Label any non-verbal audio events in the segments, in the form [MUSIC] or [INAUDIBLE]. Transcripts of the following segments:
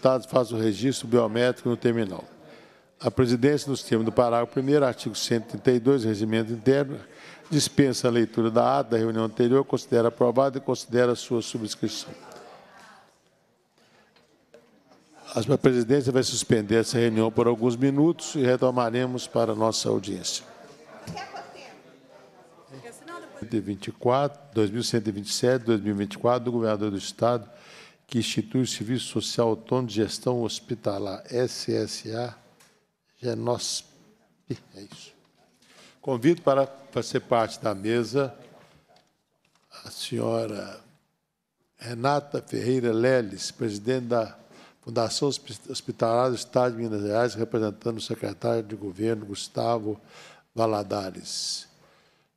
deputados faz o registro biométrico no terminal. A presidência, nos termos do parágrafo 1 artigo 132 Regimento Interno, dispensa a leitura da ata da reunião anterior, considera aprovada e considera sua subscrição. A presidência vai suspender essa reunião por alguns minutos e retomaremos para a nossa audiência. 124, 2127, 2024, do governador do Estado, que institui o Serviço Social Autônomo de Gestão Hospitalar, SSA, GENOSP. É isso. Convido para, para ser parte da mesa a senhora Renata Ferreira Leles, presidente da Fundação Hospitalar do Estado de Minas Gerais, representando o secretário de governo Gustavo Valadares.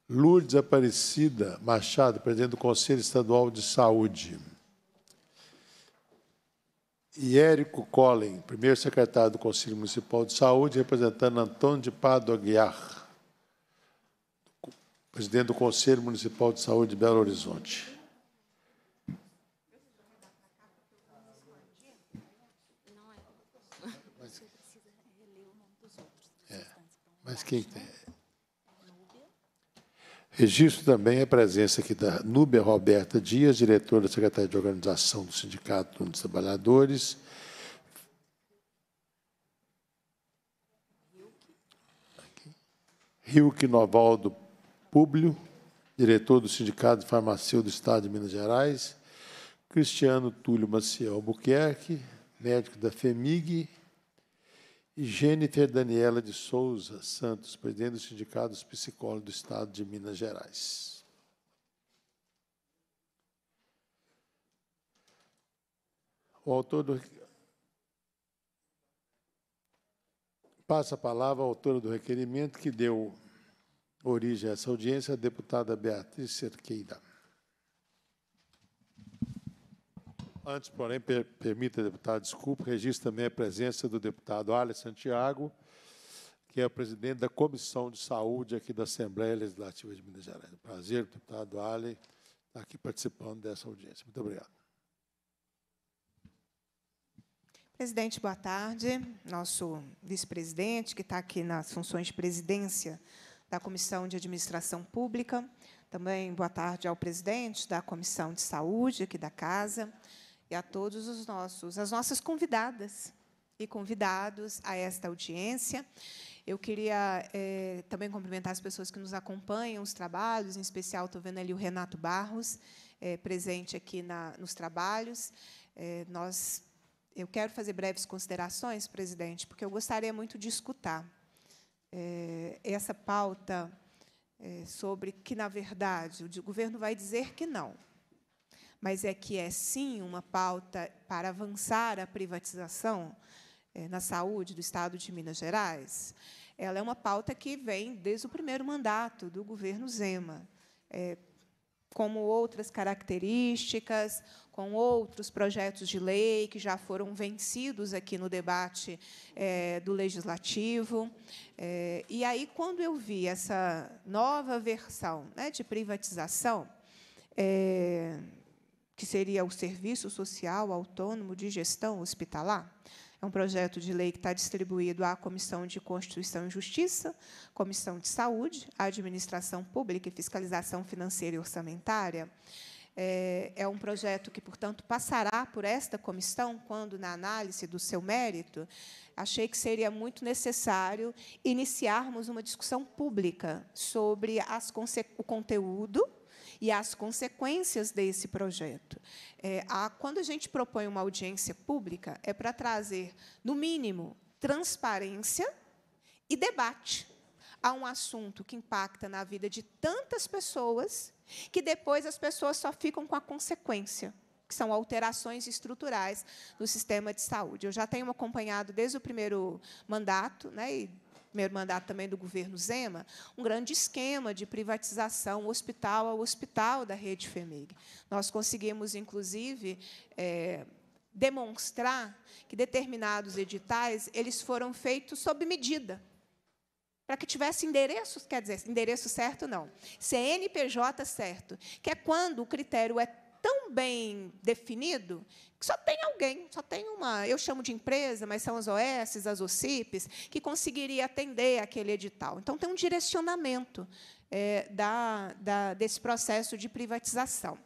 Lourdes Aparecida Machado, presidente do Conselho Estadual de Saúde e Érico Collen, primeiro secretário do Conselho Municipal de Saúde, representando Antônio de Pado Aguiar, presidente do Conselho Municipal de Saúde de Belo Horizonte. Mas, mas quem tem? Registro também a presença aqui da Núbia Roberta Dias, diretora da Secretaria de Organização do Sindicato dos Trabalhadores. Rilke Novaldo Públio, diretor do Sindicato de Farmacia do Estado de Minas Gerais. Cristiano Túlio Maciel Buquerque, médico da FEMIG, e Jennifer Daniela de Souza Santos, presidente do Sindicato dos Psicólogos do Estado de Minas Gerais. O autor do... Passa a palavra o autor do requerimento que deu origem a essa audiência, a deputada Beatriz Cerqueira. Antes, porém, per permita, deputado, desculpe, registro também a presença do deputado Alex Santiago, que é o presidente da Comissão de Saúde aqui da Assembleia Legislativa de Minas Gerais. Prazer, deputado Ali, estar aqui participando dessa audiência. Muito obrigado. Presidente, boa tarde. Nosso vice-presidente, que está aqui nas funções de presidência da Comissão de Administração Pública. Também boa tarde ao presidente da Comissão de Saúde aqui da Casa, e a todos os nossos, as nossas convidadas e convidados a esta audiência. Eu queria é, também cumprimentar as pessoas que nos acompanham, os trabalhos, em especial estou vendo ali o Renato Barros, é, presente aqui na, nos trabalhos. É, nós, eu quero fazer breves considerações, presidente, porque eu gostaria muito de escutar essa pauta sobre que, na verdade, o governo vai dizer que não, mas é que é sim uma pauta para avançar a privatização é, na saúde do Estado de Minas Gerais. Ela é uma pauta que vem desde o primeiro mandato do governo Zema, é, como outras características, com outros projetos de lei que já foram vencidos aqui no debate é, do legislativo. É, e aí, quando eu vi essa nova versão né, de privatização, é, que seria o Serviço Social Autônomo de Gestão Hospitalar. É um projeto de lei que está distribuído à Comissão de Constituição e Justiça, Comissão de Saúde, Administração Pública e Fiscalização Financeira e Orçamentária. É, é um projeto que, portanto, passará por esta comissão quando, na análise do seu mérito, achei que seria muito necessário iniciarmos uma discussão pública sobre as, o conteúdo e as consequências desse projeto. É, a, quando a gente propõe uma audiência pública, é para trazer, no mínimo, transparência e debate a um assunto que impacta na vida de tantas pessoas que depois as pessoas só ficam com a consequência que são alterações estruturais no sistema de saúde. Eu já tenho acompanhado desde o primeiro mandato, né, e primeiro mandato também do governo Zema, um grande esquema de privatização hospital a hospital da rede FEMIG. Nós conseguimos, inclusive, é, demonstrar que determinados editais eles foram feitos sob medida para que tivesse endereços, quer dizer, endereço certo não, CNPJ certo, que é quando o critério é tão bem definido que só tem alguém, só tem uma, eu chamo de empresa, mas são as OS, as OCIPs, que conseguiria atender aquele edital. Então, tem um direcionamento é, da, da, desse processo de privatização.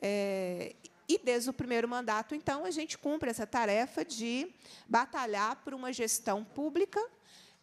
É, e desde o primeiro mandato, então, a gente cumpre essa tarefa de batalhar por uma gestão pública,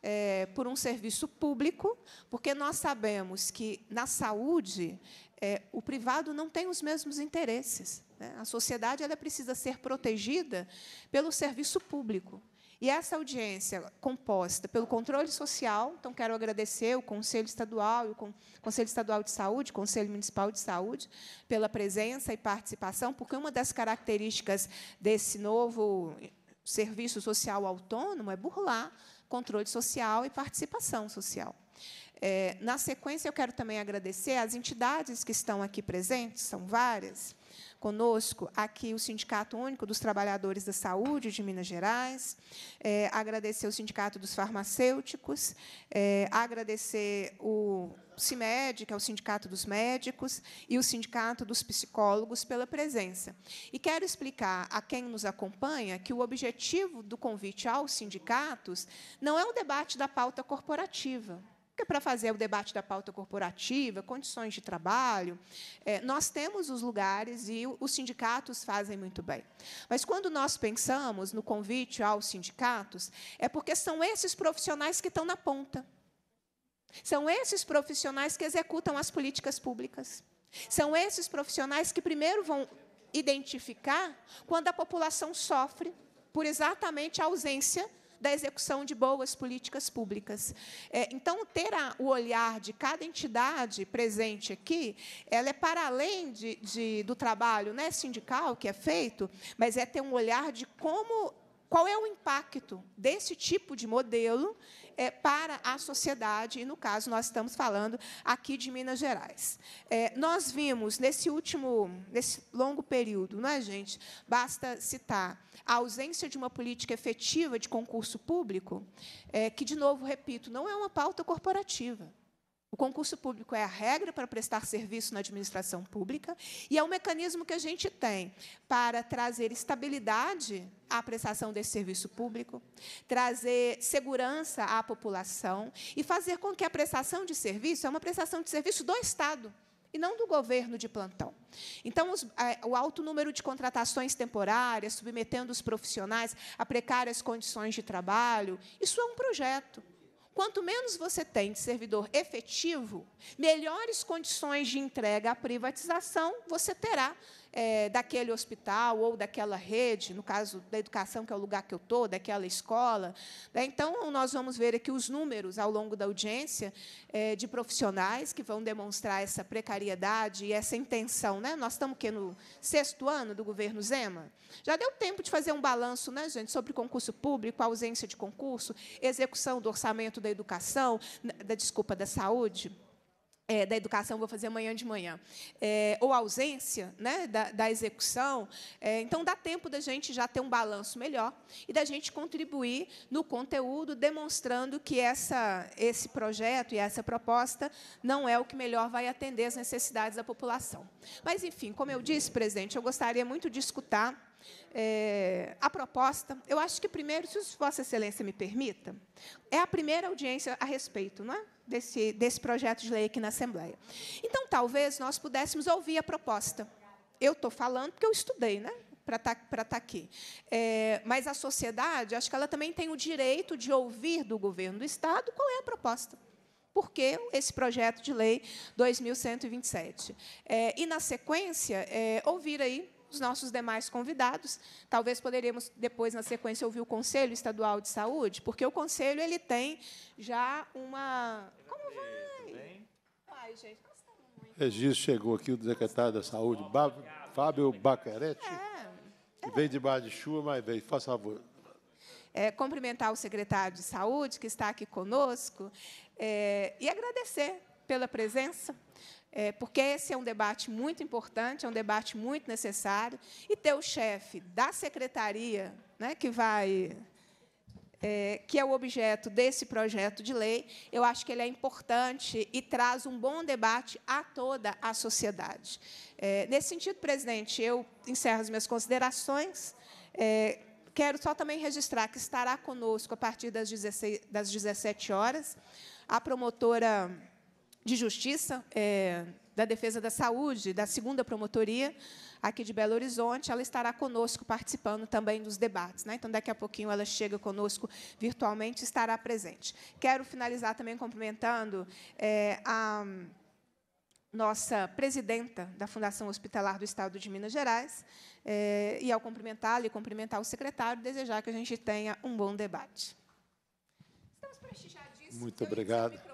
é, por um serviço público, porque nós sabemos que na saúde é, o privado não tem os mesmos interesses. Né? A sociedade ela precisa ser protegida pelo serviço público. E essa audiência composta pelo controle social, então quero agradecer o Conselho Estadual, o Conselho Estadual de Saúde, o Conselho Municipal de Saúde, pela presença e participação, porque uma das características desse novo serviço social autônomo é burlar controle social e participação social. É, na sequência, eu quero também agradecer às entidades que estão aqui presentes, são várias, conosco, aqui o Sindicato Único dos Trabalhadores da Saúde de Minas Gerais, é, agradecer o Sindicato dos Farmacêuticos, é, agradecer o CIMED, que é o Sindicato dos Médicos, e o Sindicato dos Psicólogos pela presença. E quero explicar a quem nos acompanha que o objetivo do convite aos sindicatos não é o debate da pauta corporativa, que é para fazer o debate da pauta corporativa, condições de trabalho. É, nós temos os lugares e os sindicatos fazem muito bem. Mas quando nós pensamos no convite aos sindicatos, é porque são esses profissionais que estão na ponta. São esses profissionais que executam as políticas públicas. São esses profissionais que primeiro vão identificar quando a população sofre por exatamente a ausência da execução de boas políticas públicas. É, então, ter a, o olhar de cada entidade presente aqui, ela é para além de, de, do trabalho né, sindical que é feito, mas é ter um olhar de como qual é o impacto desse tipo de modelo é, para a sociedade, e, no caso, nós estamos falando aqui de Minas Gerais. É, nós vimos, nesse último, nesse longo período, não é, gente? Basta citar a ausência de uma política efetiva de concurso público, é, que, de novo, repito, não é uma pauta corporativa. O concurso público é a regra para prestar serviço na administração pública e é o mecanismo que a gente tem para trazer estabilidade à prestação desse serviço público, trazer segurança à população e fazer com que a prestação de serviço é uma prestação de serviço do Estado e não do governo de plantão. Então, os, é, o alto número de contratações temporárias, submetendo os profissionais a precárias condições de trabalho, isso é um projeto. Quanto menos você tem de servidor efetivo, melhores condições de entrega à privatização você terá é, daquele hospital ou daquela rede, no caso da educação, que é o lugar que eu estou, daquela escola. Né? Então, nós vamos ver aqui os números ao longo da audiência é, de profissionais que vão demonstrar essa precariedade e essa intenção. Né? Nós estamos aqui no sexto ano do governo Zema. Já deu tempo de fazer um balanço, né, gente, sobre concurso público, ausência de concurso, execução do orçamento da educação, da desculpa da saúde é, da educação, vou fazer amanhã de manhã, é, ou ausência né, da, da execução, é, então dá tempo da gente já ter um balanço melhor e da gente contribuir no conteúdo, demonstrando que essa, esse projeto e essa proposta não é o que melhor vai atender as necessidades da população. Mas, enfim, como eu disse, presidente, eu gostaria muito de escutar. É, a proposta, eu acho que primeiro, se Vossa Excelência me permita, é a primeira audiência a respeito, não é? desse, desse projeto de lei aqui na Assembleia. Então, talvez nós pudéssemos ouvir a proposta. Eu estou falando porque eu estudei, né? para estar tá, para estar tá aqui. É, mas a sociedade, acho que ela também tem o direito de ouvir do governo do Estado qual é a proposta. Por que esse projeto de lei 2127? É, e, na sequência, é, ouvir aí os nossos demais convidados. Talvez poderíamos depois, na sequência, ouvir o Conselho Estadual de Saúde, porque o Conselho ele tem já uma. Como vai? Vai, gente, nós muito. Regis chegou aqui, o secretário da Saúde, Fábio Bacaretti, é, é. que é. de bar de chuva, mas vem, Faça favor. É, cumprimentar o secretário de Saúde, que está aqui conosco, é, e agradecer pela presença é, porque esse é um debate muito importante, é um debate muito necessário, e ter o chefe da secretaria, né, que vai, é, que é o objeto desse projeto de lei, eu acho que ele é importante e traz um bom debate a toda a sociedade. É, nesse sentido, presidente, eu encerro as minhas considerações. É, quero só também registrar que estará conosco a partir das, 16, das 17 horas a promotora de Justiça é, da Defesa da Saúde, da segunda promotoria aqui de Belo Horizonte, ela estará conosco participando também dos debates. Né? Então, daqui a pouquinho ela chega conosco virtualmente e estará presente. Quero finalizar também cumprimentando é, a nossa presidenta da Fundação Hospitalar do Estado de Minas Gerais, é, e ao cumprimentá-la e cumprimentar o secretário, desejar que a gente tenha um bom debate. Estamos prestigiadíssimos. Muito obrigado.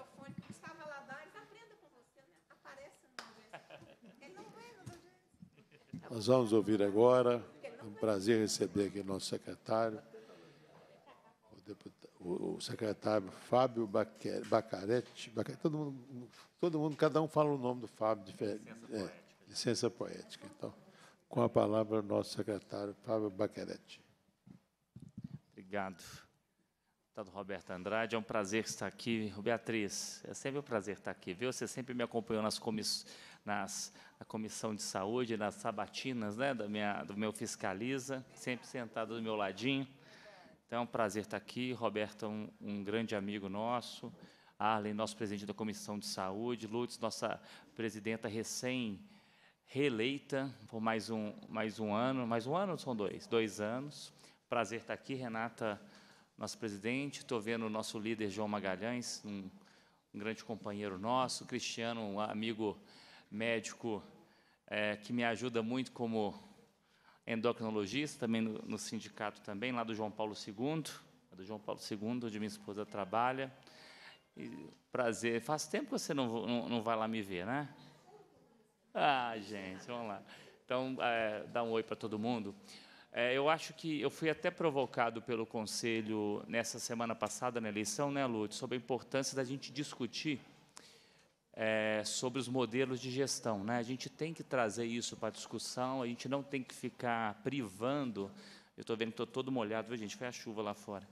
Nós vamos ouvir agora, é um prazer receber aqui nosso secretário, o, deputado, o secretário Fábio Bacaretti. Todo mundo, todo mundo, cada um fala o nome do Fábio De, Licença, é, licença poética. Então, com a palavra, o nosso secretário Fábio Bacaretti. Obrigado. Deputado Roberto Andrade, é um prazer estar aqui. Beatriz, é sempre um prazer estar aqui, viu? Você sempre me acompanhou nas comissões nas, na comissão de saúde, nas sabatinas né, da minha, do meu Fiscaliza, sempre sentado do meu ladinho. Então é um prazer estar aqui. Roberto é um, um grande amigo nosso. Arlen, nosso presidente da Comissão de Saúde. Lutz, nossa presidenta recém reeleita por mais um, mais um ano. Mais um ano ou são dois? Dois anos. Prazer estar aqui. Renata, nosso presidente. Estou vendo o nosso líder, João Magalhães, um, um grande companheiro nosso. Cristiano, um amigo médico é, que me ajuda muito como endocrinologista, também no, no, sindicato também, lá do João Paulo II, do João Paulo II, onde minha esposa trabalha. E, prazer. Faz tempo que você não, não, não vai lá me ver, né? Ah, gente, vamos lá. Então, é, dá um oi para todo mundo. É, eu acho que eu fui até provocado pelo Conselho nessa semana passada, na eleição, né, Lúcio, sobre a importância da gente discutir é, sobre os modelos de gestão. Né? A gente tem que trazer isso para a discussão, a gente não tem que ficar privando. Eu estou vendo que estou todo molhado, viu, gente? Foi a chuva lá fora.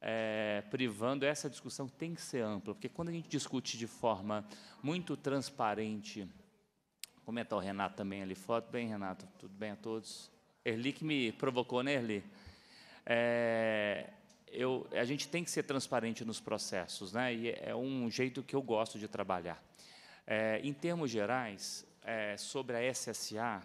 É, privando, essa discussão tem que ser ampla, porque quando a gente discute de forma muito transparente, como é tá o Renato também ali foto bem, Renato? Tudo bem a todos? Erli que me provocou, né, Erli? É, eu, a gente tem que ser transparente nos processos, né? E é um jeito que eu gosto de trabalhar. É, em termos gerais, é, sobre a SSA,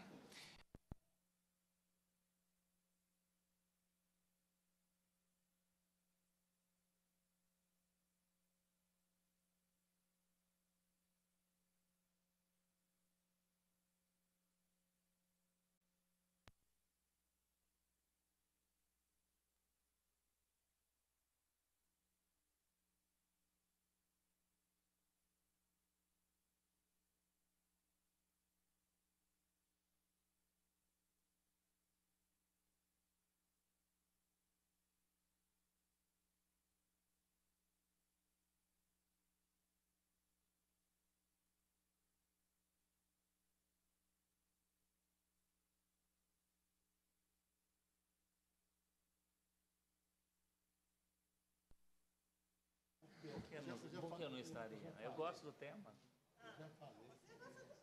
que eu não, por que eu não estaria? Eu gosto do tema. Eu Você gosta do tema. Né?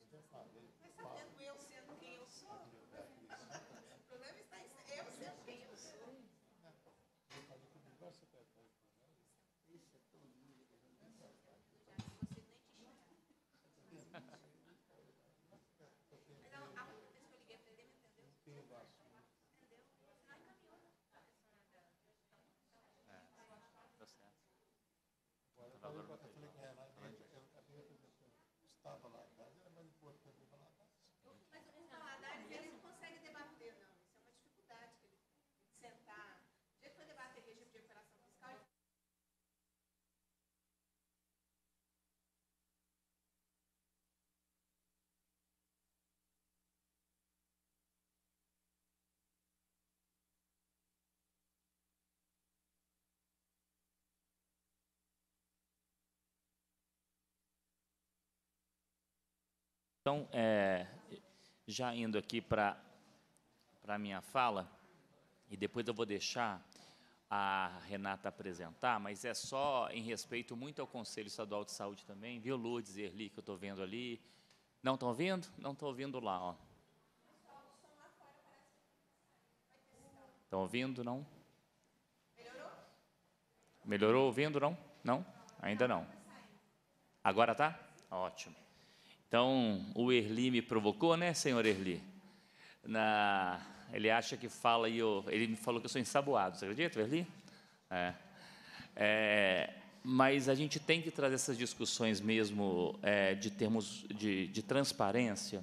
Eu já falei. Então, é, já indo aqui para a minha fala, e depois eu vou deixar a Renata apresentar, mas é só em respeito muito ao Conselho Estadual de Saúde também, viu, Lourdes e Erli, que eu estou vendo ali. Não estão vendo? Não estão ouvindo lá, ó. Estão ouvindo, não? Melhorou? Melhorou ouvindo, não? Não? Ainda não. Agora tá? Ótimo. Então, o Erli me provocou, né, senhor Erli? Na, ele acha que fala e eu, ele me falou que eu sou ensaboado, você acredita, Erli? É. é. mas a gente tem que trazer essas discussões mesmo é, de termos de, de transparência.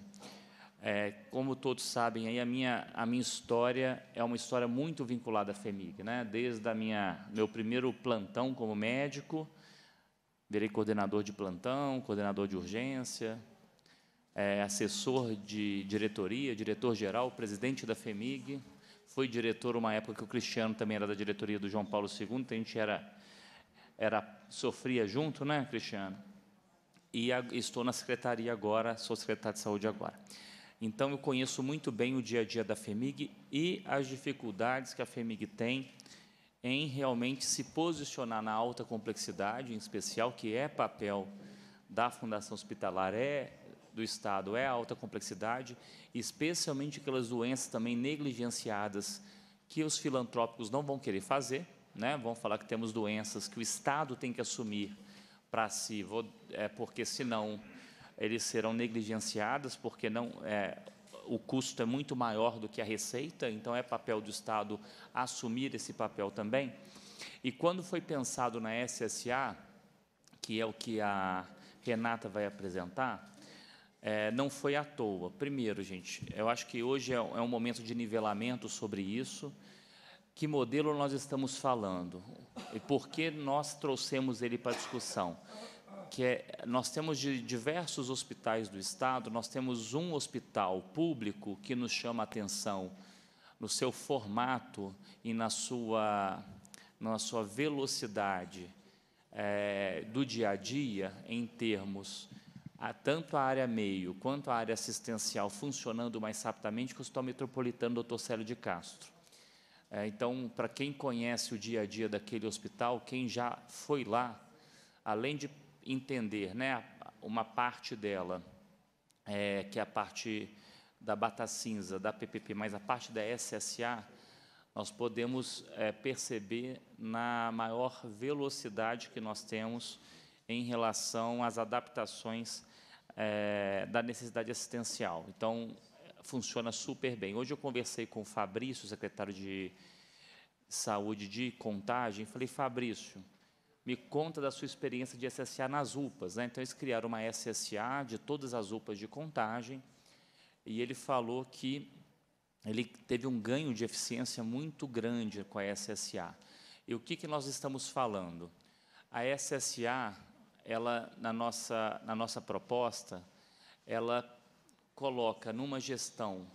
É, como todos sabem, aí a minha, a minha história é uma história muito vinculada à FEMIG, né? desde a minha, meu primeiro plantão como médico, virei coordenador de plantão, coordenador de urgência, é, assessor de diretoria, diretor-geral, presidente da FEMIG, foi diretor uma época que o Cristiano também era da diretoria do João Paulo II, então a gente era, era sofria junto, né, Cristiano? E a, estou na secretaria agora, sou secretário de saúde agora. Então eu conheço muito bem o dia a dia da FEMIG e as dificuldades que a FEMIG tem em realmente se posicionar na alta complexidade, em especial que é papel da Fundação Hospitalar, é do Estado é a alta complexidade, especialmente aquelas doenças também negligenciadas que os filantrópicos não vão querer fazer, né? vão falar que temos doenças que o Estado tem que assumir para si, vou, é, porque senão eles serão negligenciadas, porque não é, o custo é muito maior do que a receita, então é papel do Estado assumir esse papel também. E quando foi pensado na SSA, que é o que a Renata vai apresentar, é, não foi à toa. Primeiro, gente, eu acho que hoje é, é um momento de nivelamento sobre isso. Que modelo nós estamos falando? E por que nós trouxemos ele para discussão? que é, nós temos de diversos hospitais do estado, nós temos um hospital público que nos chama a atenção no seu formato e na sua, na sua velocidade é, do dia a dia em termos tanto a área meio quanto a área assistencial funcionando mais rapidamente que o Hospital Metropolitano Dr. Célio de Castro. É, então, para quem conhece o dia a dia daquele hospital, quem já foi lá, além de entender né, uma parte dela, é, que é a parte da Bata Cinza, da PPP, mas a parte da SSA, nós podemos é, perceber na maior velocidade que nós temos em relação às adaptações é, da necessidade assistencial. Então, funciona super bem. Hoje eu conversei com o Fabrício, secretário de Saúde de Contagem, falei, Fabrício, me conta da sua experiência de SSA nas UPAs. Né? Então, eles criaram uma SSA de todas as UPAs de contagem, e ele falou que ele teve um ganho de eficiência muito grande com a SSA. E o que, que nós estamos falando? A SSA ela na nossa na nossa proposta, ela coloca numa gestão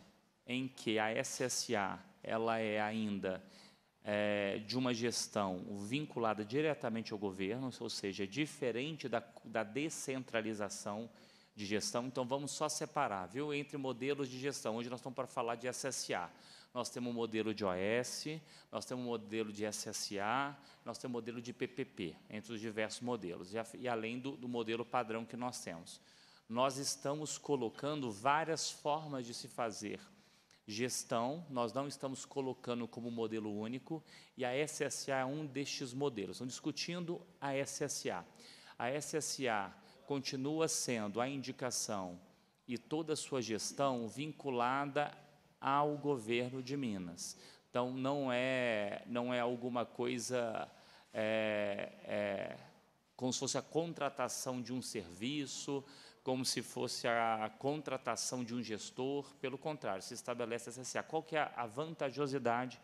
em que a SSA ela é ainda é, de uma gestão vinculada diretamente ao governo, ou seja, diferente da, da descentralização de gestão. Então, vamos só separar, viu, entre modelos de gestão. Hoje nós estamos para falar de SSA. Nós temos um modelo de OS, nós temos um modelo de SSA, nós temos um modelo de PPP, entre os diversos modelos, e, a, e além do, do modelo padrão que nós temos. Nós estamos colocando várias formas de se fazer gestão, nós não estamos colocando como modelo único, e a SSA é um destes modelos. Estamos discutindo a SSA. A SSA continua sendo a indicação e toda a sua gestão vinculada ao governo de Minas. Então, não é, não é alguma coisa é, é, como se fosse a contratação de um serviço, como se fosse a contratação de um gestor. Pelo contrário, se estabelece a SSA. Qual que é a vantajosidade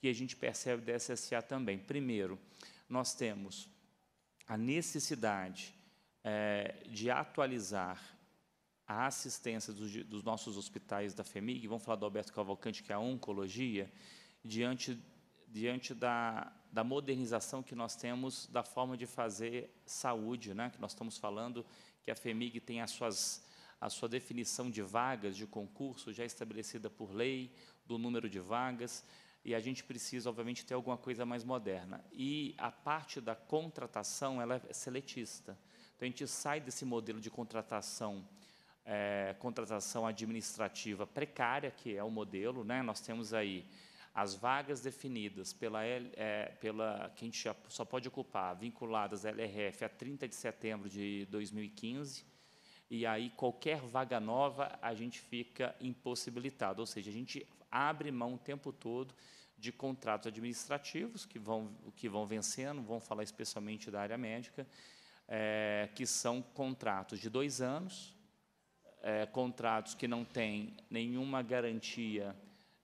que a gente percebe da SSA também? Primeiro, nós temos a necessidade é, de atualizar a assistência dos, dos nossos hospitais da FEMIG, vamos falar do Alberto Cavalcante, que é a oncologia, diante, diante da, da modernização que nós temos da forma de fazer saúde, né? que nós estamos falando que a FEMIG tem as suas, a sua definição de vagas de concurso já estabelecida por lei, do número de vagas, e a gente precisa, obviamente, ter alguma coisa mais moderna. E a parte da contratação ela é seletista. Então, a gente sai desse modelo de contratação é, contratação administrativa precária, que é o modelo. Né? Nós temos aí as vagas definidas pela, é, pela que a gente só pode ocupar, vinculadas à LRF a 30 de setembro de 2015, e aí qualquer vaga nova a gente fica impossibilitado, ou seja, a gente abre mão o tempo todo de contratos administrativos que vão, que vão vencendo, vão falar especialmente da área médica, é, que são contratos de dois anos, é, contratos que não têm nenhuma garantia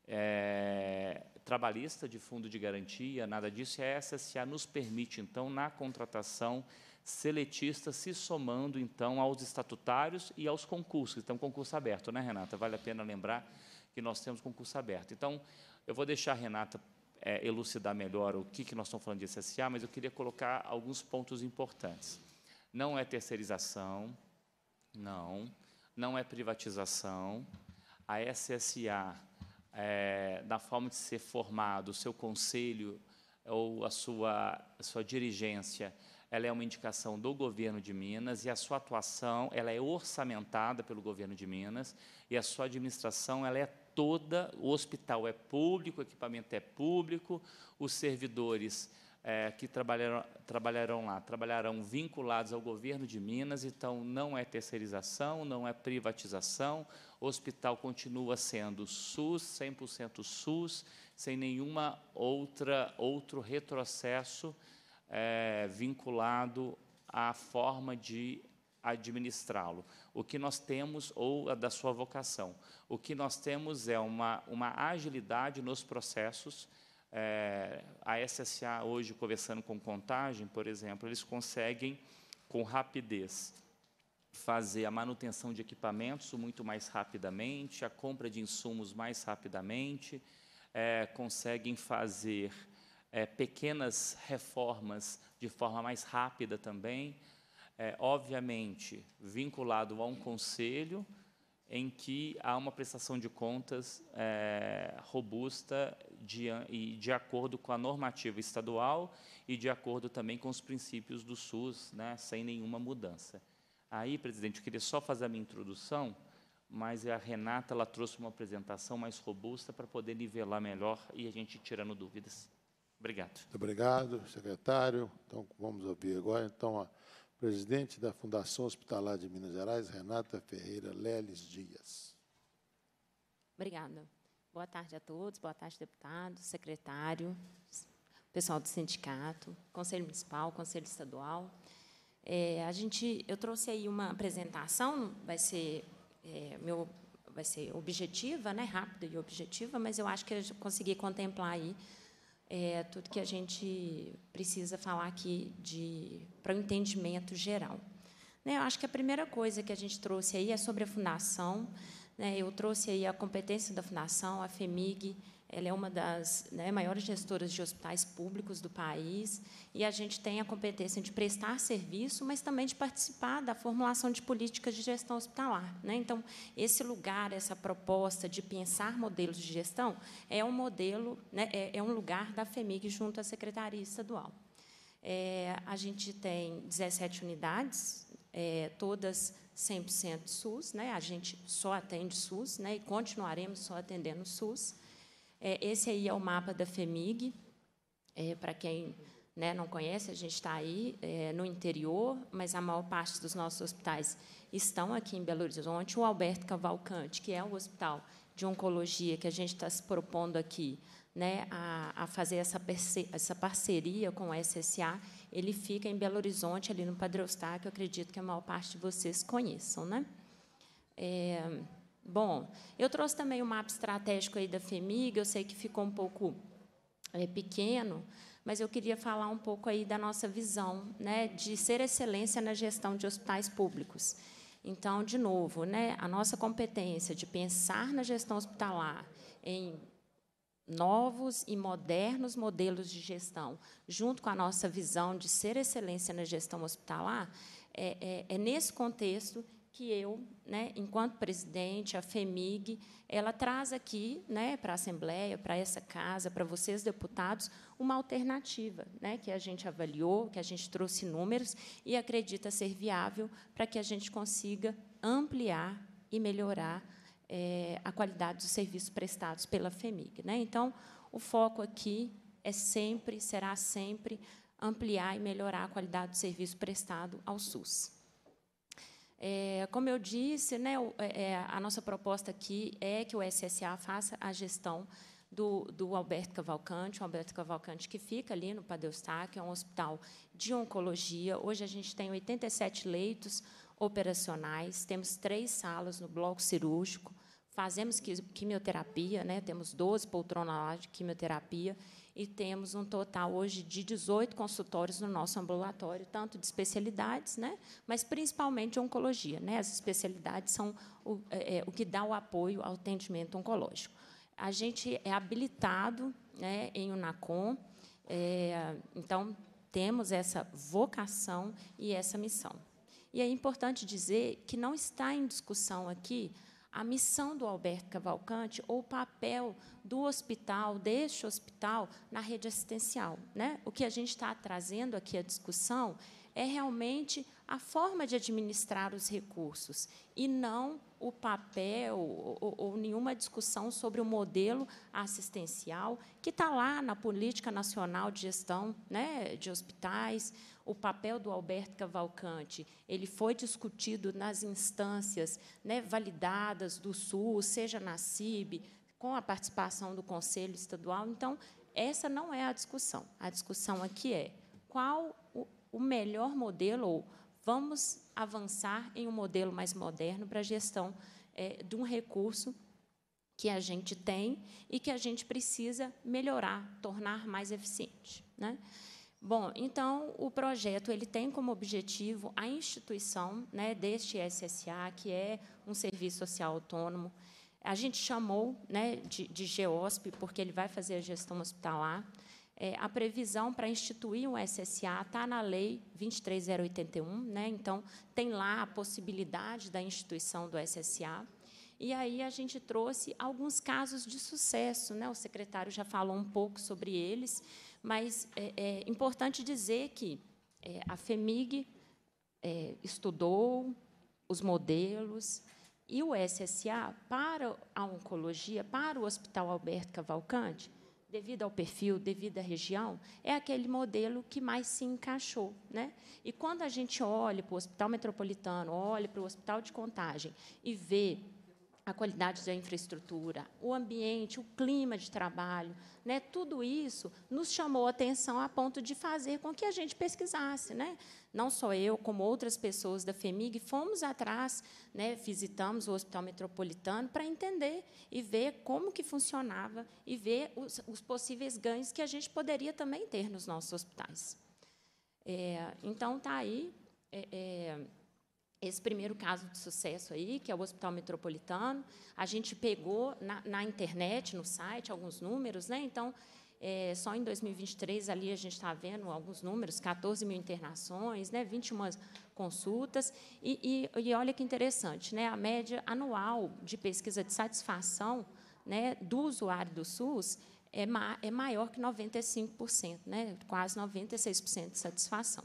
é, trabalhista de fundo de garantia, nada disso, e a SSA nos permite, então, na contratação seletista, se somando, então, aos estatutários e aos concursos. Então, concurso aberto, né, Renata? Vale a pena lembrar que nós temos concurso aberto. Então, eu vou deixar a Renata é, elucidar melhor o que, que nós estamos falando de SSA, mas eu queria colocar alguns pontos importantes. Não é terceirização, não não é privatização. A SSA, é, na forma de ser formado, o seu conselho ou a sua, a sua dirigência, ela é uma indicação do governo de Minas e a sua atuação ela é orçamentada pelo governo de Minas e a sua administração ela é toda, o hospital é público, o equipamento é público, os servidores é, que trabalharão, trabalharão lá, trabalharão vinculados ao governo de Minas, então não é terceirização, não é privatização, o hospital continua sendo SUS, 100% SUS, sem nenhuma outra outro retrocesso é, vinculado à forma de administrá-lo. O que nós temos, ou da sua vocação, o que nós temos é uma, uma agilidade nos processos, é, a SSA, hoje, conversando com Contagem, por exemplo, eles conseguem, com rapidez, fazer a manutenção de equipamentos muito mais rapidamente, a compra de insumos mais rapidamente, é, conseguem fazer é, pequenas reformas de forma mais rápida também, é, obviamente vinculado a um conselho em que há uma prestação de contas é, robusta de, e de acordo com a normativa estadual e de acordo também com os princípios do SUS, né, sem nenhuma mudança. Aí, presidente, eu queria só fazer a minha introdução, mas a Renata ela trouxe uma apresentação mais robusta para poder nivelar melhor e a gente tirando dúvidas. Obrigado. Muito obrigado, secretário. Então, vamos ouvir agora, então, a presidente da Fundação Hospitalar de Minas Gerais, Renata Ferreira Leles Dias. Obrigada. Boa tarde a todos, boa tarde, deputado, secretário, pessoal do sindicato, conselho municipal, conselho estadual. É, a gente, eu trouxe aí uma apresentação, vai ser é, meu, vai ser objetiva, né, rápida e objetiva, mas eu acho que eu consegui contemplar aí é, tudo que a gente precisa falar aqui de para o entendimento geral. Né, eu acho que a primeira coisa que a gente trouxe aí é sobre a fundação né? Eu trouxe aí a competência da Fundação, a FEMIG, ela é uma das né, maiores gestoras de hospitais públicos do país, e a gente tem a competência de prestar serviço, mas também de participar da formulação de políticas de gestão hospitalar. Né? Então, esse lugar, essa proposta de pensar modelos de gestão, é um modelo, né, é, é um lugar da FEMIG junto à Secretaria Estadual. É, a gente tem 17 unidades, é, todas 100% SUS, né? a gente só atende SUS né? e continuaremos só atendendo SUS. É, esse aí é o mapa da FEMIG, é, para quem né, não conhece, a gente está aí é, no interior, mas a maior parte dos nossos hospitais estão aqui em Belo Horizonte. O Alberto Cavalcante, que é o hospital de oncologia que a gente está se propondo aqui né, a, a fazer essa, essa parceria com o SSA, ele fica em Belo Horizonte, ali no Padre Eustáquio, acredito que a maior parte de vocês conheçam. Né? É, bom, eu trouxe também o um mapa estratégico aí da FEMIG, eu sei que ficou um pouco é, pequeno, mas eu queria falar um pouco aí da nossa visão né, de ser excelência na gestão de hospitais públicos. Então, de novo, né, a nossa competência de pensar na gestão hospitalar em novos e modernos modelos de gestão, junto com a nossa visão de ser excelência na gestão hospitalar, é, é, é nesse contexto que eu, né, enquanto presidente, a FEMIG, ela traz aqui né, para a Assembleia, para essa casa, para vocês, deputados, uma alternativa né, que a gente avaliou, que a gente trouxe números e acredita ser viável para que a gente consiga ampliar e melhorar é, a qualidade dos serviços prestados pela FEMIG. Né? Então, o foco aqui é sempre, será sempre, ampliar e melhorar a qualidade do serviço prestado ao SUS. É, como eu disse, né, o, é, é a nossa proposta aqui é que o SSA faça a gestão do, do Alberto Cavalcante, o Alberto Cavalcante que fica ali no Padeu Stack, é um hospital de oncologia. Hoje a gente tem 87 leitos, operacionais, temos três salas no bloco cirúrgico, fazemos quimioterapia, né? temos 12 poltronas lá de quimioterapia e temos um total hoje de 18 consultórios no nosso ambulatório, tanto de especialidades, né? mas principalmente de oncologia. Né? As especialidades são o, é, é, o que dá o apoio ao atendimento oncológico. A gente é habilitado né, em Unacom, é, então temos essa vocação e essa missão. E é importante dizer que não está em discussão aqui a missão do Alberto Cavalcante ou o papel do hospital, deste hospital, na rede assistencial. Né? O que a gente está trazendo aqui à discussão é realmente a forma de administrar os recursos e não o papel ou, ou, ou nenhuma discussão sobre o modelo assistencial que está lá na Política Nacional de Gestão né, de Hospitais, o papel do Alberto Cavalcante, ele foi discutido nas instâncias né, validadas do Sul, seja na CIB, com a participação do Conselho Estadual. Então, essa não é a discussão. A discussão aqui é qual o melhor modelo, ou vamos avançar em um modelo mais moderno para a gestão é, de um recurso que a gente tem e que a gente precisa melhorar, tornar mais eficiente. Né? Bom, então o projeto ele tem como objetivo a instituição né, deste SSA, que é um serviço social autônomo. A gente chamou né, de, de GEOSP, porque ele vai fazer a gestão hospitalar. É, a previsão para instituir um SSA está na Lei 23081, né? então tem lá a possibilidade da instituição do SSA. E aí a gente trouxe alguns casos de sucesso, né? o secretário já falou um pouco sobre eles, mas é, é importante dizer que é, a FEMIG é, estudou os modelos e o SSA para a oncologia, para o Hospital Alberto Cavalcante, devido ao perfil, devido à região, é aquele modelo que mais se encaixou. Né? E quando a gente olha para o Hospital Metropolitano, olha para o Hospital de Contagem e vê a qualidade da infraestrutura, o ambiente, o clima de trabalho, né, tudo isso nos chamou a atenção a ponto de fazer com que a gente pesquisasse. Né? Não só eu, como outras pessoas da FEMIG, fomos atrás, né, visitamos o Hospital Metropolitano para entender e ver como que funcionava e ver os, os, possíveis ganhos que a gente poderia também ter nos nossos hospitais. É, então, está aí... É, é, esse primeiro caso de sucesso aí, que é o Hospital Metropolitano, a gente pegou na, na internet, no site, alguns números, né? Então, é, só em 2023 ali a gente está vendo alguns números, 14 mil internações, né? 21 consultas e, e, e olha que interessante, né? A média anual de pesquisa de satisfação, né, do usuário do SUS é, ma é maior que 95%, né? Quase 96% de satisfação.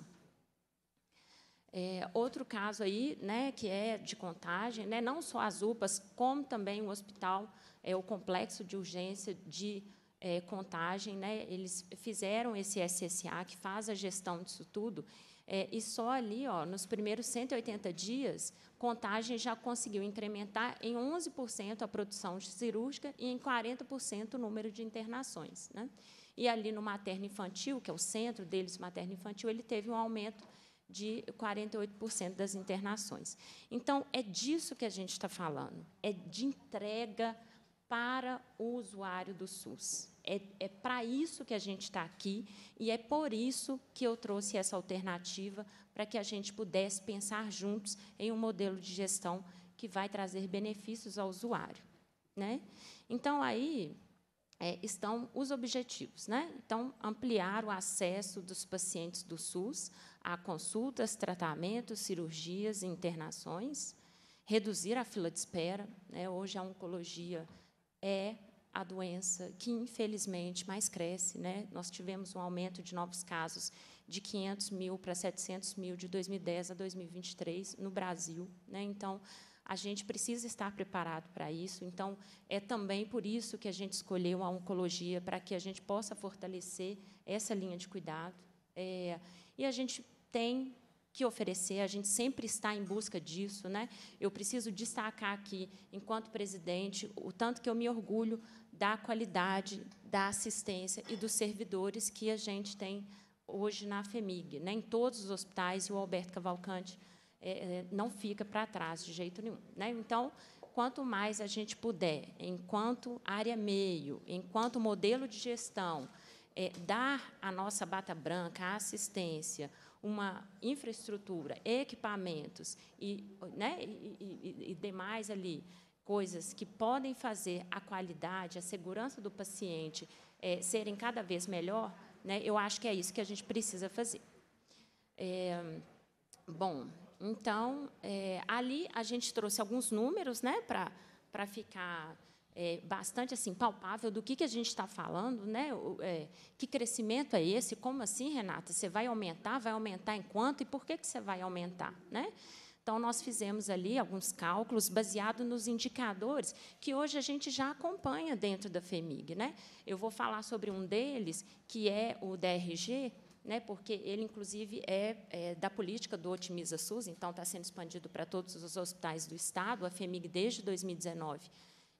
É, outro caso aí, né, que é de contagem, né, não só as UPAs, como também o hospital, é, o complexo de urgência de é, contagem, né, eles fizeram esse SSA, que faz a gestão disso tudo, é, e só ali, ó, nos primeiros 180 dias, contagem já conseguiu incrementar em 11% a produção cirúrgica e em 40% o número de internações. Né? E ali no materno infantil, que é o centro deles, materno infantil, ele teve um aumento de 48% das internações. Então, é disso que a gente está falando, é de entrega para o usuário do SUS. É, é para isso que a gente está aqui e é por isso que eu trouxe essa alternativa para que a gente pudesse pensar juntos em um modelo de gestão que vai trazer benefícios ao usuário. Né? Então, aí é, estão os objetivos. Né? Então, ampliar o acesso dos pacientes do SUS a consultas, tratamentos, cirurgias e internações, reduzir a fila de espera. Né? Hoje, a oncologia é a doença que, infelizmente, mais cresce. Né? Nós tivemos um aumento de novos casos de 500 mil para 700 mil de 2010 a 2023 no Brasil. Né? Então, a gente precisa estar preparado para isso. Então, é também por isso que a gente escolheu a oncologia, para que a gente possa fortalecer essa linha de cuidado. É, e a gente tem que oferecer, a gente sempre está em busca disso. Né? Eu preciso destacar aqui, enquanto presidente, o tanto que eu me orgulho da qualidade da assistência e dos servidores que a gente tem hoje na FEMIG. Né? Em todos os hospitais, e o Alberto Cavalcante é, é não fica para trás de jeito nenhum. Né? Então, quanto mais a gente puder, enquanto área meio, enquanto modelo de gestão, é, dar a nossa bata branca, a assistência, uma infraestrutura, equipamentos e, né, e, e, e demais ali coisas que podem fazer a qualidade, a segurança do paciente é, serem cada vez melhor, né, eu acho que é isso que a gente precisa fazer. É, bom, então, é, ali a gente trouxe alguns números né, para ficar é, bastante assim palpável do que, que a gente está falando, né? O, é, que crescimento é esse? Como assim, Renata? Você vai aumentar? Vai aumentar em quanto? E por que, que você vai aumentar? Né? Então, nós fizemos ali alguns cálculos baseados nos indicadores que hoje a gente já acompanha dentro da FEMIG. Né? Eu vou falar sobre um deles, que é o DRG, né, porque ele, inclusive, é, é da política do Otimiza SUS, então está sendo expandido para todos os hospitais do Estado, a FEMIG desde 2019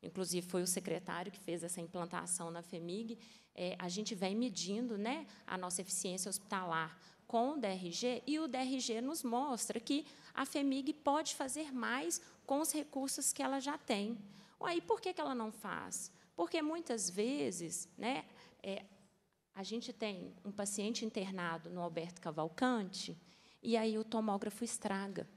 inclusive foi o secretário que fez essa implantação na FEMIG, é, a gente vem medindo né, a nossa eficiência hospitalar com o DRG, e o DRG nos mostra que a FEMIG pode fazer mais com os recursos que ela já tem. Aí, por que, que ela não faz? Porque, muitas vezes, né, é, a gente tem um paciente internado no Alberto Cavalcante, e aí o tomógrafo estraga.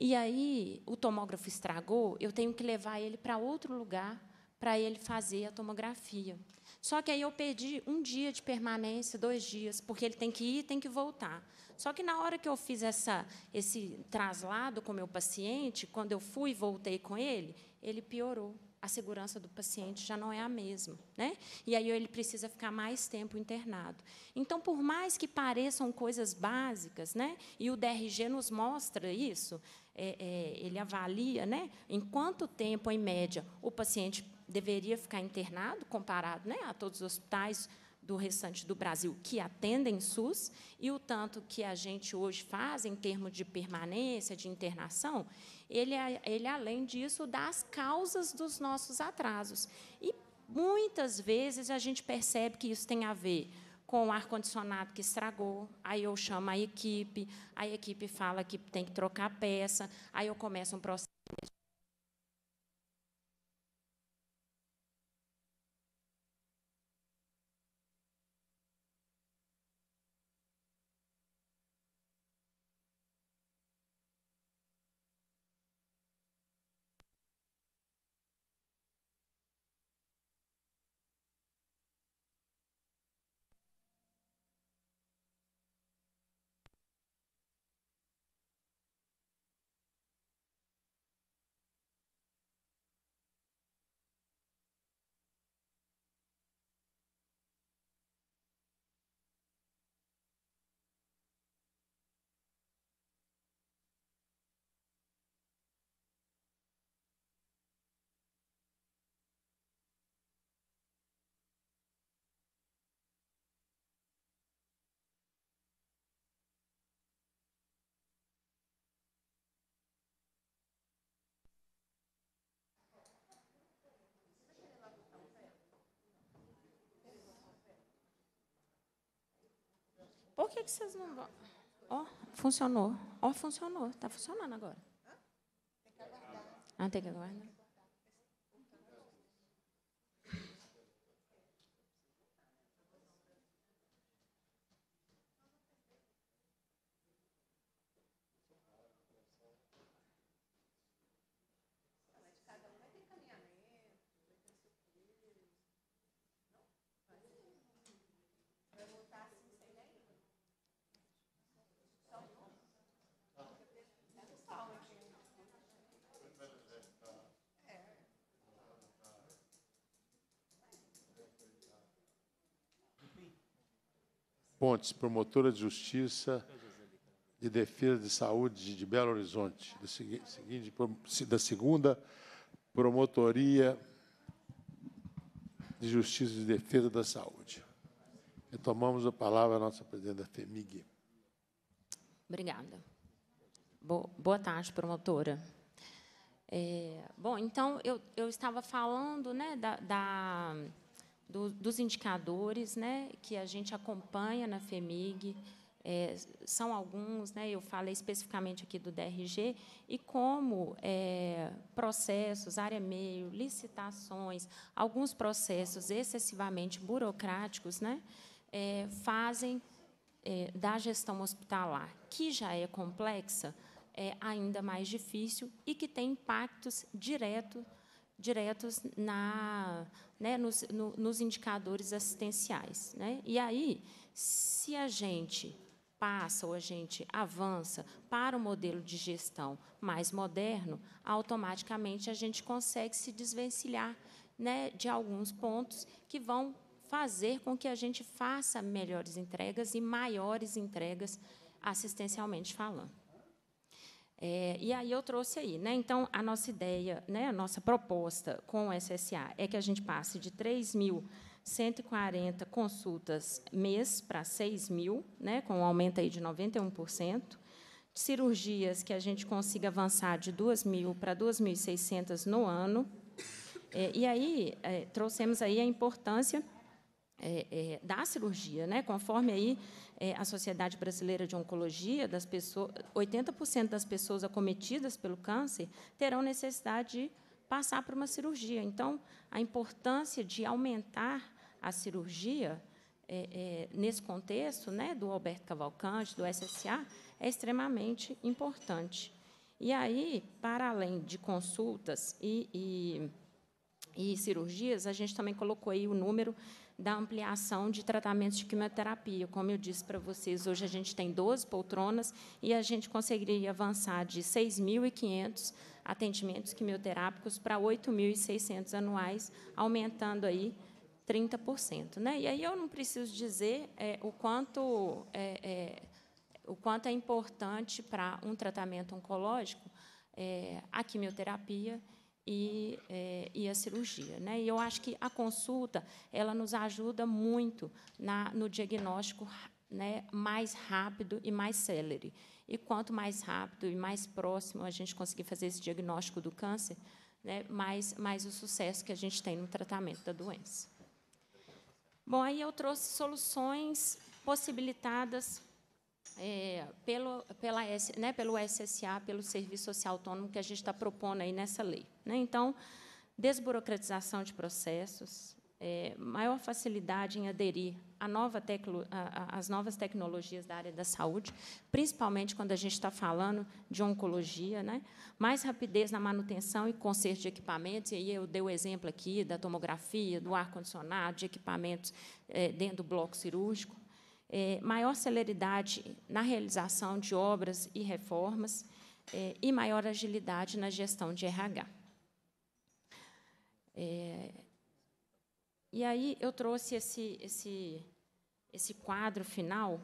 E aí o tomógrafo estragou, eu tenho que levar ele para outro lugar para ele fazer a tomografia. Só que aí eu pedi um dia de permanência, dois dias, porque ele tem que ir, tem que voltar. Só que na hora que eu fiz essa, esse traslado com meu paciente, quando eu fui e voltei com ele, ele piorou a segurança do paciente já não é a mesma, né? E aí ele precisa ficar mais tempo internado. Então, por mais que pareçam coisas básicas, né? E o DRG nos mostra isso, é, é, ele avalia, né? Em quanto tempo, em média, o paciente deveria ficar internado, comparado, né? A todos os hospitais do restante do Brasil que atendem SUS e o tanto que a gente hoje faz em termos de permanência, de internação, ele, é, ele, é além disso, dá as causas dos nossos atrasos. E muitas vezes a gente percebe que isso tem a ver com o ar-condicionado que estragou, aí eu chamo a equipe, a equipe fala que tem que trocar a peça, aí eu começo um processo Por que, que vocês não vão? Ó, oh, funcionou. Ó, oh, funcionou. Está funcionando agora. Ah, tem que aguardar. Pontes, promotora de justiça e defesa de saúde de Belo Horizonte, do seguinte, da segunda promotoria de justiça e defesa da saúde. Retomamos a palavra à nossa presidenta FEMIG. Obrigada. Boa tarde, promotora. É, bom, então, eu, eu estava falando né, da, da do, dos indicadores né, que a gente acompanha na FEMIG, é, são alguns, né, eu falei especificamente aqui do DRG, e como é, processos, área meio, licitações, alguns processos excessivamente burocráticos né, é, fazem é, da gestão hospitalar, que já é complexa, é ainda mais difícil e que tem impactos diretos diretos na, né, nos, no, nos, indicadores assistenciais. Né? E aí, se a gente passa ou a gente avança para o um modelo de gestão mais moderno, automaticamente a gente consegue se desvencilhar né, de alguns pontos que vão fazer com que a gente faça melhores entregas e maiores entregas assistencialmente falando. É, e aí eu trouxe aí, né? Então a nossa ideia, né? A nossa proposta com o SSA é que a gente passe de 3.140 consultas mês para 6.000, né? Com um aumento aí de 91%. De cirurgias que a gente consiga avançar de 2.000 para 2.600 no ano. É, e aí é, trouxemos aí a importância é, é, da cirurgia, né? Conforme aí é, a Sociedade Brasileira de Oncologia, das pessoas, 80% das pessoas acometidas pelo câncer terão necessidade de passar por uma cirurgia. Então, a importância de aumentar a cirurgia é, é, nesse contexto né, do Alberto Cavalcante, do SSA, é extremamente importante. E aí, para além de consultas e, e, e cirurgias, a gente também colocou aí o número da ampliação de tratamentos de quimioterapia. Como eu disse para vocês, hoje a gente tem 12 poltronas e a gente conseguiria avançar de 6.500 atendimentos quimioterápicos para 8.600 anuais, aumentando aí 30%. Né? E aí eu não preciso dizer é, o quanto é, é, o quanto é importante para um tratamento oncológico é, a quimioterapia e, é, e a cirurgia. Né? E eu acho que a consulta ela nos ajuda muito na, no diagnóstico né, mais rápido e mais célere. E quanto mais rápido e mais próximo a gente conseguir fazer esse diagnóstico do câncer, né, mais, mais o sucesso que a gente tem no tratamento da doença. Bom, aí eu trouxe soluções possibilitadas é, pelo, pela, né, pelo SSA, pelo Serviço Social Autônomo que a gente está propondo aí nessa lei. Né? Então, desburocratização de processos, é, maior facilidade em aderir nova teclo, a, a, às novas tecnologias da área da saúde, principalmente quando a gente está falando de oncologia, né? mais rapidez na manutenção e conserto de equipamentos, e aí eu dei o exemplo aqui da tomografia, do ar-condicionado, de equipamentos é, dentro do bloco cirúrgico, é, maior celeridade na realização de obras e reformas é, e maior agilidade na gestão de RH. É, e aí eu trouxe esse, esse, esse quadro final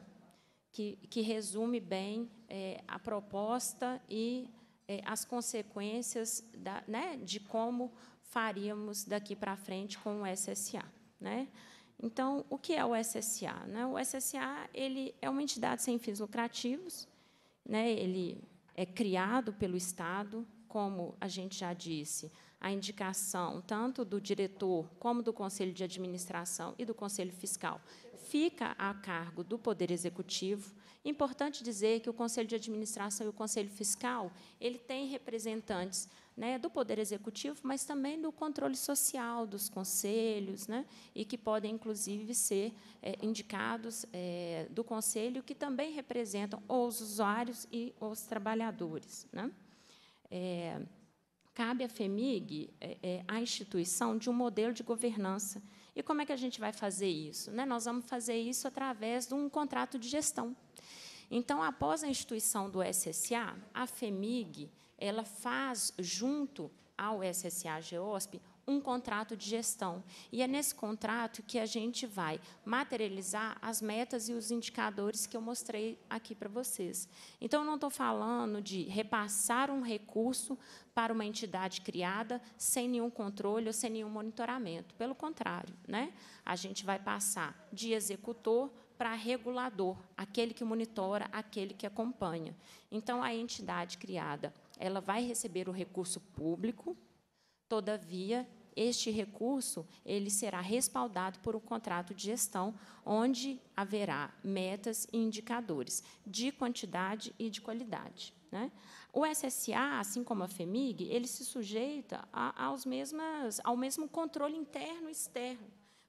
que, que resume bem é, a proposta e é, as consequências da, né, de como faríamos daqui para frente com o SSA. Né? Então, o que é o SSA? Né? O SSA ele é uma entidade sem fins lucrativos, né? ele é criado pelo Estado, como a gente já disse, a indicação tanto do diretor como do Conselho de Administração e do Conselho Fiscal fica a cargo do Poder Executivo. Importante dizer que o Conselho de Administração e o Conselho Fiscal ele tem representantes né, do Poder Executivo, mas também do controle social dos conselhos, né, e que podem, inclusive, ser é, indicados é, do Conselho, que também representam os usuários e os trabalhadores. Né. É, cabe à FEMIG a instituição de um modelo de governança. E como é que a gente vai fazer isso? Né? Nós vamos fazer isso através de um contrato de gestão. Então, após a instituição do SSA, a FEMIG ela faz, junto ao SSA GEOSP, um contrato de gestão. E é nesse contrato que a gente vai materializar as metas e os indicadores que eu mostrei aqui para vocês. Então, eu não estou falando de repassar um recurso para uma entidade criada sem nenhum controle ou sem nenhum monitoramento. Pelo contrário, né? a gente vai passar de executor para regulador, aquele que monitora, aquele que acompanha. Então, a entidade criada ela vai receber o recurso público, todavia, este recurso ele será respaldado por um contrato de gestão, onde haverá metas e indicadores de quantidade e de qualidade. Né? O SSA, assim como a FEMIG, ele se sujeita a, aos mesmas, ao mesmo controle interno e externo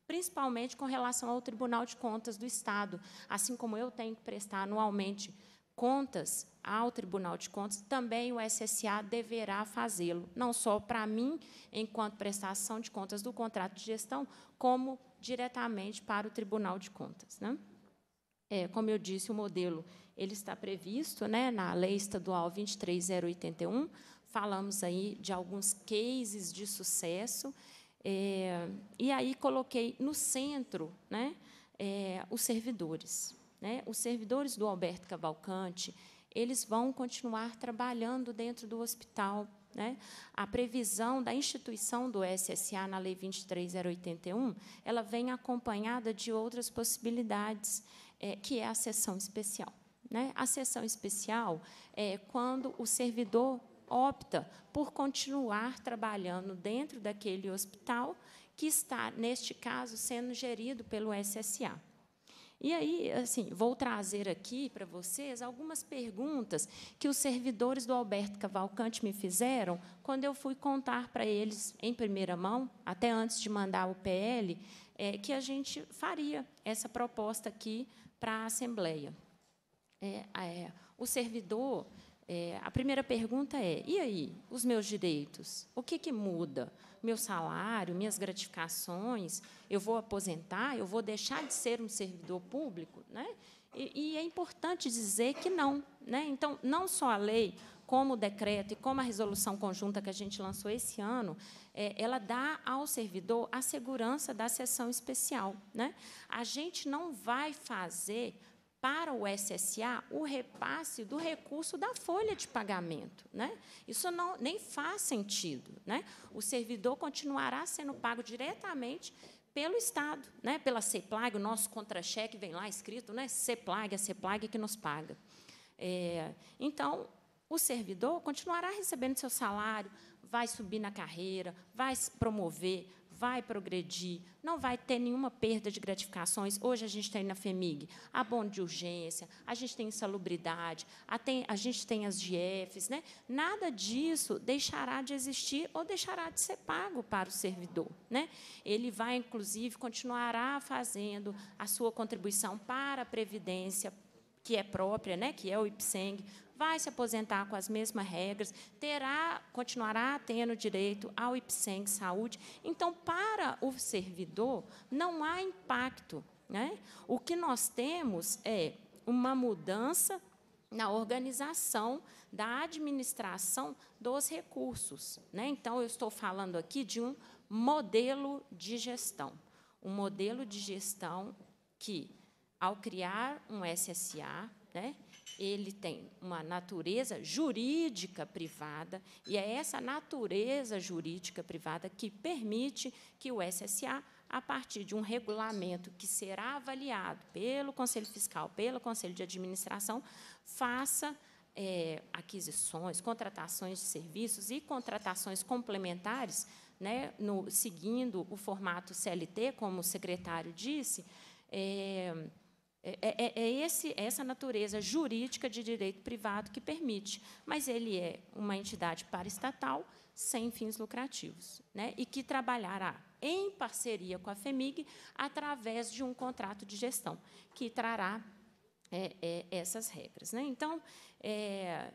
principalmente com relação ao Tribunal de Contas do Estado. Assim como eu tenho que prestar anualmente contas ao Tribunal de Contas, também o SSA deverá fazê-lo, não só para mim, enquanto prestação de contas do contrato de gestão, como diretamente para o Tribunal de Contas. Né? É, como eu disse, o modelo ele está previsto né, na Lei Estadual 23081, falamos aí de alguns cases de sucesso, é, e aí coloquei no centro né, é, os servidores. Né, os servidores do Alberto Cavalcante, eles vão continuar trabalhando dentro do hospital. Né? A previsão da instituição do SSA na Lei 23081, ela vem acompanhada de outras possibilidades, é, que é a sessão especial. Né? A sessão especial é quando o servidor opta por continuar trabalhando dentro daquele hospital que está, neste caso, sendo gerido pelo SSA. E aí, assim, vou trazer aqui para vocês algumas perguntas que os servidores do Alberto Cavalcante me fizeram quando eu fui contar para eles, em primeira mão, até antes de mandar o PL, é, que a gente faria essa proposta aqui para a Assembleia. É, é, o servidor é, a primeira pergunta é: e aí, os meus direitos? O que, que muda? Meu salário, minhas gratificações? Eu vou aposentar? Eu vou deixar de ser um servidor público? Né? E, e é importante dizer que não. Né? Então, não só a lei, como o decreto e como a resolução conjunta que a gente lançou esse ano, é, ela dá ao servidor a segurança da sessão especial. Né? A gente não vai fazer para o SSA o repasse do recurso da folha de pagamento. Né? Isso não, nem faz sentido. Né? O servidor continuará sendo pago diretamente pelo Estado, né? pela CEPLAG, o nosso contra-cheque vem lá escrito, né? CEPLAG, a é CEPLAG que nos paga. É, então, o servidor continuará recebendo seu salário, vai subir na carreira, vai se promover, vai progredir, não vai ter nenhuma perda de gratificações. Hoje a gente tem na FEMIG abono de urgência, a gente tem insalubridade, a, gente tem as GFs. Né? Nada disso deixará de existir ou deixará de ser pago para o servidor. Né? Ele vai, inclusive, continuará fazendo a sua contribuição para a Previdência, que é própria, né, que é o IPSENG, vai se aposentar com as mesmas regras, terá, continuará tendo direito ao IPSEM Saúde. Então, para o servidor, não há impacto. Né? O que nós temos é uma mudança na organização da administração dos recursos. Né? Então, eu estou falando aqui de um modelo de gestão. Um modelo de gestão que, ao criar um SSA, né, ele tem uma natureza jurídica privada, e é essa natureza jurídica privada que permite que o SSA, a partir de um regulamento que será avaliado pelo Conselho Fiscal, pelo Conselho de Administração, faça é, aquisições, contratações de serviços e contratações complementares, né, no, seguindo o formato CLT, como o secretário disse. É, é, é, é, é, esse, é essa natureza jurídica de direito privado que permite, mas ele é uma entidade paraestatal sem fins lucrativos, né? e que trabalhará em parceria com a FEMIG através de um contrato de gestão, que trará é, é, essas regras. Né? Então,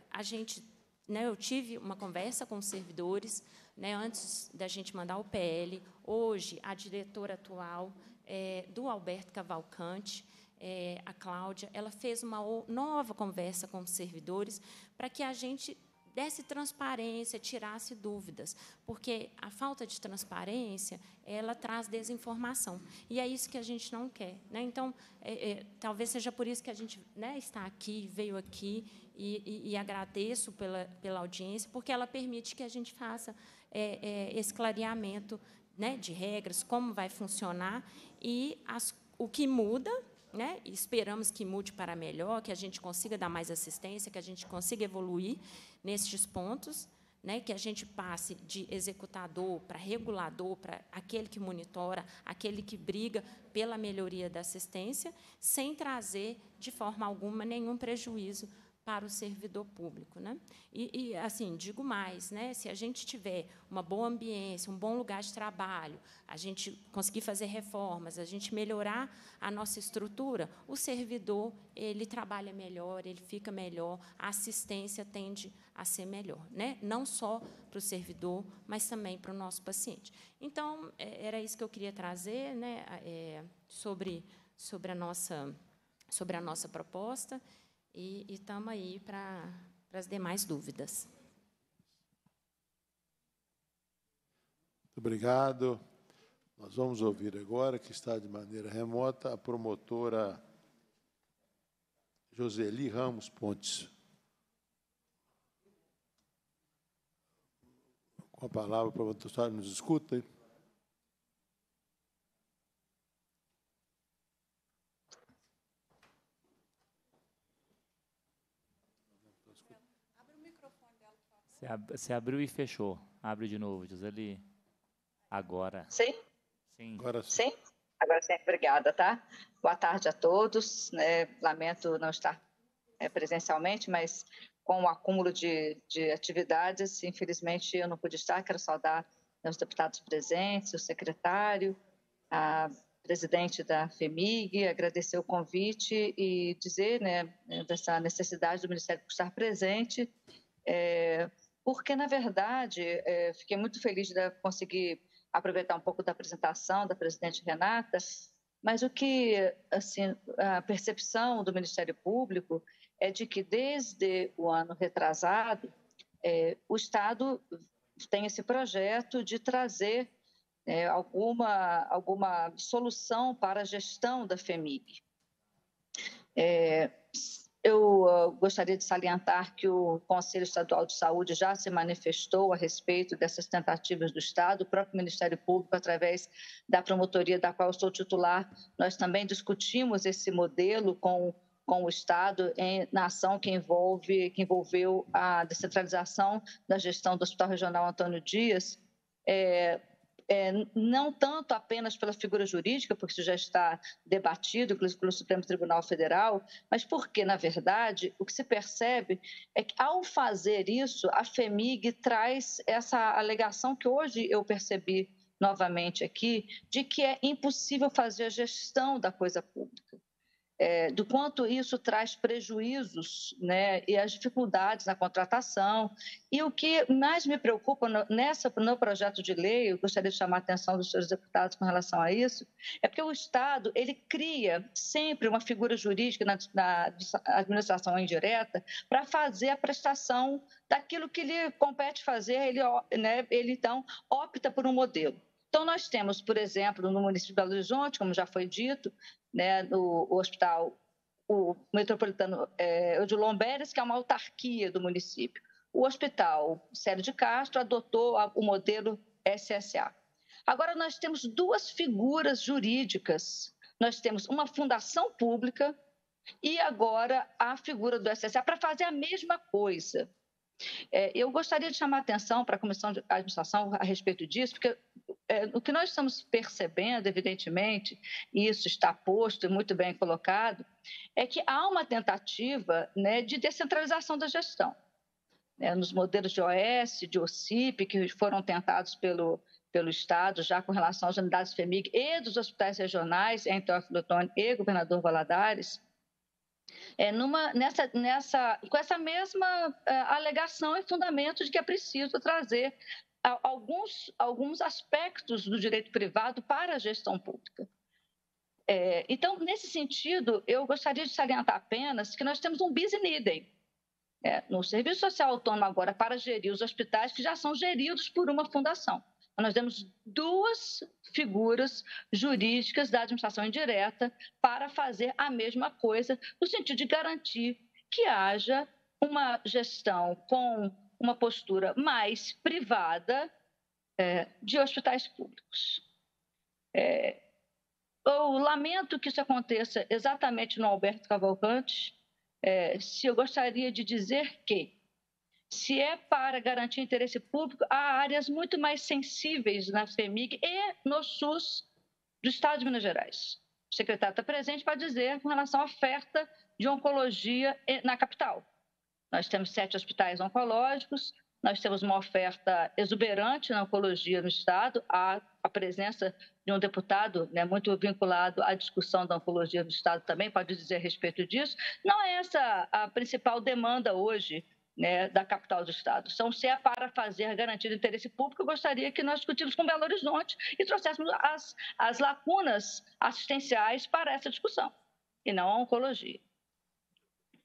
a gente né, eu tive uma conversa com os servidores né, antes da gente mandar o PL. Hoje, a diretora atual é, do Alberto Cavalcante é, a Cláudia, ela fez uma nova conversa com os servidores para que a gente desse transparência, tirasse dúvidas, porque a falta de transparência ela traz desinformação e é isso que a gente não quer, né? Então, é, é, talvez seja por isso que a gente né, está aqui, veio aqui e, e, e, agradeço pela pela audiência, porque ela permite que a gente faça é, é esse clareamento né, de regras, como vai funcionar e as, o que muda né? esperamos que mude para melhor, que a gente consiga dar mais assistência, que a gente consiga evoluir nestes pontos, né? que a gente passe de executador para regulador, para aquele que monitora, aquele que briga pela melhoria da assistência, sem trazer, de forma alguma, nenhum prejuízo para o servidor público. Né? E, e, assim, digo mais, né? se a gente tiver uma boa ambiência, um bom lugar de trabalho, a gente conseguir fazer reformas, a gente melhorar a nossa estrutura, o servidor ele trabalha melhor, ele fica melhor, a assistência tende a ser melhor, né? não só para o servidor, mas também para o nosso paciente. Então, é, era isso que eu queria trazer né? É, sobre, sobre, a nossa, sobre a nossa proposta. E estamos aí para as demais dúvidas. Muito obrigado. Nós vamos ouvir agora, que está de maneira remota, a promotora Joseli Ramos Pontes. Com a palavra, promotora, nos escuta? Hein? Você, ab você abriu e fechou. Abre de novo, Gisele. Agora. Sim? Sim. Agora sim. sim? Agora sim. Obrigada, tá? Boa tarde a todos. Né? Lamento não estar é, presencialmente, mas com o acúmulo de, de atividades, infelizmente eu não pude estar. Quero saudar os deputados presentes, o secretário, a presidente da FEMIG, agradecer o convite e dizer né, dessa necessidade do Ministério estar presente. É, porque, na verdade, é, fiquei muito feliz de conseguir aproveitar um pouco da apresentação da presidente Renata, mas o que, assim, a percepção do Ministério Público é de que, desde o ano retrasado, é, o Estado tem esse projeto de trazer é, alguma, alguma solução para a gestão da FEMIG. É, eh, eu uh, gostaria de salientar que o Conselho Estadual de Saúde já se manifestou a respeito dessas tentativas do Estado, o próprio Ministério Público, através da promotoria da qual eu sou titular, nós também discutimos esse modelo com, com o Estado em, na ação que, envolve, que envolveu a descentralização da gestão do Hospital Regional Antônio Dias, é, é, não tanto apenas pela figura jurídica, porque isso já está debatido, inclusive pelo Supremo Tribunal Federal, mas porque, na verdade, o que se percebe é que, ao fazer isso, a FEMIG traz essa alegação que hoje eu percebi novamente aqui, de que é impossível fazer a gestão da coisa pública é, do quanto isso traz prejuízos né, e as dificuldades na contratação. E o que mais me preocupa no, nessa, no projeto de lei, eu gostaria de chamar a atenção dos senhores deputados com relação a isso, é porque o Estado ele cria sempre uma figura jurídica na, na administração indireta para fazer a prestação daquilo que lhe compete fazer, ele, né, ele então opta por um modelo. Então, nós temos, por exemplo, no município de Belo Horizonte, como já foi dito, né, no, o hospital o metropolitano é, Odilon que é uma autarquia do município. O hospital Célio de Castro adotou o modelo SSA. Agora, nós temos duas figuras jurídicas. Nós temos uma fundação pública e agora a figura do SSA para fazer a mesma coisa. É, eu gostaria de chamar a atenção para a comissão de administração a respeito disso, porque é, o que nós estamos percebendo, evidentemente, e isso está posto e muito bem colocado, é que há uma tentativa né, de descentralização da gestão. É, nos modelos de OS, de OCIP, que foram tentados pelo, pelo Estado, já com relação às unidades FEMIG e dos hospitais regionais, entre o e o governador Valadares, é, numa, nessa, nessa, com essa mesma uh, alegação e fundamento de que é preciso trazer uh, alguns, alguns aspectos do direito privado para a gestão pública. É, então, nesse sentido, eu gostaria de salientar apenas que nós temos um bis in idem é, no Serviço Social Autônomo agora para gerir os hospitais que já são geridos por uma fundação. Nós temos duas figuras jurídicas da administração indireta para fazer a mesma coisa, no sentido de garantir que haja uma gestão com uma postura mais privada é, de hospitais públicos. É, eu lamento que isso aconteça exatamente no Alberto Cavalcante. É, se eu gostaria de dizer que se é para garantir interesse público, há áreas muito mais sensíveis na FEMIG e no SUS do Estado de Minas Gerais. O secretário está presente para dizer com relação à oferta de oncologia na capital. Nós temos sete hospitais oncológicos, nós temos uma oferta exuberante na oncologia no Estado, há a presença de um deputado né, muito vinculado à discussão da oncologia no Estado também, pode dizer a respeito disso. Não é essa a principal demanda hoje né, da capital do Estado. São se é para fazer garantir o interesse público, eu gostaria que nós discutíssemos com Belo Horizonte e trouxéssemos as, as lacunas assistenciais para essa discussão, e não a oncologia.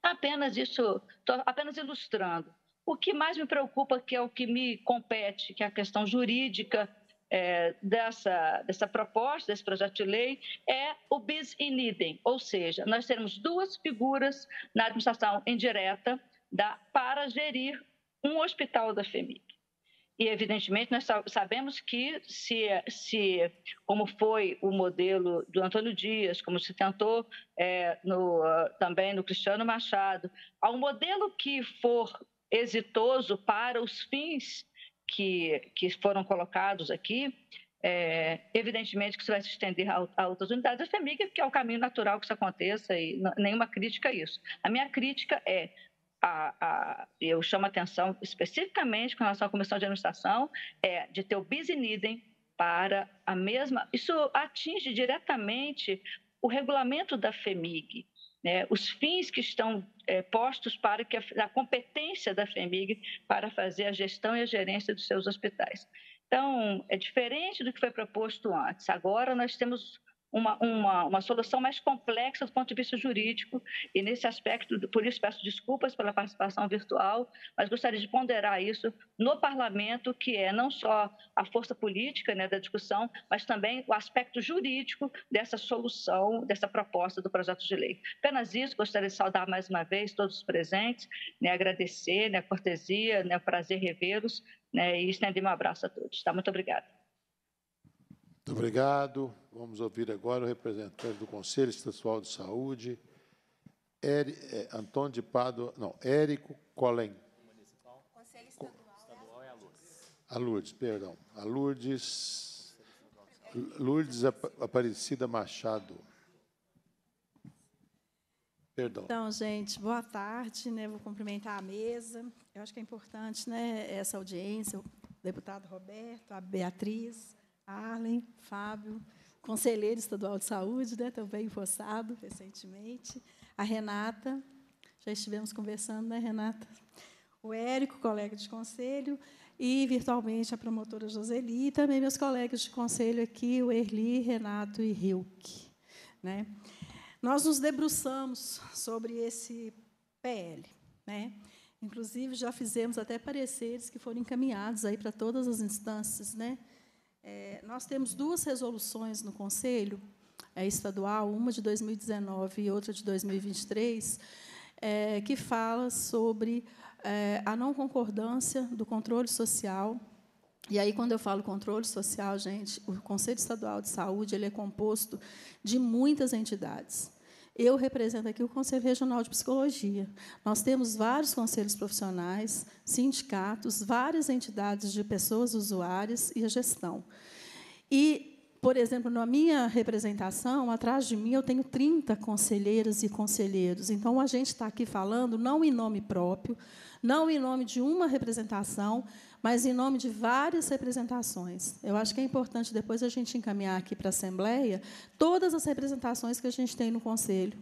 Apenas isso, apenas ilustrando. O que mais me preocupa, que é o que me compete, que é a questão jurídica é, dessa, dessa proposta, desse projeto de lei, é o bis in idem, ou seja, nós temos duas figuras na administração indireta da, para gerir um hospital da FEMIG. E, evidentemente, nós sabemos que, se, se, como foi o modelo do Antônio Dias, como se tentou é, no, também no Cristiano Machado, ao modelo que for exitoso para os fins que, que foram colocados aqui, é, evidentemente que isso vai se estender a, a outras unidades da FEMIG, que é o caminho natural que isso aconteça, e nenhuma crítica a isso. A minha crítica é a, a, eu chamo a atenção especificamente com relação à comissão de administração, é de ter o bis para a mesma. Isso atinge diretamente o regulamento da FEMIG, né? os fins que estão é, postos para que a, a competência da FEMIG para fazer a gestão e a gerência dos seus hospitais. Então, é diferente do que foi proposto antes. Agora nós temos uma, uma, uma, solução mais complexa do ponto de vista jurídico. E nesse aspecto, por isso peço desculpas pela participação virtual, mas gostaria de ponderar isso no parlamento, que é não só a força política né, da discussão, mas também o aspecto jurídico dessa solução, dessa proposta do projeto de lei. Apenas isso, gostaria de saudar mais uma vez todos os presentes, né, agradecer né, a cortesia, né, prazer revê-los né, e estender um abraço a todos. Tá? Muito obrigada. Muito obrigado. Vamos ouvir agora o representante do Conselho Estadual de Saúde, Eri, é, Antônio de Pado, não, Érico Colem. Conselho Estadual. é a Lourdes. A Lourdes, perdão. A Lourdes, Lourdes Aparecida Machado. Perdão. Então, gente, boa tarde, né? Vou cumprimentar a mesa. Eu acho que é importante, né, essa audiência, o deputado Roberto, a Beatriz, Arlen, Fábio, conselheiro estadual de saúde, né, também forçado recentemente. A Renata, já estivemos conversando, né, Renata? O Érico, colega de conselho, e virtualmente a promotora Joseli, e também meus colegas de conselho aqui, o Erli, Renato e Rilke. Né? Nós nos debruçamos sobre esse PL. Né? Inclusive, já fizemos até pareceres que foram encaminhados aí para todas as instâncias, né? É, nós temos duas resoluções no Conselho é, Estadual, uma de 2019 e outra de 2023, é, que fala sobre é, a não concordância do controle social. E aí, quando eu falo controle social, gente, o Conselho Estadual de Saúde ele é composto de muitas entidades. Eu represento aqui o Conselho Regional de Psicologia. Nós temos vários conselhos profissionais, sindicatos, várias entidades de pessoas usuárias e a gestão. E, por exemplo, na minha representação, atrás de mim, eu tenho 30 conselheiras e conselheiros. Então, a gente está aqui falando não em nome próprio, não em nome de uma representação, mas em nome de várias representações. Eu acho que é importante depois a gente encaminhar aqui para a Assembleia todas as representações que a gente tem no Conselho.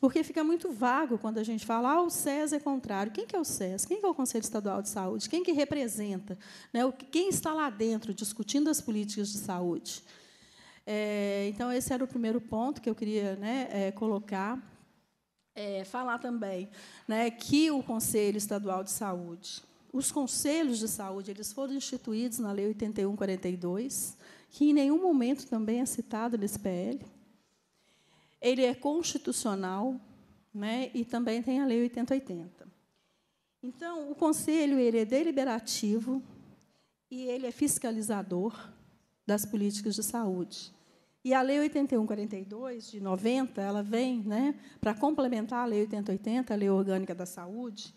Porque fica muito vago quando a gente fala, ah, o SES é contrário. Quem que é o SES? Quem que é o Conselho Estadual de Saúde? Quem que representa? Né? Quem está lá dentro discutindo as políticas de saúde? É, então, esse era o primeiro ponto que eu queria né, é, colocar. É, falar também né, que o Conselho Estadual de Saúde os conselhos de saúde eles foram instituídos na Lei 8142, que em nenhum momento também é citado nesse PL. Ele é constitucional né, e também tem a Lei 8080. Então, o conselho ele é deliberativo e ele é fiscalizador das políticas de saúde. E a Lei 8142, de 90, ela vem né, para complementar a Lei 8080, a Lei Orgânica da Saúde,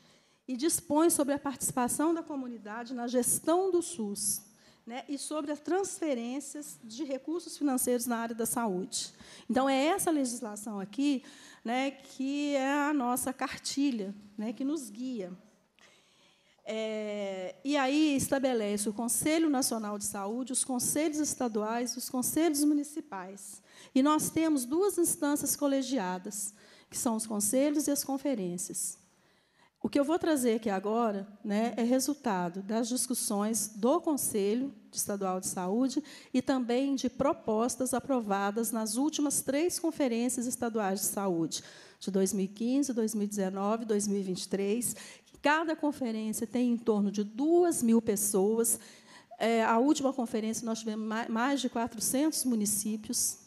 e dispõe sobre a participação da comunidade na gestão do SUS. Né, e sobre as transferências de recursos financeiros na área da saúde. Então, é essa legislação aqui né, que é a nossa cartilha, né, que nos guia. É, e aí estabelece o Conselho Nacional de Saúde, os conselhos estaduais, os conselhos municipais. E nós temos duas instâncias colegiadas, que são os conselhos e as conferências. O que eu vou trazer aqui agora né, é resultado das discussões do Conselho Estadual de Saúde e também de propostas aprovadas nas últimas três conferências estaduais de saúde, de 2015, 2019 e 2023. Cada conferência tem em torno de duas mil pessoas. É, a última conferência nós tivemos mais de 400 municípios.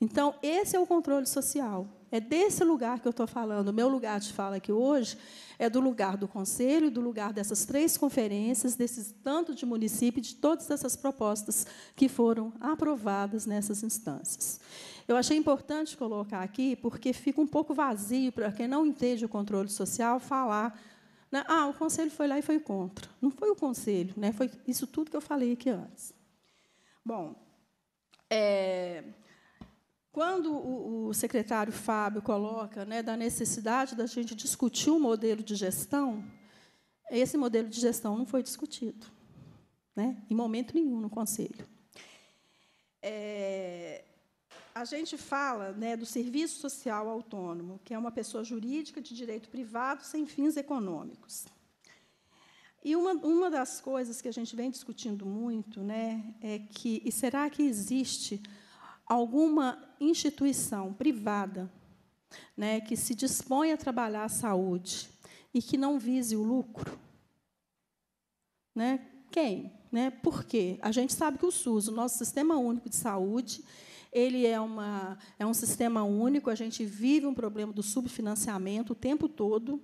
Então, esse é o controle social é desse lugar que eu estou falando. O meu lugar de fala aqui hoje é do lugar do conselho, do lugar dessas três conferências, desses tanto de município, de todas essas propostas que foram aprovadas nessas instâncias. Eu achei importante colocar aqui, porque fica um pouco vazio para quem não entende o controle social falar né, ah, o conselho foi lá e foi contra. Não foi o conselho, né? foi isso tudo que eu falei aqui antes. Bom, é, quando o, o secretário Fábio coloca né, da necessidade da gente discutir o um modelo de gestão, esse modelo de gestão não foi discutido, né, em momento nenhum no Conselho. É, a gente fala né, do serviço social autônomo, que é uma pessoa jurídica de direito privado sem fins econômicos. E uma, uma das coisas que a gente vem discutindo muito né, é que e será que existe alguma instituição privada né, que se dispõe a trabalhar a saúde e que não vise o lucro, né, quem? Né? Por quê? A gente sabe que o SUS, o nosso Sistema Único de Saúde, ele é, uma, é um sistema único, a gente vive um problema do subfinanciamento o tempo todo.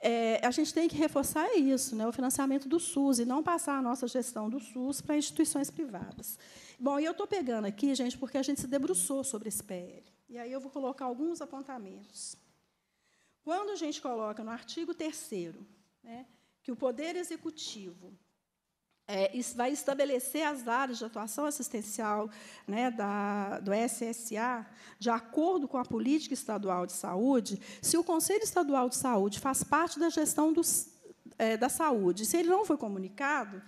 É, a gente tem que reforçar isso, né, o financiamento do SUS, e não passar a nossa gestão do SUS para instituições privadas. Bom, e eu estou pegando aqui, gente, porque a gente se debruçou sobre esse PL. E aí eu vou colocar alguns apontamentos. Quando a gente coloca no artigo 3 né, que o Poder Executivo é, vai estabelecer as áreas de atuação assistencial né, da, do SSA, de acordo com a política estadual de saúde, se o Conselho Estadual de Saúde faz parte da gestão dos, é, da saúde, se ele não foi comunicado,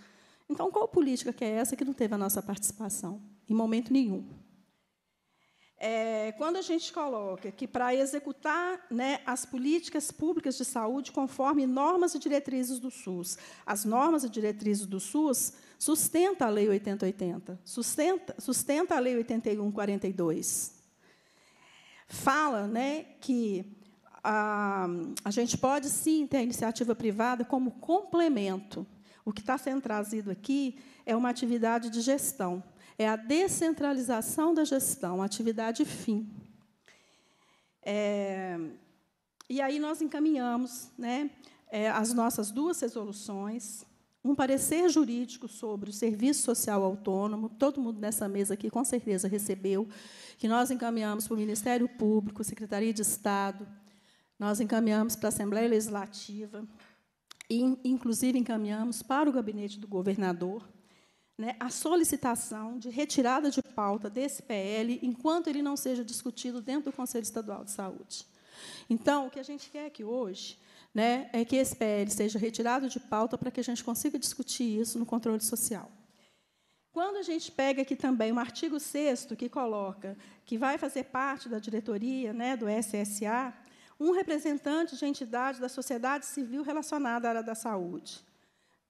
então, qual política que é essa que não teve a nossa participação? Em momento nenhum. É, quando a gente coloca que para executar né, as políticas públicas de saúde conforme normas e diretrizes do SUS, as normas e diretrizes do SUS sustenta a Lei 8080, sustenta, sustenta a Lei 8142. Fala né, que a, ah, a gente pode sim ter a iniciativa privada como complemento o que está sendo trazido aqui é uma atividade de gestão, é a descentralização da gestão, atividade fim. É, e aí nós encaminhamos né, é, as nossas duas resoluções, um parecer jurídico sobre o serviço social autônomo, todo mundo nessa mesa aqui com certeza recebeu, que nós encaminhamos para o Ministério Público, Secretaria de Estado, nós encaminhamos para a Assembleia Legislativa, e, inclusive, encaminhamos para o gabinete do governador né, a solicitação de retirada de pauta desse PL enquanto ele não seja discutido dentro do Conselho Estadual de Saúde. Então, o que a gente quer aqui hoje né, é que esse PL seja retirado de pauta para que a gente consiga discutir isso no controle social. Quando a gente pega aqui também o um artigo 6 que coloca que vai fazer parte da diretoria né, do SSA, um representante de entidade da sociedade civil relacionada à área da saúde.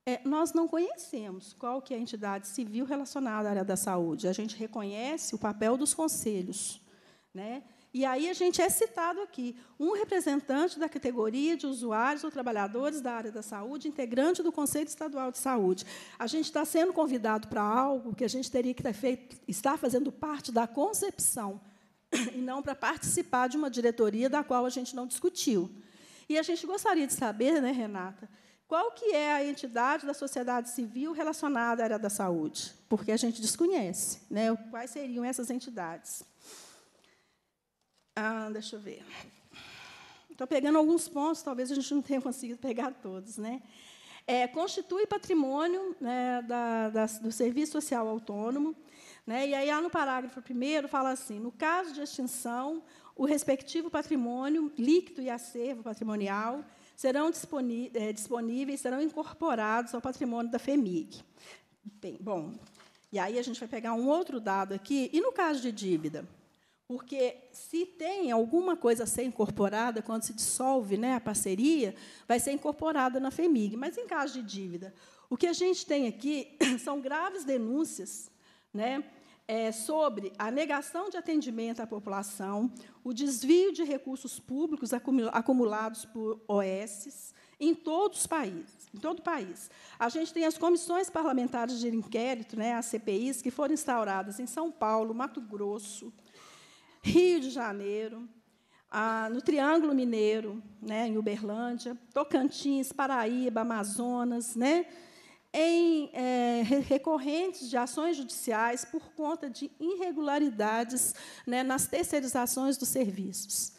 É, nós não conhecemos qual que é a entidade civil relacionada à área da saúde. A gente reconhece o papel dos conselhos, né? E aí a gente é citado aqui um representante da categoria de usuários ou trabalhadores da área da saúde, integrante do Conselho Estadual de Saúde. A gente está sendo convidado para algo que a gente teria que ter feito, estar fazendo parte da concepção [COUGHS] e não para participar de uma diretoria da qual a gente não discutiu. E a gente gostaria de saber, né, Renata, qual que é a entidade da sociedade civil relacionada à área da saúde? Porque a gente desconhece, né? Quais seriam essas entidades? Ah, deixa eu ver. Estou pegando alguns pontos, talvez a gente não tenha conseguido pegar todos, né? É, constitui patrimônio né, da, da, do serviço social autônomo né? E aí, lá no parágrafo primeiro, fala assim: no caso de extinção, o respectivo patrimônio líquido e acervo patrimonial serão eh, disponíveis, serão incorporados ao patrimônio da FEMIG. Bem, bom, e aí a gente vai pegar um outro dado aqui, e no caso de dívida? Porque se tem alguma coisa a ser incorporada, quando se dissolve né, a parceria, vai ser incorporada na FEMIG. Mas em caso de dívida, o que a gente tem aqui [COUGHS] são graves denúncias né, é, sobre a negação de atendimento à população, o desvio de recursos públicos acumulados por OS em todos os países, em todo o país. A gente tem as comissões parlamentares de inquérito, né, as CPIs, que foram instauradas em São Paulo, Mato Grosso, Rio de Janeiro, no Triângulo Mineiro, né, em Uberlândia, Tocantins, Paraíba, Amazonas, né, em é, recorrentes de ações judiciais por conta de irregularidades né, nas terceirizações dos serviços.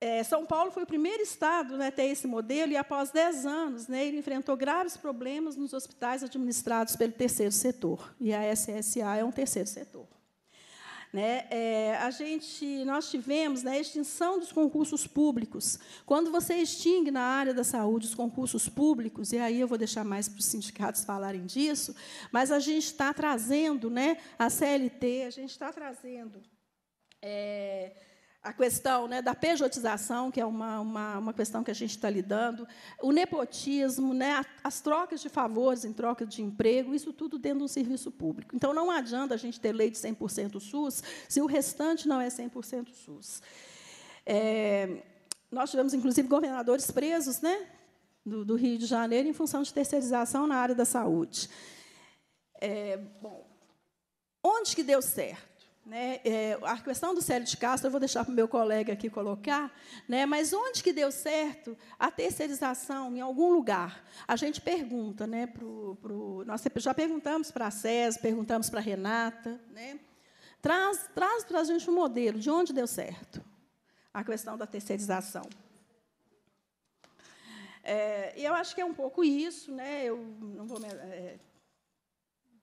É, São Paulo foi o primeiro estado né, a ter esse modelo e, após 10 anos, né, ele enfrentou graves problemas nos hospitais administrados pelo terceiro setor. E a SSA é um terceiro setor. Né? É, a gente, nós tivemos né, a extinção dos concursos públicos. Quando você extingue na área da saúde os concursos públicos, e aí eu vou deixar mais para os sindicatos falarem disso, mas a gente está trazendo né, a CLT, a gente está trazendo. É, a questão né, da pejotização, que é uma, uma, uma questão que a gente está lidando, o nepotismo, né, as trocas de favores em troca de emprego, isso tudo dentro de um serviço público. Então, não adianta a gente ter lei de 100% SUS se o restante não é 100% SUS. É, nós tivemos, inclusive, governadores presos né, do, do, Rio de Janeiro em função de terceirização na área da saúde. É, bom, onde que deu certo? Né, é, a questão do Célio de Castro eu vou deixar para o meu colega aqui colocar, né, mas onde que deu certo a terceirização em algum lugar? A gente pergunta, né, pro, pro, nós já perguntamos para a SES, perguntamos para a Renata. Né, traz traz para a gente um modelo de onde deu certo a questão da terceirização. É, eu acho que é um pouco isso, né, eu não vou. É,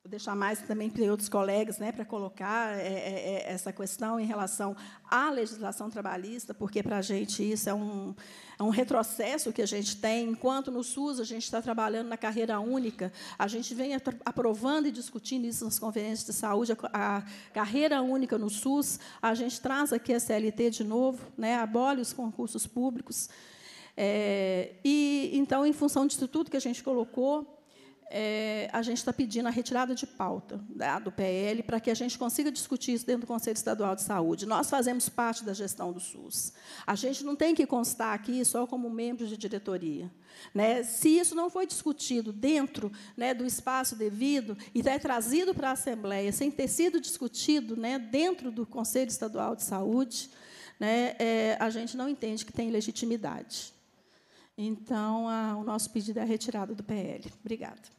Vou deixar mais também para outros colegas né, para colocar é, é, é essa questão em relação à legislação trabalhista, porque para a gente isso é um, é um retrocesso que a gente tem. Enquanto no SUS a gente está trabalhando na carreira única, a gente vem aprovando e discutindo isso nas conferências de saúde, a, carreira única no SUS, a gente traz aqui a CLT de novo, né, abole os concursos públicos. É, e, então, em função disso tudo que a gente colocou, é, a gente está pedindo a retirada de pauta né, do PL para que a gente consiga discutir isso dentro do Conselho Estadual de Saúde. Nós fazemos parte da gestão do SUS. A gente não tem que constar aqui só como membro de diretoria. Né? Se isso não foi discutido dentro né, do espaço devido e é trazido para a Assembleia sem ter sido discutido né, dentro do Conselho Estadual de Saúde, né, é, a gente não entende que tem legitimidade. Então, a, o nosso pedido é a retirada do PL. Obrigada.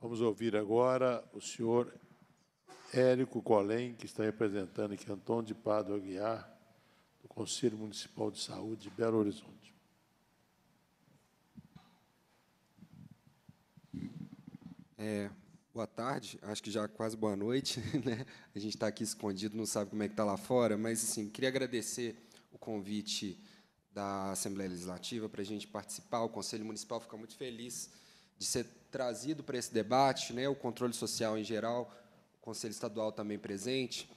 Vamos ouvir agora o senhor Érico Colém, que está representando aqui Antônio de Pado Aguiar, do Conselho Municipal de Saúde de Belo Horizonte. É, boa tarde, acho que já quase boa noite. [LAUGHS] Né? A gente está aqui escondido, não sabe como é que está lá fora, mas assim, queria agradecer o convite da Assembleia Legislativa para a gente participar. O Conselho Municipal fica muito feliz de ser trazido para esse debate, né, o controle social em geral, o Conselho Estadual também presente,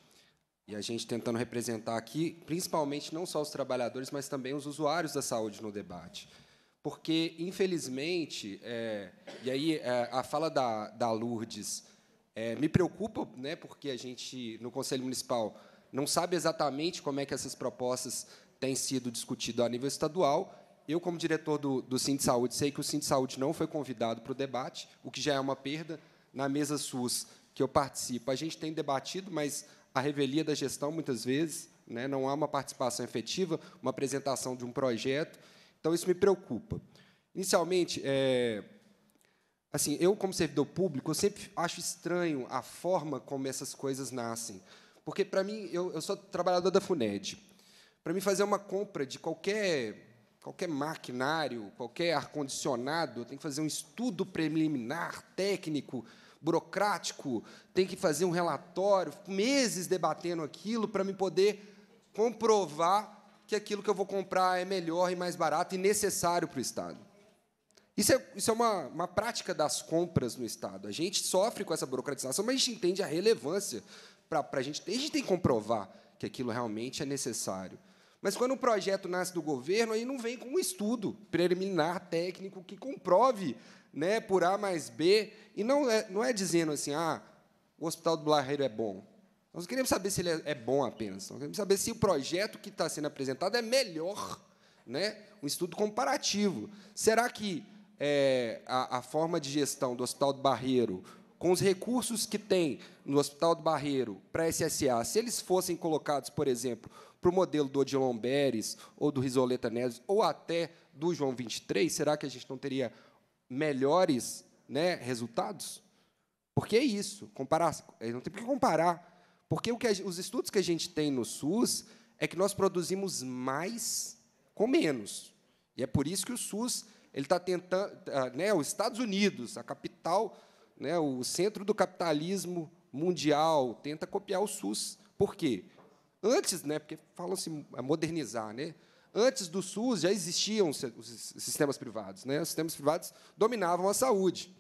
e a gente tentando representar aqui, principalmente não só os trabalhadores, mas também os usuários da saúde no debate. Porque, infelizmente, é, e aí é, a fala da, da Lourdes é, me preocupa, né, porque a gente, no Conselho Municipal, não sabe exatamente como é que essas propostas têm sido discutidas a nível estadual, eu, como diretor do, do de Saúde, sei que o Cine de Saúde não foi convidado para o debate, o que já é uma perda. Na mesa SUS que eu participo, a gente tem debatido, mas a revelia da gestão, muitas vezes, né, não há uma participação efetiva, uma apresentação de um projeto. Então, isso me preocupa. Inicialmente, é, assim, eu, como servidor público, eu sempre acho estranho a forma como essas coisas nascem. Porque, para mim, eu, eu sou trabalhador da FUNED. Para mim, fazer uma compra de qualquer qualquer maquinário, qualquer ar-condicionado, tem que fazer um estudo preliminar, técnico, burocrático, tem que fazer um relatório, meses debatendo aquilo para me poder comprovar que aquilo que eu vou comprar é melhor e mais barato e necessário para o Estado. Isso é, isso é uma, uma prática das compras no Estado. A gente sofre com essa burocratização, mas a gente entende a relevância para a gente. A gente tem que comprovar que aquilo realmente é necessário. Mas quando o projeto nasce do governo, aí não vem com um estudo preliminar técnico que comprove, né, por A mais B, e não é, não é dizendo assim, ah, o Hospital do Barreiro é bom. Nós queremos saber se ele é, é bom apenas. Nós queremos saber se o projeto que está sendo apresentado é melhor, né? Um estudo comparativo. Será que é, a, a forma de gestão do Hospital do Barreiro com os recursos que tem no Hospital do Barreiro para a SSA, se eles fossem colocados, por exemplo, para o modelo do Odilon Beres ou do Risoleta Neves ou até do João 23, será que a gente não teria melhores né, resultados? Porque é isso, comparar, é, não tem por que comparar, porque o que a, os estudos que a gente tem no SUS é que nós produzimos mais com menos. E é por isso que o SUS ele está tentando, tá, né, os Estados Unidos, a capital, né, o centro do capitalismo mundial, tenta copiar o SUS. Por quê? Antes, né, porque falam-se modernizar, né? Antes do SUS já existiam os sistemas privados, né? Os sistemas privados dominavam a saúde.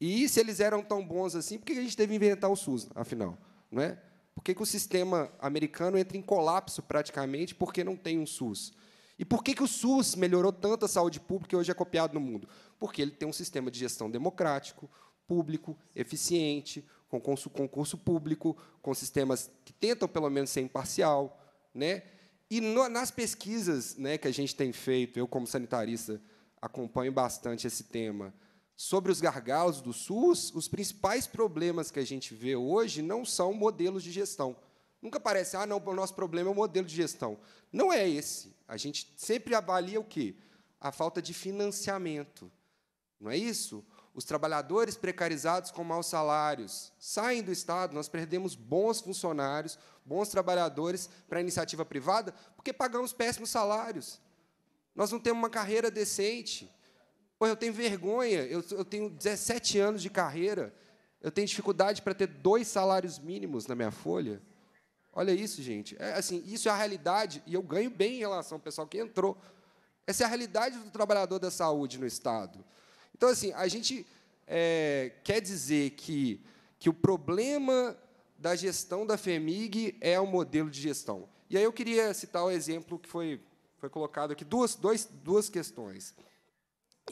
E se eles eram tão bons assim, por que a gente teve que inventar o SUS, afinal, não é? Por que, que o sistema americano entra em colapso praticamente porque não tem um SUS? E por que, que o SUS melhorou tanto a saúde pública e hoje é copiado no mundo? Porque ele tem um sistema de gestão democrático, público, eficiente, com concurso público, com sistemas que tentam, pelo menos, ser imparcial. Né? E no, nas pesquisas né, que a gente tem feito, eu, como sanitarista, acompanho bastante esse tema, sobre os gargalos do SUS, os principais problemas que a gente vê hoje não são modelos de gestão. Nunca parece, ah, não, o nosso problema é o modelo de gestão. Não é esse. A gente sempre avalia o quê? A falta de financiamento. Não é isso? Os trabalhadores precarizados com maus salários saem do Estado, nós perdemos bons funcionários, bons trabalhadores para a iniciativa privada, porque pagamos péssimos salários. Nós não temos uma carreira decente. Pô, eu tenho vergonha, eu, eu tenho 17 anos de carreira, eu tenho dificuldade para ter dois salários mínimos na minha folha. Olha isso, gente. É, assim, isso é a realidade, e eu ganho bem em relação ao pessoal que entrou. Essa é a realidade do trabalhador da saúde no Estado. Então, assim, a gente é, quer dizer que, que o problema da gestão da FEMIG é o modelo de gestão. E aí eu queria citar o um exemplo que foi, foi colocado aqui, duas, dois, duas questões.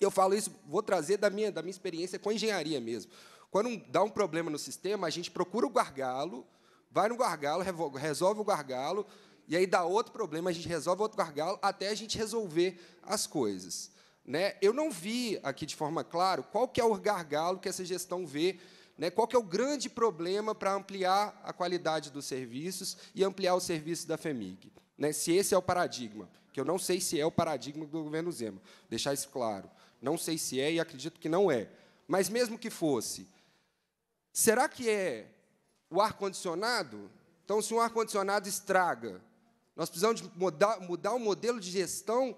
Eu falo isso, vou trazer da minha, da minha experiência com engenharia mesmo. Quando dá um problema no sistema, a gente procura o gargalo, vai no gargalo, resolve o gargalo, e aí dá outro problema, a gente resolve outro gargalo, até a gente resolver as coisas. Né? Eu não vi aqui de forma clara qual que é o gargalo que essa gestão vê, né? qual que é o grande problema para ampliar a qualidade dos serviços e ampliar o serviço da FEMIG. Né? Se esse é o paradigma, que eu não sei se é o paradigma do governo Zema, deixar isso claro. Não sei se é e acredito que não é. Mas mesmo que fosse, será que é o ar-condicionado? Então, se um ar-condicionado estraga, nós precisamos mudar, mudar o modelo de gestão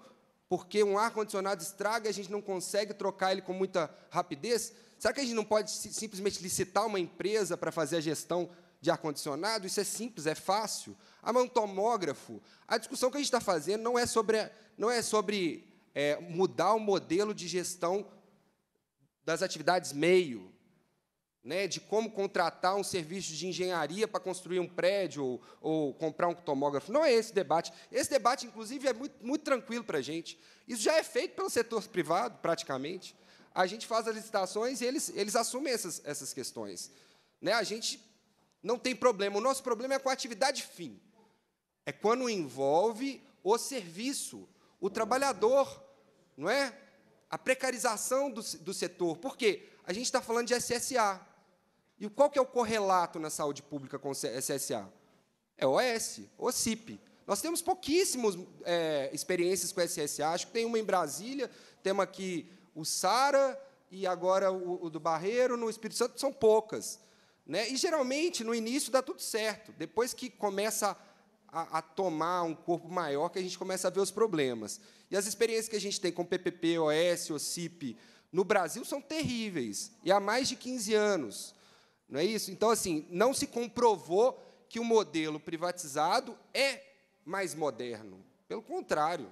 porque um ar-condicionado estraga e a gente não consegue trocar ele com muita rapidez? Será que a gente não pode simplesmente licitar uma empresa para fazer a gestão de ar-condicionado? Isso é simples, é fácil. Ah, mas um tomógrafo. A discussão que a gente está fazendo não é sobre, não é sobre é, mudar o modelo de gestão das atividades meio né, de como contratar um serviço de engenharia para construir um prédio ou, ou, comprar um tomógrafo. Não é esse debate. Esse debate, inclusive, é muito, muito tranquilo para a gente. Isso já é feito pelo setor privado, praticamente. A gente faz as licitações e eles, eles assumem essas, essas questões. Né, a gente não tem problema. O nosso problema é com a atividade fim. É quando envolve o serviço, o trabalhador, não é? A precarização do, do setor. Por quê? A gente está falando de SSA. E qual que é o correlato na saúde pública com o SSA? É, é OS, OCIP. Nós temos pouquíssimas é, experiências com o SSA. Acho que tem uma em Brasília, temos aqui o SARA e agora o, o do Barreiro, no Espírito Santo, são poucas. Né? E, geralmente, no início dá tudo certo. Depois que começa a, a, tomar um corpo maior, que a gente começa a ver os problemas. E as experiências que a gente tem com PPP, OS, OCIP, no Brasil, são terríveis. E há mais de 15 anos. Não é isso? Então, assim, não se comprovou que o modelo privatizado é mais moderno. Pelo contrário.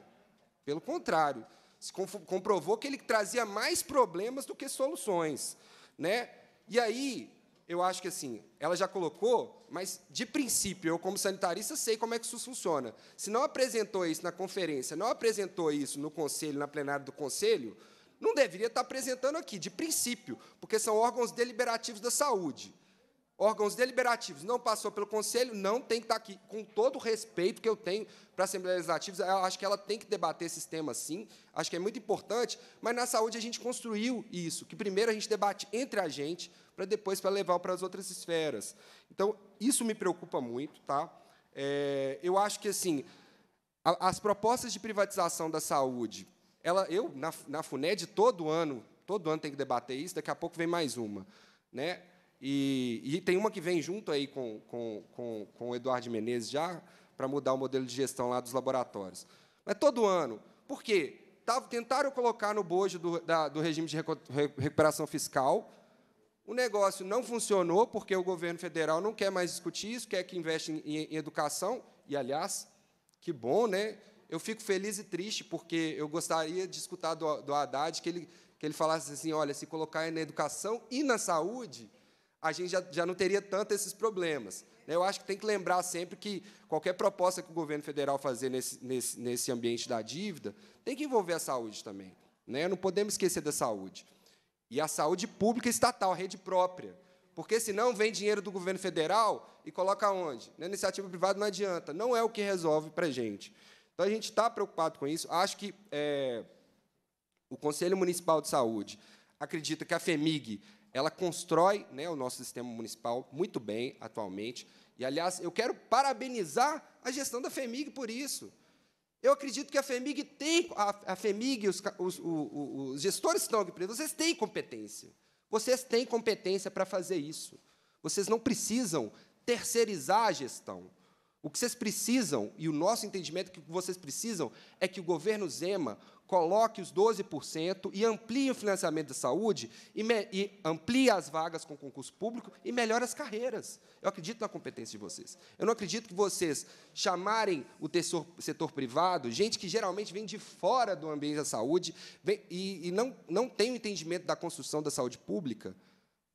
Pelo contrário. Se comprovou que ele trazia mais problemas do que soluções. Né? E aí, eu acho que assim, ela já colocou, mas de princípio, eu como sanitarista sei como é que isso funciona. Se não apresentou isso na conferência, não apresentou isso no conselho, na plenária do conselho, não deveria estar apresentando aqui, de princípio, porque são órgãos deliberativos da saúde. Órgãos deliberativos, não passou pelo conselho, não tem que estar aqui. Com todo o respeito que eu tenho para a Assembleia Legislativa, eu acho que ela tem que debater esses temas sim, acho que é muito importante, mas na saúde a gente construiu isso, que primeiro a gente debate entre a gente, para depois para levar para as outras esferas. Então, isso me preocupa muito, tá? É, eu acho que assim, a, as propostas de privatização da saúde ela, eu, na, na FUNED, todo ano, todo ano tem que debater isso, daqui a pouco vem mais uma. Né? E, e tem uma que vem junto aí com, com, com, com o Eduardo Menezes já, para mudar o modelo de gestão lá dos laboratórios. Mas todo ano. Por quê? Tá, tentaram colocar no bojo do, da, do regime de recuperação fiscal, o negócio não funcionou porque o governo federal não quer mais discutir isso, quer que investe em, em, educação. E, aliás, que bom, né? eu fico feliz e triste, porque eu gostaria de escutar do, do Haddad que ele, que ele falasse assim: olha, se colocar na educação e na saúde, a gente já, já não teria tanto esses problemas. Né, eu acho que tem que lembrar sempre que qualquer proposta que o governo federal fazer nesse, nesse, nesse ambiente da dívida tem que envolver a saúde também. Né? Não podemos esquecer da saúde. E a saúde pública estatal, rede própria. Porque senão vem dinheiro do governo federal e coloca onde? Na iniciativa privada não adianta. Não é o que resolve para a gente. Então, a gente está preocupado com isso. Acho que é, o Conselho Municipal de Saúde acredita que a FEMIG ela constrói né, o nosso sistema municipal muito bem atualmente. E, aliás, eu quero parabenizar a gestão da FEMIG por isso. Eu acredito que a FEMIG tem, a, a FEMIG, os, os, os, os gestores que estão aqui presos, vocês têm competência. Vocês têm competência para fazer isso. Vocês não precisam terceirizar a gestão. O que vocês precisam, e o nosso entendimento que vocês precisam, é que o governo Zema coloque os 12% e amplie o financiamento da saúde, e, me, e, amplie as vagas com concurso público e melhore as carreiras. Eu acredito na competência de vocês. Eu não acredito que vocês chamarem o setor privado, gente que geralmente vem de fora do ambiente da saúde vem, e, e, não, não tem o entendimento da construção da saúde pública,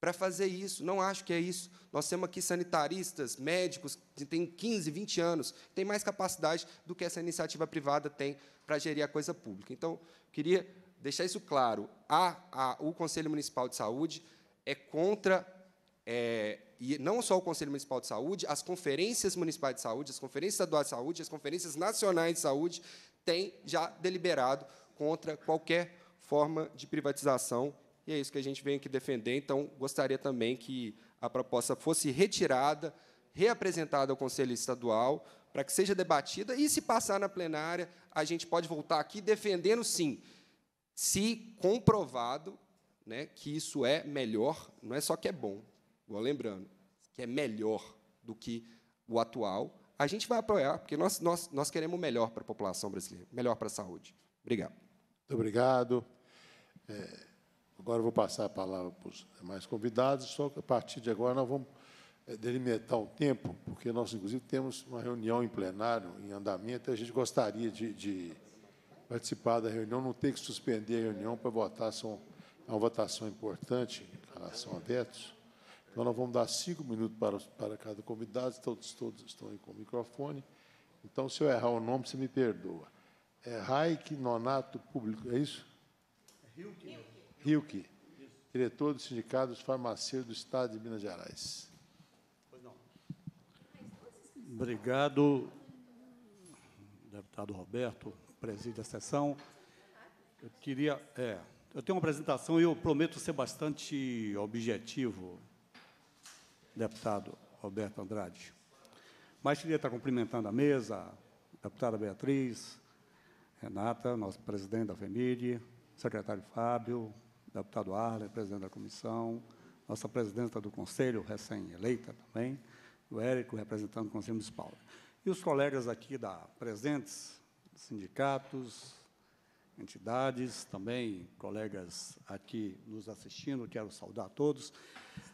para fazer isso. Não acho que é isso. Nós temos aqui sanitaristas, médicos que têm 15, 20 anos, que têm mais capacidade do que essa iniciativa privada tem para gerir a coisa pública. Então, queria deixar isso claro. A, a, o Conselho Municipal de Saúde é contra é, e não só o Conselho Municipal de Saúde, as conferências municipais de saúde, as conferências estaduais de saúde, as conferências nacionais de saúde têm já deliberado contra qualquer forma de privatização e é isso que a gente vem aqui defender. Então, gostaria também que a proposta fosse retirada, reapresentada ao Conselho Estadual, para que seja debatida e, se passar na plenária, a gente pode voltar aqui defendendo, sim, se comprovado né, que isso é melhor, não é só que é bom, vou lembrando, que é melhor do que o atual, a gente vai apoiar, porque nós, nós, nós queremos o melhor para a população brasileira, melhor para a saúde. Obrigado. Muito obrigado. É... Agora vou passar a palavra para os demais convidados, só que a partir de agora nós vamos eh, delimitar um tempo, porque nós, inclusive, temos uma reunião em plenário, em andamento, e então a gente gostaria de, de participar da reunião, não ter que suspender a reunião para votar, são, é uma votação importante em relação a vetos. Então, nós vamos dar cinco minutos para, para cada convidado, todos, todos estão aí com o microfone. Então, se eu errar o nome, você me perdoa. É Raik Nonato Público, é isso? É Rilke. Hilke, diretor do Sindicato dos Farmacêuticos do Estado de Minas Gerais. Obrigado, deputado Roberto, preside a sessão. Eu queria... É, eu tenho uma apresentação e eu prometo ser bastante objetivo, deputado Roberto Andrade. Mas queria estar cumprimentando a mesa, a deputada Beatriz, Renata, nosso presidente da FEMIG, secretário Fábio, deputado Arler, presidente da comissão, nossa presidenta do conselho, recém-eleita também, o Érico, representando o Conselho Municipal. E os colegas aqui da presentes, sindicatos, entidades, também colegas aqui nos assistindo, quero saudar a todos.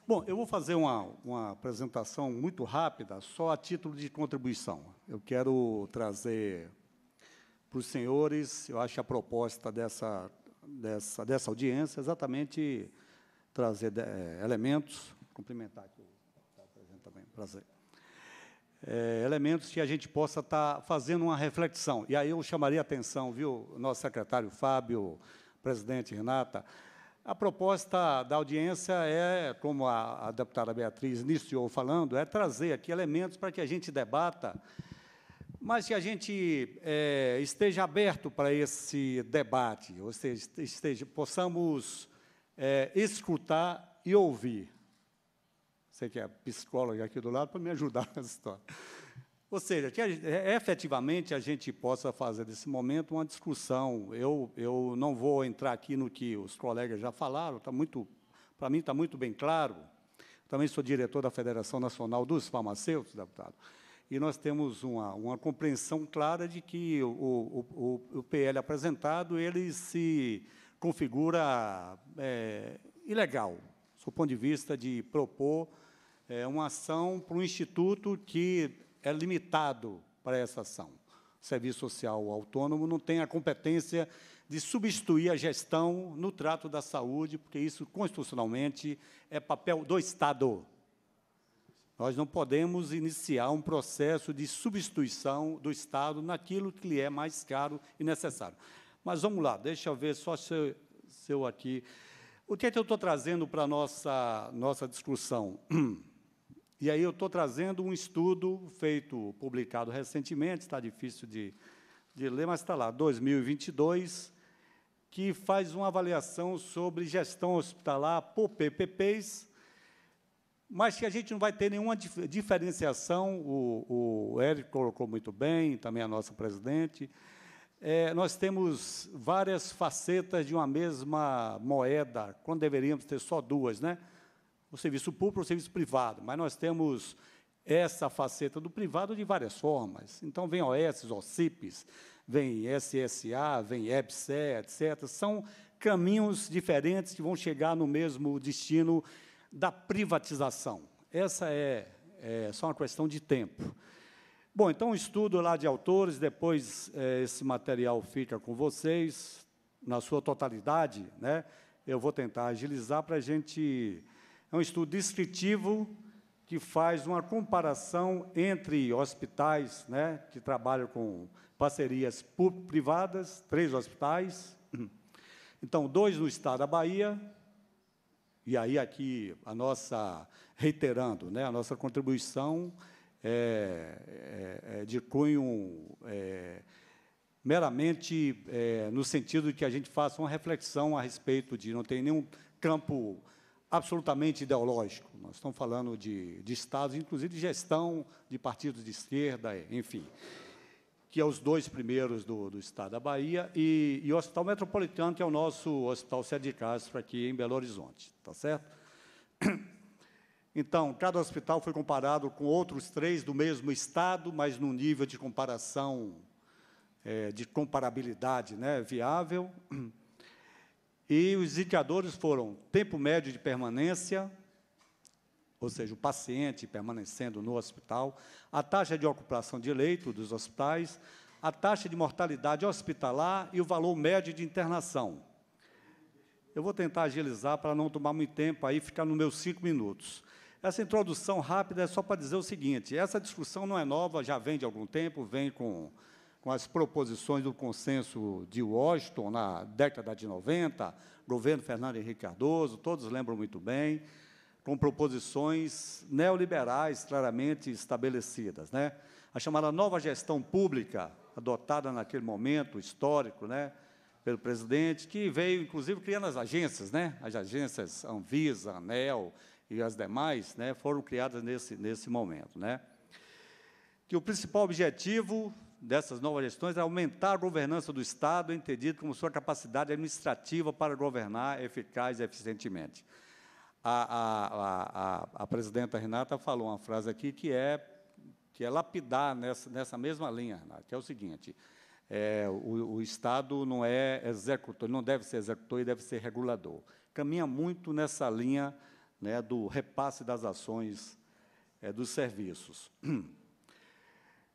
Bom, eu vou fazer uma, uma apresentação muito rápida, só a título de contribuição. Eu quero trazer para os senhores, eu acho a proposta dessa dessa, dessa audiência, exatamente trazer é, elementos, complementar aqui, está presente também, prazer. É, elementos que a gente possa estar tá fazendo uma reflexão. E aí eu chamaria a atenção, viu, nosso secretário Fábio, presidente Renata, a proposta da audiência é, como a, a deputada Beatriz iniciou falando, é trazer aqui elementos para que a gente debata mas que a gente é, esteja aberto para esse debate, ou seja, esteja, possamos é, escutar e ouvir. Você que é psicóloga aqui do lado, para me ajudar [LAUGHS] nessa história. Ou seja, que a, é, efetivamente a gente possa fazer nesse momento uma discussão. Eu, eu não vou entrar aqui no que os colegas já falaram, tá muito, para mim está muito bem claro. Também sou diretor da Federação Nacional dos Farmacêuticos, deputado e nós temos uma, uma compreensão clara de que o, o, o, o PL apresentado ele se configura é, ilegal, do ponto de vista de propor é, uma ação para um instituto que é limitado para essa ação. O Serviço Social Autônomo não tem a competência de substituir a gestão no trato da saúde, porque isso, constitucionalmente, é papel do Estado. Nós não podemos iniciar um processo de substituição do Estado naquilo que lhe é mais caro e necessário. Mas vamos lá, deixa eu ver só se eu, aqui. O que é que eu estou trazendo para a nossa, nossa discussão? E aí eu estou trazendo um estudo feito, publicado recentemente, está difícil de, de ler, mas está lá, 2022, que faz uma avaliação sobre gestão hospitalar por PPPs mas que a gente não vai ter nenhuma diferenciação, o, o Eric colocou muito bem, também a nossa presidente. É, nós temos várias facetas de uma mesma moeda, quando deveríamos ter só duas, né? o serviço público e o serviço privado, mas nós temos essa faceta do privado de várias formas. Então, vem OS, OCIPs, vem SSA, vem EBSE, etc. São caminhos diferentes que vão chegar no mesmo destino da privatização. Essa é, é só uma questão de tempo. Bom, então, um estudo lá de autores, depois é, esse material fica com vocês, na sua totalidade, né? eu vou tentar agilizar para a gente... É um estudo descritivo que faz uma comparação entre hospitais né, que trabalham com parcerias privadas, três hospitais, então, dois no estado da Bahia, e aí aqui a nossa, reiterando, né, a nossa contribuição é, é, é de cunho é, meramente é, no sentido de que a gente faça uma reflexão a respeito de não tem nenhum campo absolutamente ideológico. Nós estamos falando de, de estados, inclusive de gestão de partidos de esquerda, enfim que é os dois primeiros do, do estado da Bahia, e, e, o Hospital Metropolitano, que é o nosso Hospital Sede de Castro, aqui em Belo Horizonte. Tá certo? [CLEARS THROAT] Então, cada hospital foi comparado com outros três do mesmo estado, mas num nível de comparação, é, de comparabilidade né, viável. [CLEARS THROAT] E os indicadores foram tempo médio de permanência, ou seja, o paciente permanecendo no hospital, a taxa de ocupação de leito dos hospitais, a taxa de mortalidade hospitalar e o valor médio de internação. Eu vou tentar agilizar para não tomar muito tempo aí, ficar nos meus cinco minutos. Essa introdução rápida é só para dizer o seguinte: essa discussão não é nova, já vem de algum tempo, vem com, com as proposições do consenso de Washington na década de 90, governo Fernando Henrique Cardoso, todos lembram muito bem com proposições neoliberais claramente estabelecidas. Né? A chamada nova gestão pública, adotada naquele momento histórico né, pelo presidente, que veio, inclusive, criando as agências, né? as agências Anvisa, ANEL e as demais, né, foram criadas nesse, nesse momento. Né? Que o principal objetivo dessas novas gestões é aumentar a governança do Estado, entendido como sua capacidade administrativa para governar eficaz e eficientemente a, a, a, a, presidenta Renata falou uma frase aqui que é, que é lapidar nessa, nessa mesma linha, Renata, que é o seguinte, é, o, o, Estado não é executor, não deve ser executor e deve ser regulador. Caminha muito nessa linha né, do repasse das ações é, dos serviços. [CLEARS THROAT]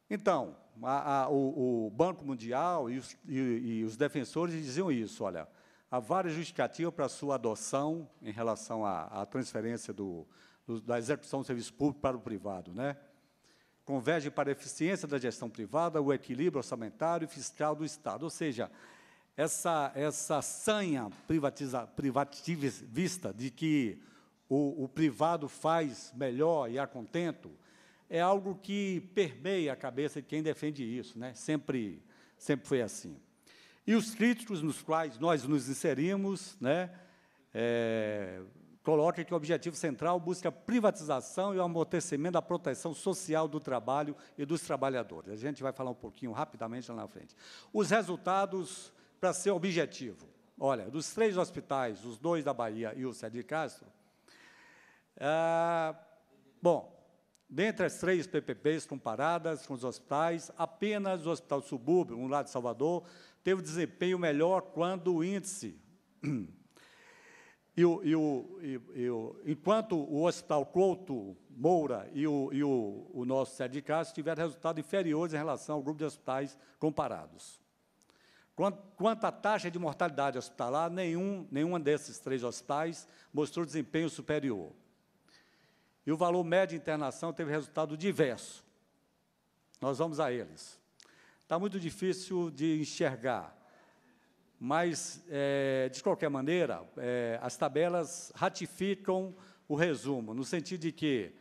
Então, a, a, o, o, Banco Mundial e os, e, e os defensores diziam isso, olha, há várias justificativas para a sua adoção em relação à, à transferência do, do, da execução do serviço público para o privado. Né? Converge para a eficiência da gestão privada, o equilíbrio orçamentário e fiscal do Estado. Ou seja, essa, essa sanha privatiza, privativista de que o, o privado faz melhor e há é contento, é algo que permeia a cabeça de quem defende isso, né? Sempre, sempre foi assim. E os críticos nos quais nós nos inserimos, né, é, coloca que o objetivo central busca a privatização e o amortecimento da proteção social do trabalho e dos trabalhadores. A gente vai falar um pouquinho rapidamente lá na frente. Os resultados, para ser objetivo, olha, dos três hospitais, os dois da Bahia e o Sérgio de Castro, é, bom, dentre as três PPPs comparadas com os hospitais, apenas o Hospital Subúrbio, um lá de Salvador, teve desempenho melhor quando o índice. [CLEARS THROAT] E o, e o, e o, enquanto o Hospital Couto Moura e o, e o, o nosso Sérgio de Castro tiveram resultados inferiores em relação ao grupo de hospitais comparados. Quanto, quanto à taxa de mortalidade hospitalar, nenhum, nenhum desses três hospitais mostrou desempenho superior. E o valor médio de internação teve resultado diverso. Nós vamos a eles. Está muito difícil de enxergar. Mas, é, de qualquer maneira, é, as tabelas ratificam o resumo, no sentido de que,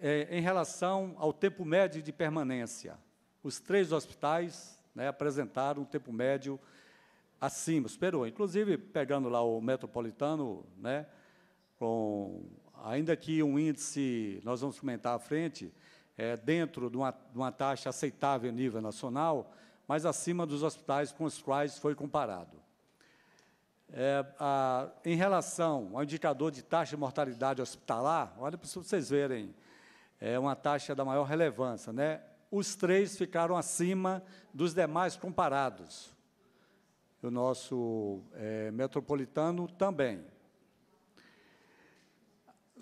é, em relação ao tempo médio de permanência, os três hospitais né, apresentaram um tempo médio acima, superou. Inclusive, pegando lá o metropolitano, né, com, ainda que um índice, nós vamos comentar à frente, é, dentro de uma, de uma taxa aceitável a nível nacional, mas acima dos hospitais com os quais foi comparado. É, a, em relação ao indicador de taxa de mortalidade hospitalar, olha para vocês verem, é uma taxa da maior relevância, né? Os três ficaram acima dos demais comparados. O nosso é, metropolitano também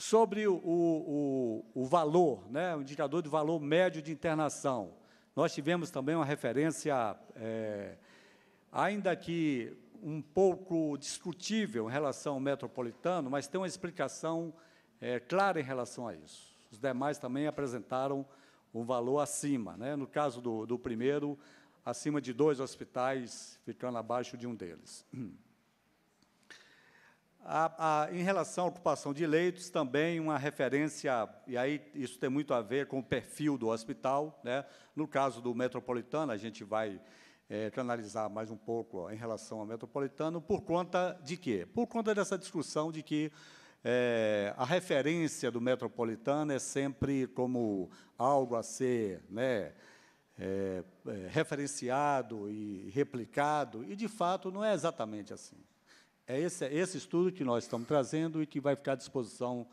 sobre o, o, o, valor, né, o indicador de valor médio de internação. Nós tivemos também uma referência, é, ainda que um pouco discutível em relação ao metropolitano, mas tem uma explicação é, clara em relação a isso. Os demais também apresentaram um valor acima. Né? No caso do, do primeiro, acima de dois hospitais, ficando abaixo de um deles. [CLEARS THROAT] A, a, em relação à ocupação de leitos, também uma referência, e aí isso tem muito a ver com o perfil do hospital. Né? No caso do metropolitano, a gente vai é, canalizar mais um pouco ó, em relação ao metropolitano, por conta de quê? Por conta dessa discussão de que é, a referência do metropolitano é sempre como algo a ser né, é, é referenciado e replicado, e, de fato, não é exatamente assim. É esse, é esse estudo que nós estamos trazendo e que vai ficar à disposição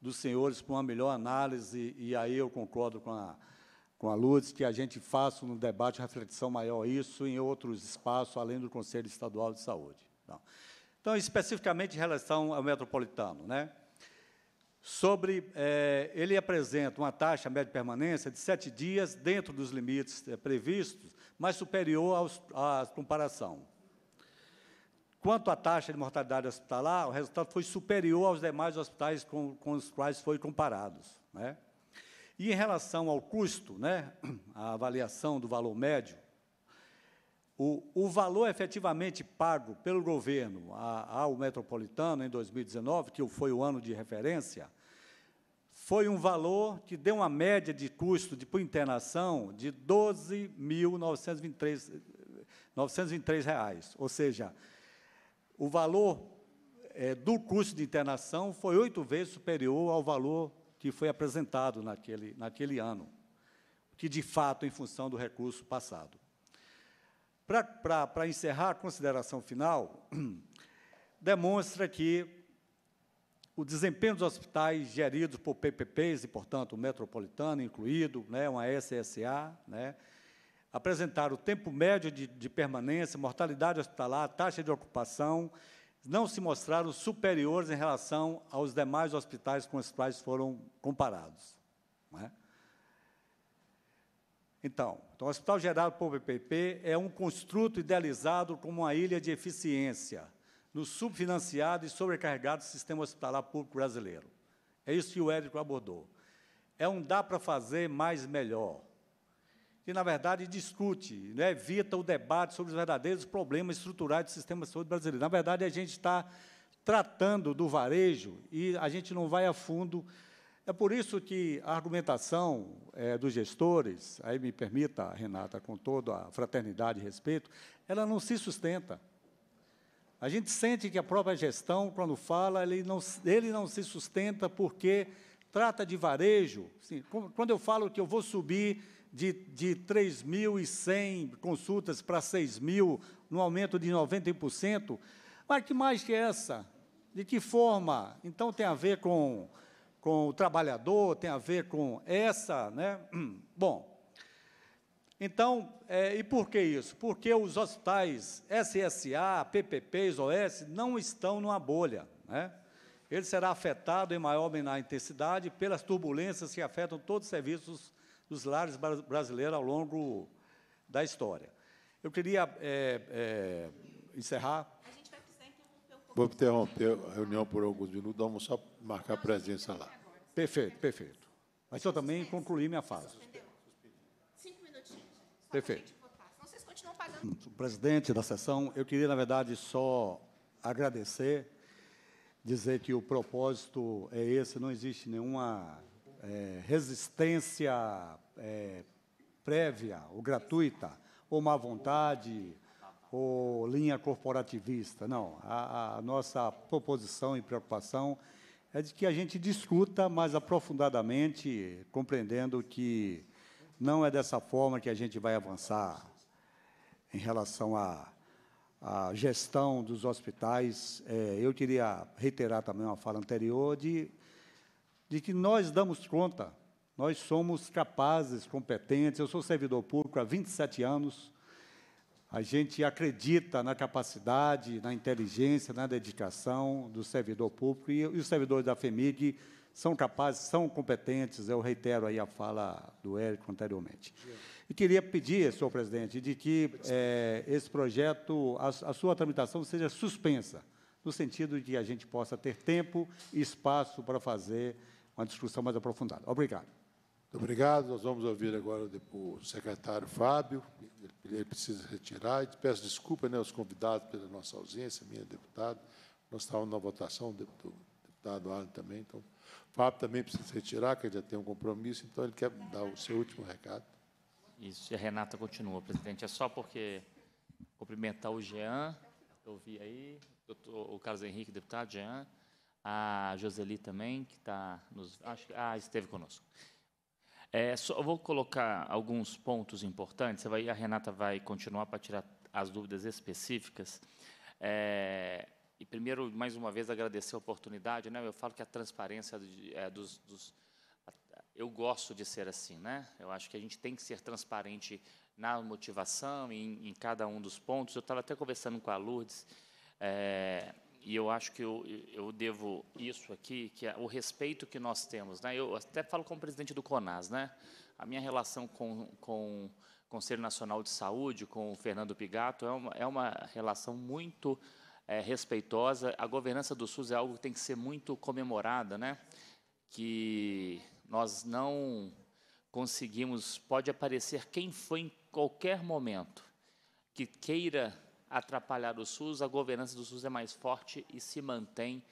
dos senhores para uma melhor análise, e aí eu concordo com a, com a Lourdes, que a gente faça um debate reflexão maior isso em outros espaços, além do Conselho Estadual de Saúde. Então, então especificamente em relação ao metropolitano, né? sobre, eh, ele apresenta uma taxa média de permanência de sete dias dentro dos limites eh, previstos, mas superior aos, à comparação. Quanto à taxa de mortalidade hospitalar, o resultado foi superior aos demais hospitais com, com os quais foi comparados. Né? E em relação ao custo, né, a avaliação do valor médio, o, o valor efetivamente pago pelo governo a, ao metropolitano em 2019, que foi o ano de referência, foi um valor que deu uma média de custo de por internação de R$ 12.923, ou seja, o valor é, do custo de internação foi oito vezes superior ao valor que foi apresentado naquele, naquele ano, que de fato em função do recurso passado. Para encerrar a consideração final, [CLEARS THROAT] demonstra que o desempenho dos hospitais geridos por PPPs, e, portanto, o metropolitano incluído, né, uma SSA, né, apresentaram o tempo médio de, de permanência, mortalidade hospitalar, taxa de ocupação, não se mostraram superiores em relação aos demais hospitais com os quais foram comparados. É? Então, então, o Hospital Gerado por PPP é um construto idealizado como uma ilha de eficiência no subfinanciado e sobrecarregado sistema hospitalar público brasileiro. É isso que o Érico abordou. É um dá para fazer mais melhor que, na verdade, discute, né, evita o debate sobre os verdadeiros problemas estruturais do sistema de saúde brasileiro. Na verdade, a gente está tratando do varejo e a gente não vai a fundo. É por isso que a argumentação é, dos gestores, aí me permita, Renata, com toda a fraternidade e respeito, ela não se sustenta. A gente sente que a própria gestão, quando fala, ele não, ele não se sustenta porque trata de varejo. Assim, quando eu falo que eu vou subir de, de 3.100 consultas para 6.000, no aumento de 90%. Mas que mais que essa? De que forma? Então, tem a ver com, com o trabalhador, tem a ver com essa, né? [CLEARS THROAT] Bom, então, é, e por que isso? Porque os hospitais SSA, PPPs, OS, não estão numa bolha, né? Ele será afetado em maior ou menor intensidade pelas turbulências que afetam todos os serviços dos lares brasileiros ao longo da história. Eu queria é, é, encerrar. A gente vai precisar interromper um pouco. Vou interromper a reunião por alguns minutos, vamos só marcar a presença lá. Perfeito, perfeito. Mas eu também concluí minha fala. Cinco minutinhos. Perfeito. Hum, presidente da sessão, eu queria, na verdade, só agradecer, dizer que o propósito é esse, não existe nenhuma é, resistência é, prévia ou gratuita, ou má vontade, ou linha corporativista. Não, a, a nossa proposição e preocupação é de que a gente discuta mais aprofundadamente, compreendendo que não é dessa forma que a gente vai avançar em relação à, à gestão dos hospitais. É, eu queria reiterar também uma fala anterior de de que nós damos conta, nós somos capazes, competentes. Eu sou servidor público há 27 anos. A gente acredita na capacidade, na inteligência, na dedicação do servidor público e, e os servidores da FEMIG são capazes, são competentes. Eu reitero aí a fala do Érico anteriormente. E queria pedir, senhor presidente, de que é, esse projeto, a, a sua tramitação seja suspensa, no sentido de que a gente possa ter tempo e espaço para fazer uma discussão mais aprofundada. Obrigado. Muito obrigado. Nós vamos ouvir agora o secretário Fábio. Ele precisa retirar. E peço desculpa né, aos convidados pela nossa ausência, minha deputada. Nós estávamos na votação, deputado, deputado Arno também. Então, o Fábio também precisa retirar, que ele já tem um compromisso, então ele quer dar o seu último recado. Isso, e a Renata continua, presidente. É só porque cumprimentar o Jean, eu vi aí, o Carlos Henrique, deputado Jean, a Joseli também, que está nos. Acho, ah, esteve conosco. É, só, vou colocar alguns pontos importantes. Vai, a Renata vai continuar para tirar as dúvidas específicas. É, e primeiro, mais uma vez, agradecer a oportunidade. Né? Eu falo que a transparência é, dos, dos eu gosto de ser assim, né? Eu acho que a gente tem que ser transparente na motivação, em, em cada um dos pontos. Eu estava até conversando com a Lourdes, é, e eu acho que eu, eu devo isso aqui, que é o respeito que nós temos. Né? Eu até falo como presidente do CONAS, né? a minha relação com, com o Conselho Nacional de Saúde, com o Fernando Pigato, é uma, é uma relação muito é, respeitosa. A governança do SUS é algo que tem que ser muito comemorada, né? que nós não conseguimos, pode aparecer quem foi em qualquer momento que queira atrapalhar o SUS, a governança do SUS é mais forte e se mantém,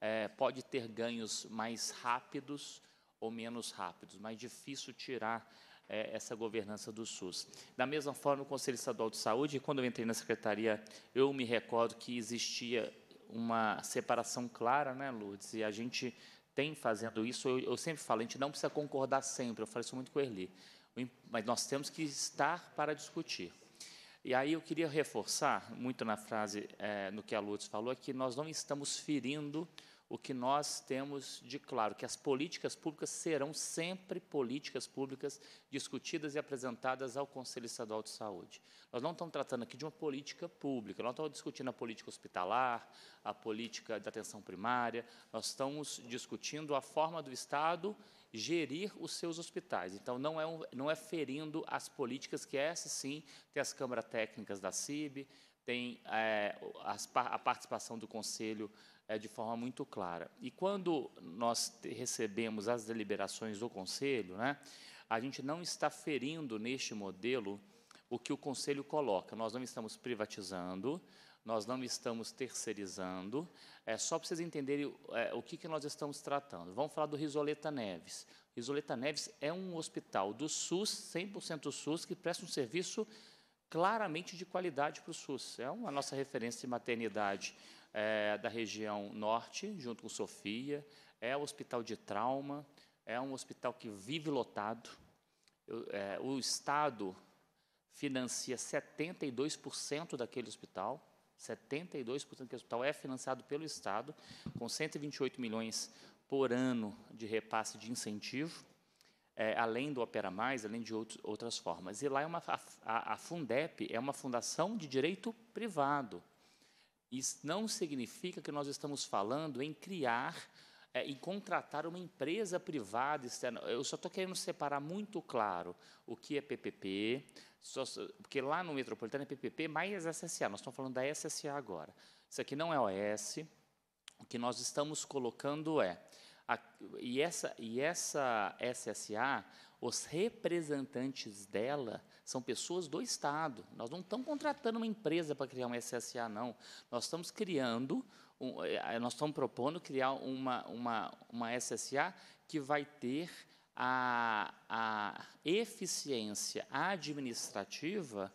é, pode ter ganhos mais rápidos ou menos rápidos, mas difícil tirar é, essa governança do SUS. Da mesma forma, o Conselho Estadual de Saúde, quando eu entrei na secretaria, eu me recordo que existia uma separação clara, né, Lourdes? E a gente tem fazendo isso, eu, eu sempre falo, a gente não precisa concordar sempre, eu falo isso muito com o Erli, mas nós temos que estar para discutir. E aí eu queria reforçar muito na frase, é, no que a Lutz falou, que nós não estamos ferindo o que nós temos de claro, que as políticas públicas serão sempre políticas públicas discutidas e apresentadas ao Conselho Estadual de Saúde. Nós não estamos tratando aqui de uma política pública, nós estamos discutindo a política hospitalar, a política da atenção primária, nós estamos discutindo a forma do Estado gerir os seus hospitais. Então, não é, um, não é ferindo as políticas que essa sim tem as câmaras técnicas da CIB, tem é, as, a participação do Conselho é, de forma muito clara. E quando nós recebemos as deliberações do Conselho, né, a gente não está ferindo neste modelo o que o Conselho coloca. Nós não estamos privatizando, nós não estamos terceirizando, é só para vocês entenderem é, o que, que nós estamos tratando. Vamos falar do Risoleta Neves. Risoleta Neves é um hospital do SUS, 100% do SUS, que presta um serviço claramente de qualidade para o SUS. É uma nossa referência de maternidade é, da região norte, junto com Sofia, é um hospital de trauma, é um hospital que vive lotado. Eu, é, o Estado financia 72% daquele hospital. 72% do hospital é financiado pelo Estado, com 128 milhões por ano de repasse de incentivo, é, além do Opera Mais, além de outros, outras formas. E lá é uma, a, a Fundep é uma fundação de direito privado. Isso não significa que nós estamos falando em criar é, em contratar uma empresa privada externa. Eu só estou querendo separar muito claro o que é PPP, só, porque lá no Metropolitano é PPP mais SSA, nós estamos falando da SSA agora. Isso aqui não é OS, o que nós estamos colocando é, a, e, essa, e essa SSA, os representantes dela são pessoas do Estado. Nós não estamos contratando uma empresa para criar uma SSA, não. Nós estamos criando um, eh, eh, nós estamos propondo criar uma, uma, uma SSA que vai ter a, a eficiência administrativa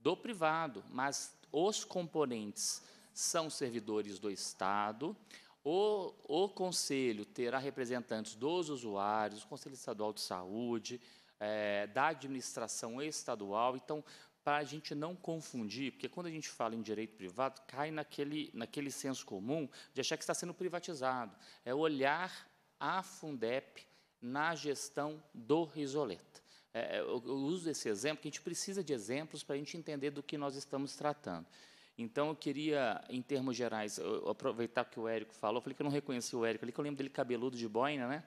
do privado, mas os componentes são servidores do Estado, o, o Conselho terá representantes dos usuários, do Conselho Estadual de Saúde, é, da administração estadual. Então, para a gente não confundir, porque quando a gente fala em direito privado, cai naquele, naquele senso comum de achar que está sendo privatizado. É olhar a Fundep na gestão do Risoleta. É, é eu, eu uso esse exemplo, que a gente precisa de exemplos para a gente entender do que nós estamos tratando. Então, eu queria, em termos gerais, aproveitar que o Érico falou, eu falei que eu não reconheci o Érico ali, que eu lembro dele cabeludo de boina, né?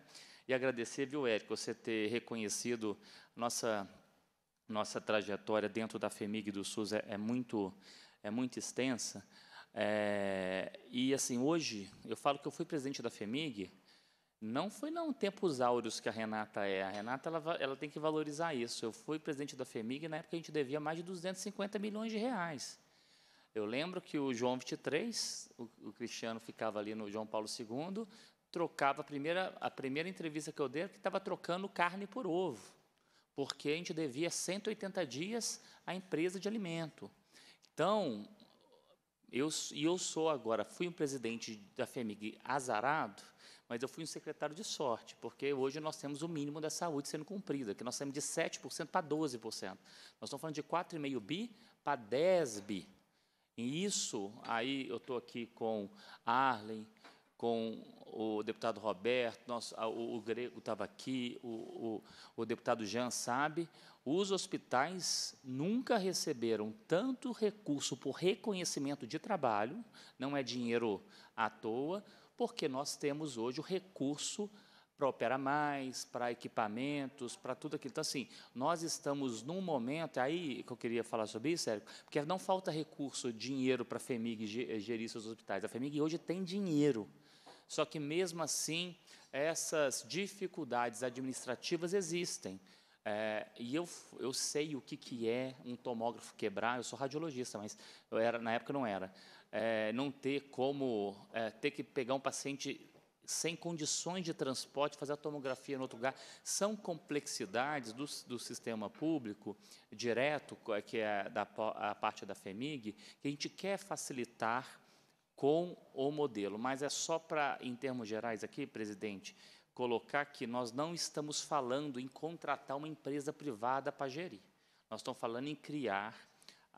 E agradecer, viu, Érico, você ter reconhecido nossa nossa trajetória dentro da FEMIG e do SUS é, é muito, é muito extensa. É, e, assim, hoje, eu falo que eu fui presidente da FEMIG, não foi não tempos áureos que a Renata é. A Renata ela, ela tem que valorizar isso. Eu fui presidente da FEMIG na época, a gente devia mais de 250 milhões de reais. Eu lembro que o João 23, o, o Cristiano ficava ali no João Paulo II, trocava a primeira, a primeira entrevista que eu dei, que estava trocando carne por ovo porque a gente devia 180 dias à empresa de alimento. Então, eu, e eu sou agora, fui um presidente da FEMIG azarado, mas eu fui um secretário de sorte, porque hoje nós temos o mínimo da saúde sendo cumprida, que nós temos de 7% para 12%. Nós estamos falando de 4,5 bi para 10 bi. E isso, aí eu estou aqui com a Arlen, com o deputado Roberto, nosso, o, o Grego estava aqui, o, o, o deputado Jean sabe, os hospitais nunca receberam tanto recurso por reconhecimento de trabalho, não é dinheiro à toa, porque nós temos hoje o recurso para operar mais, para equipamentos, para tudo aquilo. Então, assim, nós estamos num momento, aí que eu queria falar sobre isso, Érico, porque não falta recurso, dinheiro para a FEMIG gerir seus hospitais. A FEMIG hoje tem dinheiro. Só que, mesmo assim, essas dificuldades administrativas existem. É, e eu, eu sei o que, que é um tomógrafo quebrar, eu sou radiologista, mas eu era, na época não era. É, não ter como é, ter que pegar um paciente sem condições de transporte, fazer a tomografia em outro lugar. São complexidades do, do sistema público, direto, que é da, a parte da FEMIG, que a gente quer facilitar com o modelo. Mas é só para, em termos gerais aqui, presidente, colocar que nós não estamos falando em contratar uma empresa privada para gerir. Nós estamos falando em criar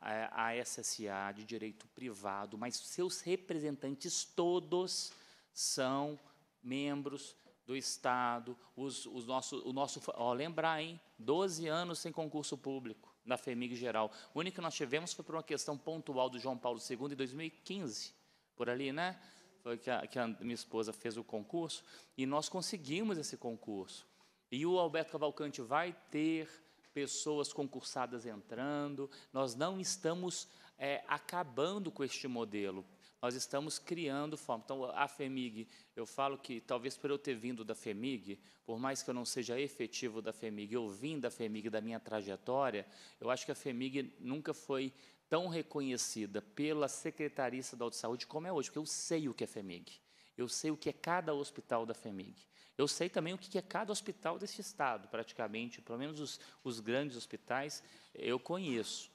é, a, SSA de direito privado, mas seus representantes todos são membros do Estado, os, os nosso, o nosso... Ó, lembrar, hein? 12 anos sem concurso público na FEMIG geral. O único que nós tivemos foi por uma questão pontual do João Paulo II em 2015 por ali, né? Foi que a, que a minha esposa fez o concurso e nós conseguimos esse concurso. E o Alberto Cavalcante vai ter pessoas concursadas entrando. Nós não estamos é, acabando com este modelo. Nós estamos criando forma. Então, a FEMIG, eu falo que talvez por eu ter vindo da FEMIG, por mais que eu não seja efetivo da FEMIG, eu vim da FEMIG, da minha trajetória, eu acho que a FEMIG nunca foi tão reconhecida pela Secretaria Estadual de Saúde como é hoje, porque eu sei o que é FEMIG, eu sei o que é cada hospital da FEMIG, eu sei também o que é cada hospital deste estado, praticamente, pelo menos os, os grandes hospitais, eu conheço.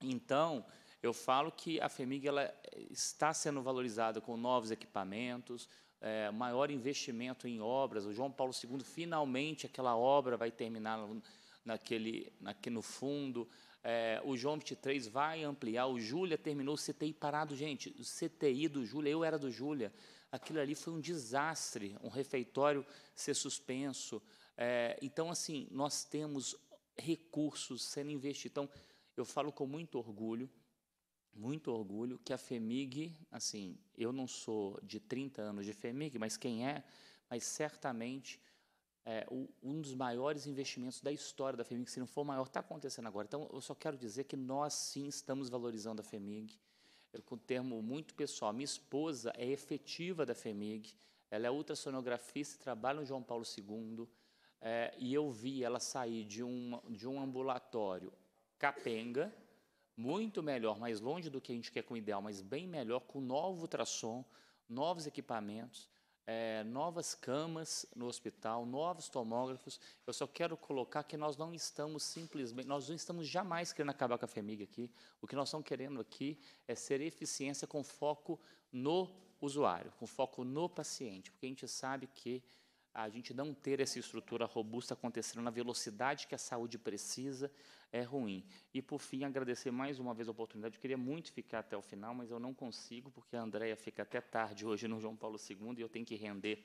Então, eu falo que a FEMIG ela eh, está sendo valorizada com novos equipamentos, é, maior investimento em obras. O João Paulo II, finalmente, aquela obra vai terminar naquele, naquele no fundo é, o João 23 vai ampliar, o Júlia terminou o CTI parado, gente, o CTI do Júlia, eu era do Júlia, aquilo ali foi um desastre, um refeitório ser suspenso, é, então, assim, nós temos recursos sendo investidos, então, eu falo com muito orgulho, muito orgulho que a FEMIG, assim, eu não sou de 30 anos de FEMIG, mas quem é, mas certamente é, um dos maiores investimentos da história da FEMIG, se não for o maior, está acontecendo agora. Então, eu só quero dizer que nós, sim, estamos valorizando a FEMIG, eu, com um termo muito pessoal. Minha esposa é efetiva da FEMIG, ela é ultrassonografista, trabalha no João Paulo II, é, e eu vi ela sair de, uma, de um ambulatório capenga, muito melhor, mais longe do que a gente quer com o ideal, mas bem melhor, com novo ultrassom, novos equipamentos, é, novas camas no hospital, novos tomógrafos. Eu só quero colocar que nós não estamos simplesmente, nós não estamos jamais querendo acabar com a FEMIG aqui. O que nós estamos querendo aqui é ser eficiência com foco no usuário, com foco no paciente, porque a gente sabe que a gente não ter essa estrutura robusta acontecendo na velocidade que a saúde precisa é ruim. E, por fim, agradecer mais uma vez a oportunidade. Eu queria muito ficar até o final, mas eu não consigo, porque a Andrea fica até tarde hoje no João Paulo II e eu tenho que render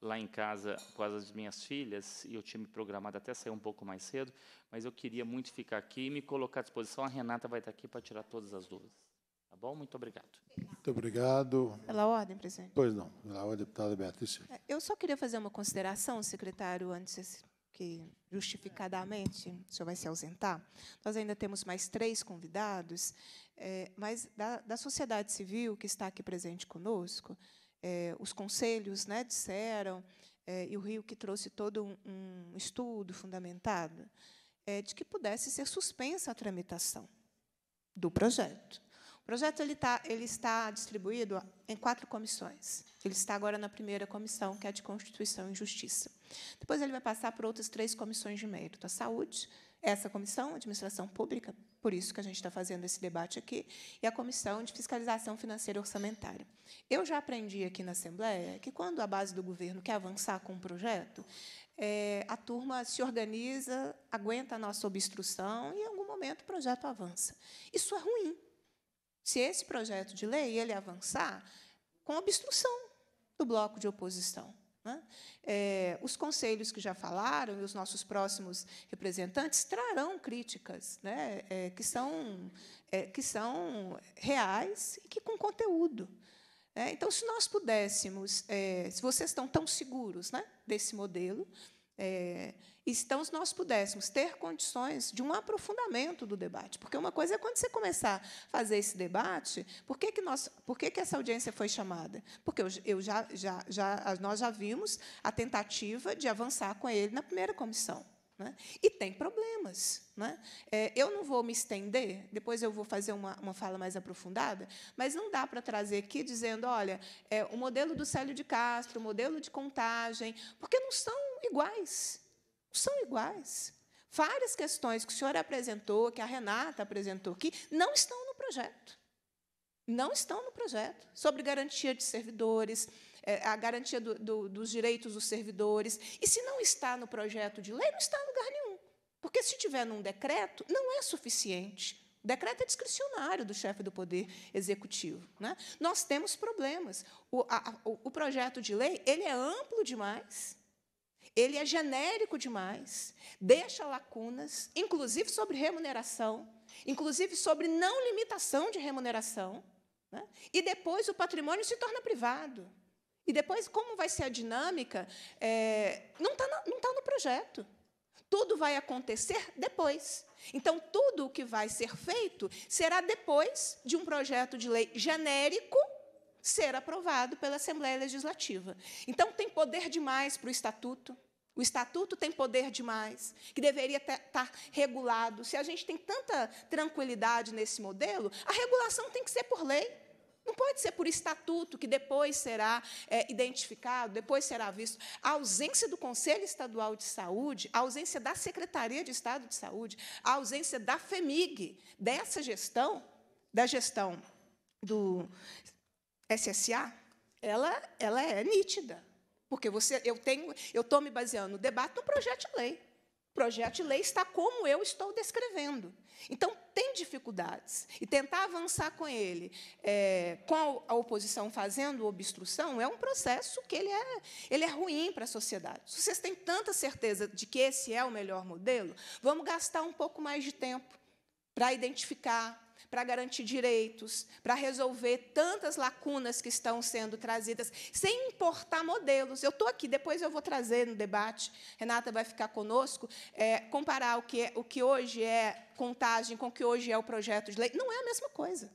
lá em casa com as minhas filhas, e eu tinha me programado até sair um pouco mais cedo, mas eu queria muito ficar aqui e me colocar à disposição. A Renata vai estar aqui para tirar todas as dúvidas. Tá bom? Muito obrigado. Muito obrigado. Pela ordem, presidente. Pois não, pela ordem, deputada Beatriz. É, eu só queria fazer uma consideração, secretário, antes que justificadamente o senhor vai se ausentar. Nós ainda temos mais três convidados, é, mas da, da, sociedade civil que está aqui presente conosco, é, os conselhos né, disseram, é, e o Rio que trouxe todo um, um estudo fundamentado, é, de que pudesse ser suspensa a tramitação do projeto. O projeto ele tá, ele está distribuído em quatro comissões. Ele está agora na primeira comissão, que é a de Constituição e Justiça. Depois ele vai passar por outras três comissões de mérito: a Saúde, essa comissão, Administração Pública, por isso que a gente está fazendo esse debate aqui, e a Comissão de Fiscalização Financeira e Orçamentária. Eu já aprendi aqui na Assembleia que, quando a base do governo quer avançar com um projeto, é, a turma se organiza, aguenta a nossa obstrução e, em algum momento, o projeto avança. Isso é ruim, se esse projeto de lei ele avançar, com obstrução do bloco de oposição. Né? É, os conselhos que já falaram e os nossos próximos representantes trarão críticas né, é, que, são, é, que são reais e que com conteúdo. Né? então, se nós pudéssemos, é, se vocês estão tão seguros né, desse modelo, é, então, se nós pudéssemos ter condições de um aprofundamento do debate, porque uma coisa é quando você começar a fazer esse debate, por que, que, nós, por que, que essa audiência foi chamada? Porque eu, eu já, já, já, nós já vimos a tentativa de avançar com ele na primeira comissão. Né? E tem problemas. Né? É, eu não vou me estender, depois eu vou fazer uma, uma fala mais aprofundada, mas não dá para trazer aqui dizendo: olha, é, o modelo do Célio de Castro, o modelo de contagem, porque não são iguais. São iguais. Várias questões que o senhor apresentou, que a Renata apresentou aqui, não estão no projeto. Não estão no projeto. Sobre garantia de servidores, é, a garantia do, do, dos direitos dos servidores. E se não está no projeto de lei, não está em lugar nenhum. Porque se tiver num decreto, não é suficiente. O decreto é discricionário do chefe do Poder Executivo. Né? Nós temos problemas. O, a, o, o projeto de lei ele é amplo demais ele é genérico demais, deixa lacunas, inclusive sobre remuneração, inclusive sobre não limitação de remuneração. Né? E depois o patrimônio se torna privado. E depois, como vai ser a dinâmica, é, não está tá no projeto. Tudo vai acontecer depois. Então, tudo o que vai ser feito será depois de um projeto de lei genérico ser aprovado pela Assembleia Legislativa. Então, tem poder demais para o Estatuto. O Estatuto tem poder demais, que deveria estar tá regulado. Se a gente tem tanta tranquilidade nesse modelo, a regulação tem que ser por lei. Não pode ser por estatuto, que depois será é, identificado, depois será visto. A ausência do Conselho Estadual de Saúde, a ausência da Secretaria de Estado de Saúde, a ausência da FEMIG, dessa gestão, da gestão do SSA, ela, ela é nítida. Porque você, eu tenho, eu estou me baseando no debate no projeto de lei. O projeto de lei está como eu estou descrevendo. Então, tem dificuldades. E tentar avançar com ele, é, com a oposição fazendo obstrução, é um processo que ele é, ele é ruim para a sociedade. Se vocês têm tanta certeza de que esse é o melhor modelo, vamos gastar um pouco mais de tempo para identificar, para garantir direitos, para resolver tantas lacunas que estão sendo trazidas, sem importar modelos. Eu estou aqui, depois eu vou trazer no debate, Renata vai ficar conosco, é, comparar o que, é, o que hoje é contagem com o que hoje é o projeto de lei. Não é a mesma coisa.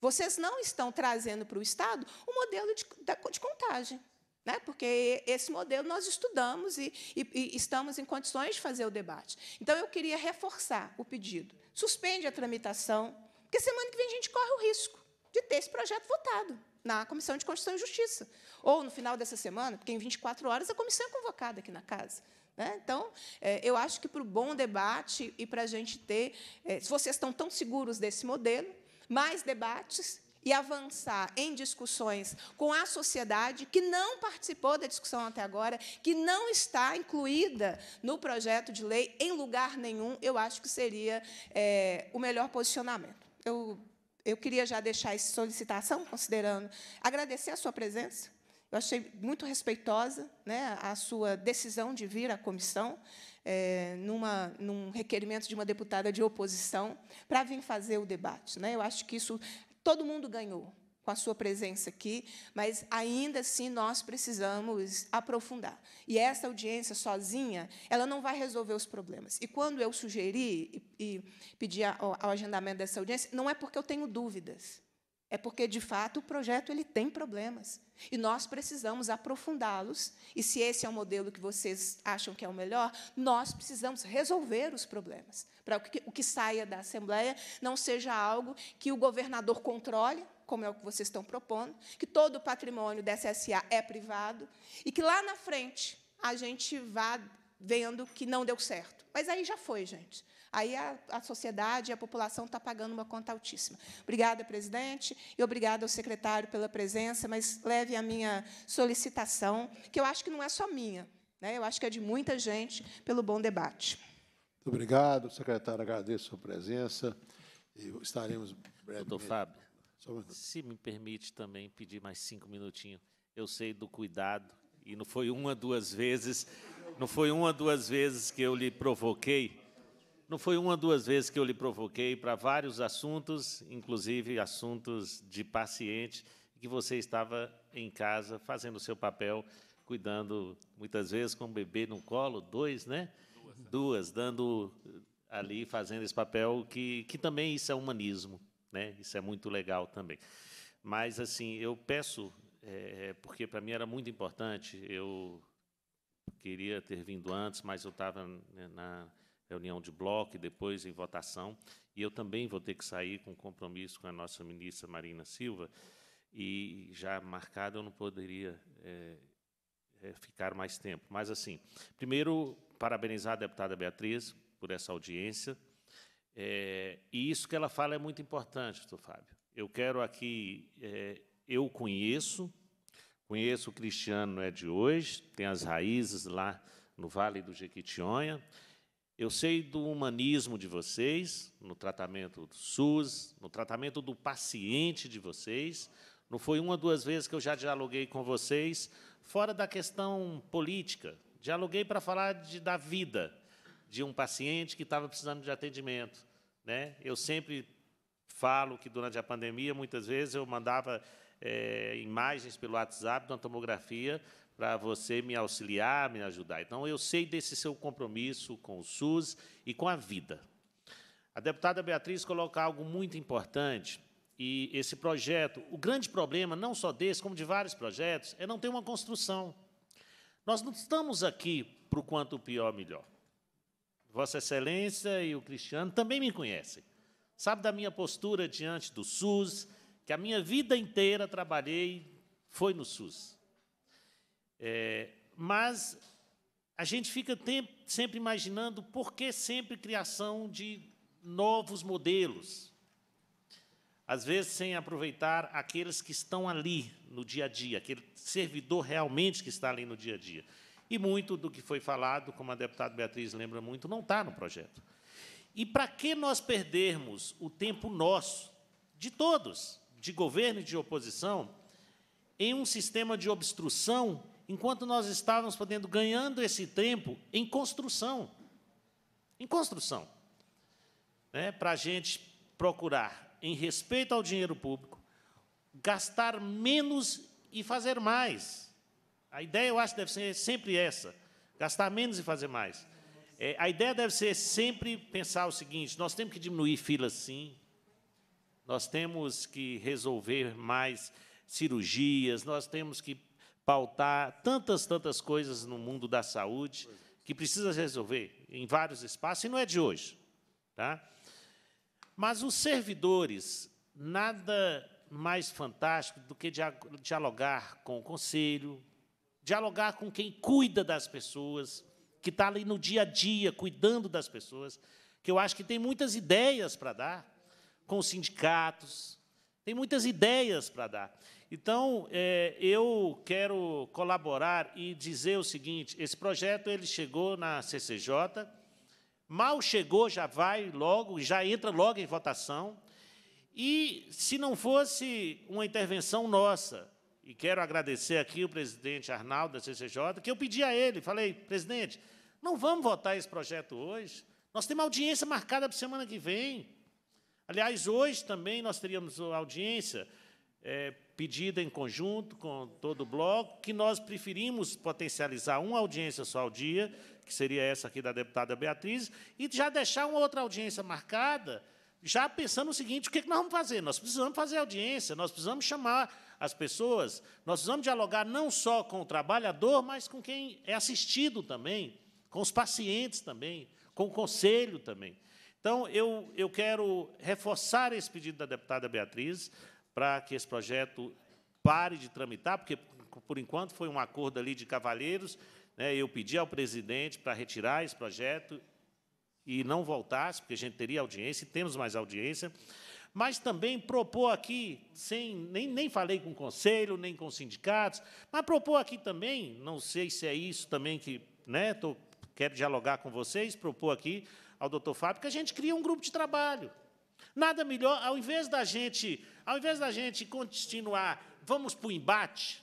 Vocês não estão trazendo para o Estado o modelo de, de contagem. Né? Porque esse modelo nós estudamos e, e, e, estamos em condições de fazer o debate. Então, eu queria reforçar o pedido. Suspende a tramitação porque semana que vem a gente corre o risco de ter esse projeto votado na Comissão de Constituição e Justiça. Ou no final dessa semana, porque em 24 horas a comissão é convocada aqui na casa. Né? Então, é, eu acho que para o bom debate e para a gente ter, é, se vocês estão tão seguros desse modelo, mais debates e avançar em discussões com a sociedade que não participou da discussão até agora, que não está incluída no projeto de lei em lugar nenhum, eu acho que seria é, o melhor posicionamento eu, eu queria já deixar essa solicitação, considerando agradecer a sua presença. Eu achei muito respeitosa né, a sua decisão de vir à comissão, é, numa, num requerimento de uma deputada de oposição, para vir fazer o debate. Né? Eu acho que isso todo mundo ganhou com a sua presença aqui, mas ainda assim nós precisamos aprofundar. E essa audiência sozinha, ela não vai resolver os problemas. E quando eu sugeri e, e pedi ao agendamento dessa audiência, não é porque eu tenho dúvidas, é porque de fato o projeto ele tem problemas e nós precisamos aprofundá-los. E se esse é o modelo que vocês acham que é o melhor, nós precisamos resolver os problemas para que o que saia da Assembleia não seja algo que o governador controle como é o que vocês estão propondo, que todo o patrimônio dessa SA é privado e que lá na frente a gente vá vendo que não deu certo. Mas aí já foi, gente. Aí a, a sociedade e a população está pagando uma conta altíssima. Obrigada, presidente, e obrigada ao secretário pela presença, mas leve a minha solicitação, que eu acho que não é só minha, né? eu acho que é de muita gente, pelo bom debate. Muito obrigado, secretário, agradeço a sua presença. E estaremos brevemente... Doutor Fábio. Se me permite também pedir mais cinco minutinhos. Eu sei do cuidado, e não foi uma, duas vezes, não foi uma, duas vezes que eu lhe provoquei, não foi uma, duas vezes que eu lhe provoquei para vários assuntos, inclusive assuntos de paciente, que você estava em casa fazendo o seu papel, cuidando, muitas vezes, com o bebê no colo, dois, né? Duas, né? Duas dando ali, fazendo esse papel, que, que também isso é humanismo. Né? Isso é muito legal também. Mas, assim, eu peço, é, é porque para mim era muito importante, eu queria ter vindo antes, mas eu estava né, na reunião de bloco e depois em votação, e eu também vou ter que sair com compromisso com a nossa ministra Marina Silva, e já marcado eu não poderia é, é, ficar mais tempo. Mas, assim, primeiro, parabenizar a deputada Beatriz por essa audiência, é, e isso que ela fala é muito importante, doutor Fábio. Eu quero aqui, é, eu conheço, conheço o Cristiano não é de hoje, tem as raízes lá no Vale do Jequitinhonha. Eu sei do humanismo de vocês, no tratamento do SUS, no tratamento do paciente de vocês. Não foi uma ou duas vezes que eu já dialoguei com vocês, fora da questão política. Dialoguei para falar de, da vida de um paciente que estava precisando de atendimento. Né? Eu sempre falo que, durante a pandemia, muitas vezes eu mandava é, imagens pelo WhatsApp de uma tomografia para você me auxiliar, me ajudar. Então, eu sei desse seu compromisso com o SUS e com a vida. A deputada Beatriz coloca algo muito importante, e esse projeto, o grande problema, não só desse, como de vários projetos, é não ter uma construção. Nós não estamos aqui para o quanto pior, melhor. Vossa Excelência e o Cristiano também me conhecem. Sabe da minha postura diante do SUS, que a minha vida inteira trabalhei foi no SUS. É, mas a gente fica sempre imaginando por que sempre criação de novos modelos, às vezes sem aproveitar aqueles que estão ali no dia a dia, aquele servidor realmente que está ali no dia a dia. E muito do que foi falado, como a deputada Beatriz lembra muito, não está no projeto. E para que nós perdermos o tempo nosso, de todos, de governo e de oposição, em um sistema de obstrução, enquanto nós estávamos podendo ganhando esse tempo em construção? Em construção. Né, para a gente procurar, em respeito ao dinheiro público, gastar menos e fazer mais. A ideia, eu acho, deve ser sempre essa: gastar menos e fazer mais. É, a ideia deve ser sempre pensar o seguinte: nós temos que diminuir filas, sim. Nós temos que resolver mais cirurgias, nós temos que pautar tantas, tantas coisas no mundo da saúde que precisa resolver em vários espaços, e não é de hoje. Tá? Mas os servidores, nada mais fantástico do que dialogar com o conselho, dialogar com quem cuida das pessoas, que está ali no dia a dia cuidando das pessoas, que eu acho que tem muitas ideias para dar com os sindicatos, tem muitas ideias para dar. Então, é, eu quero colaborar e dizer o seguinte: esse projeto ele chegou na CCJ, mal chegou, já vai logo, já entra logo em votação. E se não fosse uma intervenção nossa, e quero agradecer aqui o presidente Arnaldo da CCJ, que eu pedi a ele, falei, presidente, não vamos votar esse projeto hoje, nós temos audiência marcada para semana que vem. Aliás, hoje também nós teríamos audiência é, pedida em conjunto com todo o bloco, que nós preferimos potencializar uma audiência só ao dia, que seria essa aqui da deputada Beatriz, e já deixar uma outra audiência marcada, já pensando o seguinte, o que é nós vamos fazer? Nós precisamos fazer audiência, nós precisamos chamar as pessoas, nós precisamos dialogar não só com o trabalhador, mas com quem é assistido também, com os pacientes também, com o conselho também. Então, eu, eu quero reforçar esse pedido da deputada Beatriz para que esse projeto pare de tramitar, porque, por enquanto, foi um acordo ali de cavalheiros. Né, eu pedi ao presidente para retirar esse projeto e não voltasse, porque a gente teria audiência, e temos mais audiência mas também propor aqui, sem nem, nem falei com o conselho, nem com os sindicatos, mas propor aqui também, não sei se é isso também que né, tô, quero dialogar com vocês, propor aqui ao doutor Fábio que a gente cria um grupo de trabalho. Nada melhor, ao invés da gente, ao invés da gente continuar, vamos para o embate,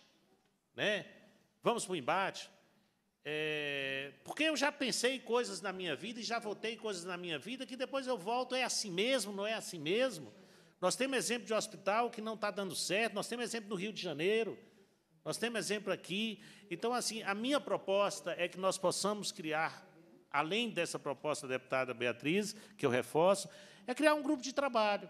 né? Vamos para o embate. É, porque eu já pensei coisas na minha vida e já votei coisas na minha vida que depois eu volto, é assim mesmo, não é assim mesmo? Nós temos exemplo de hospital que não está dando certo, nós temos exemplo no Rio de Janeiro, nós temos exemplo aqui. Então, assim, a minha proposta é que nós possamos criar, além dessa proposta da deputada Beatriz, que eu reforço, é criar um grupo de trabalho.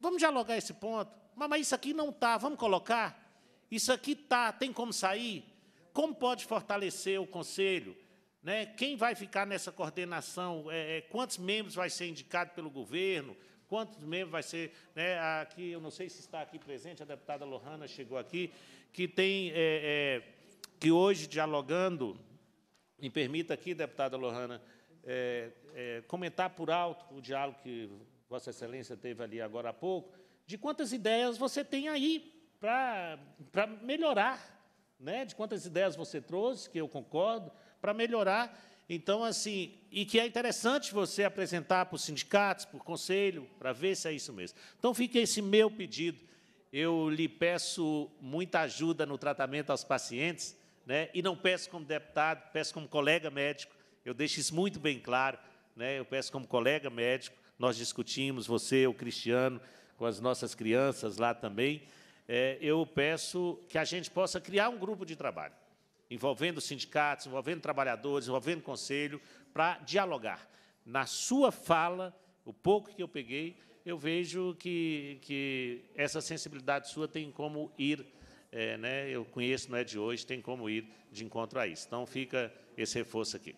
Vamos dialogar esse ponto. Mas, mas isso aqui não está, vamos colocar? Isso aqui está, tem como sair? Como pode fortalecer o Conselho? Né? Quem vai ficar nessa coordenação? É, é, quantos membros vai ser indicado pelo governo? Quantos membros vai ser... Né, aqui, eu não sei se está aqui presente, a deputada Lohana chegou aqui, que tem... É, é, que hoje, dialogando, me permita aqui, deputada Lohana, é, é, comentar por alto o diálogo que Vossa Excelência teve ali agora há pouco, de quantas ideias você tem aí para melhorar né, de quantas ideias você trouxe, que eu concordo, para melhorar. Então, assim, e que é interessante você apresentar para os sindicatos, para o conselho, para ver se é isso mesmo. Então, fica esse meu pedido. Eu lhe peço muita ajuda no tratamento aos pacientes, né, e não peço como deputado, peço como colega médico, eu deixo isso muito bem claro, né, eu peço como colega médico, nós discutimos, você, o Cristiano, com as nossas crianças lá também, é, eu peço que a gente possa criar um grupo de trabalho, envolvendo sindicatos, envolvendo trabalhadores, envolvendo conselho, para dialogar. Na sua fala, o pouco que eu peguei, eu vejo que, que essa sensibilidade sua tem como ir, é, né, eu conheço, não é de hoje, tem como ir de encontro a isso. Então, fica esse reforço aqui.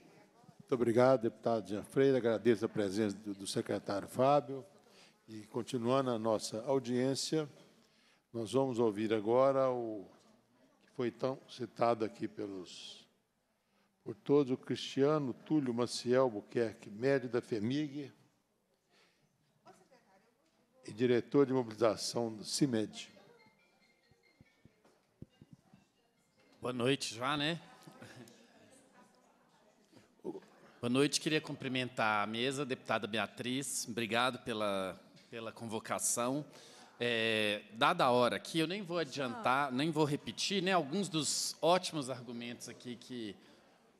Muito obrigado, deputado Jean Freire. Agradeço a presença do, do secretário Fábio. E, continuando a nossa audiência, nós vamos ouvir agora o que foi tão citado aqui pelos por todos, o Cristiano Túlio Maciel Buquerque, médio da FEMIG e diretor de mobilização do CIMED. Boa noite já, né? Boa noite, queria cumprimentar a mesa, deputada Beatriz, obrigado pela, pela convocação é, dada a hora aqui, eu nem vou adiantar, nem vou repetir né, alguns dos ótimos argumentos aqui que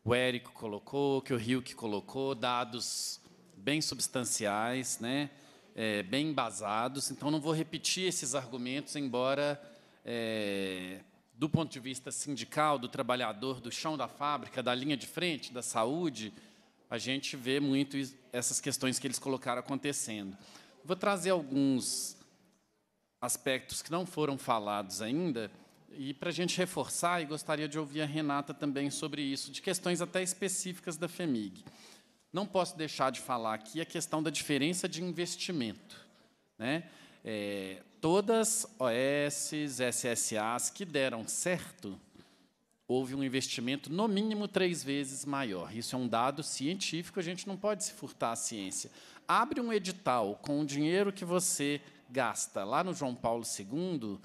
o Érico colocou, que o que colocou, dados bem substanciais, né, é, bem embasados. Então, não vou repetir esses argumentos, embora, é, do ponto de vista sindical, do trabalhador, do chão da fábrica, da linha de frente, da saúde, a gente vê muito essas questões que eles colocaram acontecendo. Vou trazer alguns aspectos que não foram falados ainda. E para a gente reforçar, e gostaria de ouvir a Renata também sobre isso, de questões até específicas da FEMIG. Não posso deixar de falar aqui a questão da diferença de investimento. Né? É, todas OS, SSAs que deram certo, houve um investimento no mínimo três vezes maior. Isso é um dado científico, a gente não pode se furtar à ciência. Abre um edital com o dinheiro que você gasta lá no João Paulo II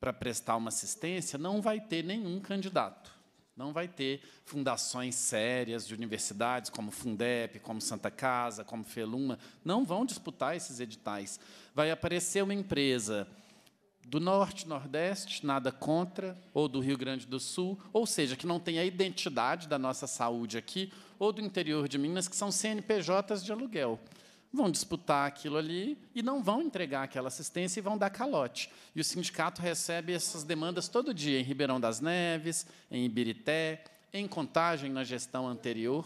para prestar uma assistência, não vai ter nenhum candidato. Não vai ter fundações sérias de universidades, como Fundep, como Santa Casa, como Feluma, não vão disputar esses editais. Vai aparecer uma empresa do Norte, Nordeste, nada contra, ou do Rio Grande do Sul, ou seja, que não tem a identidade da nossa saúde aqui, ou do interior de Minas, que são CNPJs de aluguel vão disputar aquilo ali e não vão entregar aquela assistência e vão dar calote. E o sindicato recebe essas demandas todo dia em Ribeirão das Neves, em Ibirité, em Contagem na gestão anterior,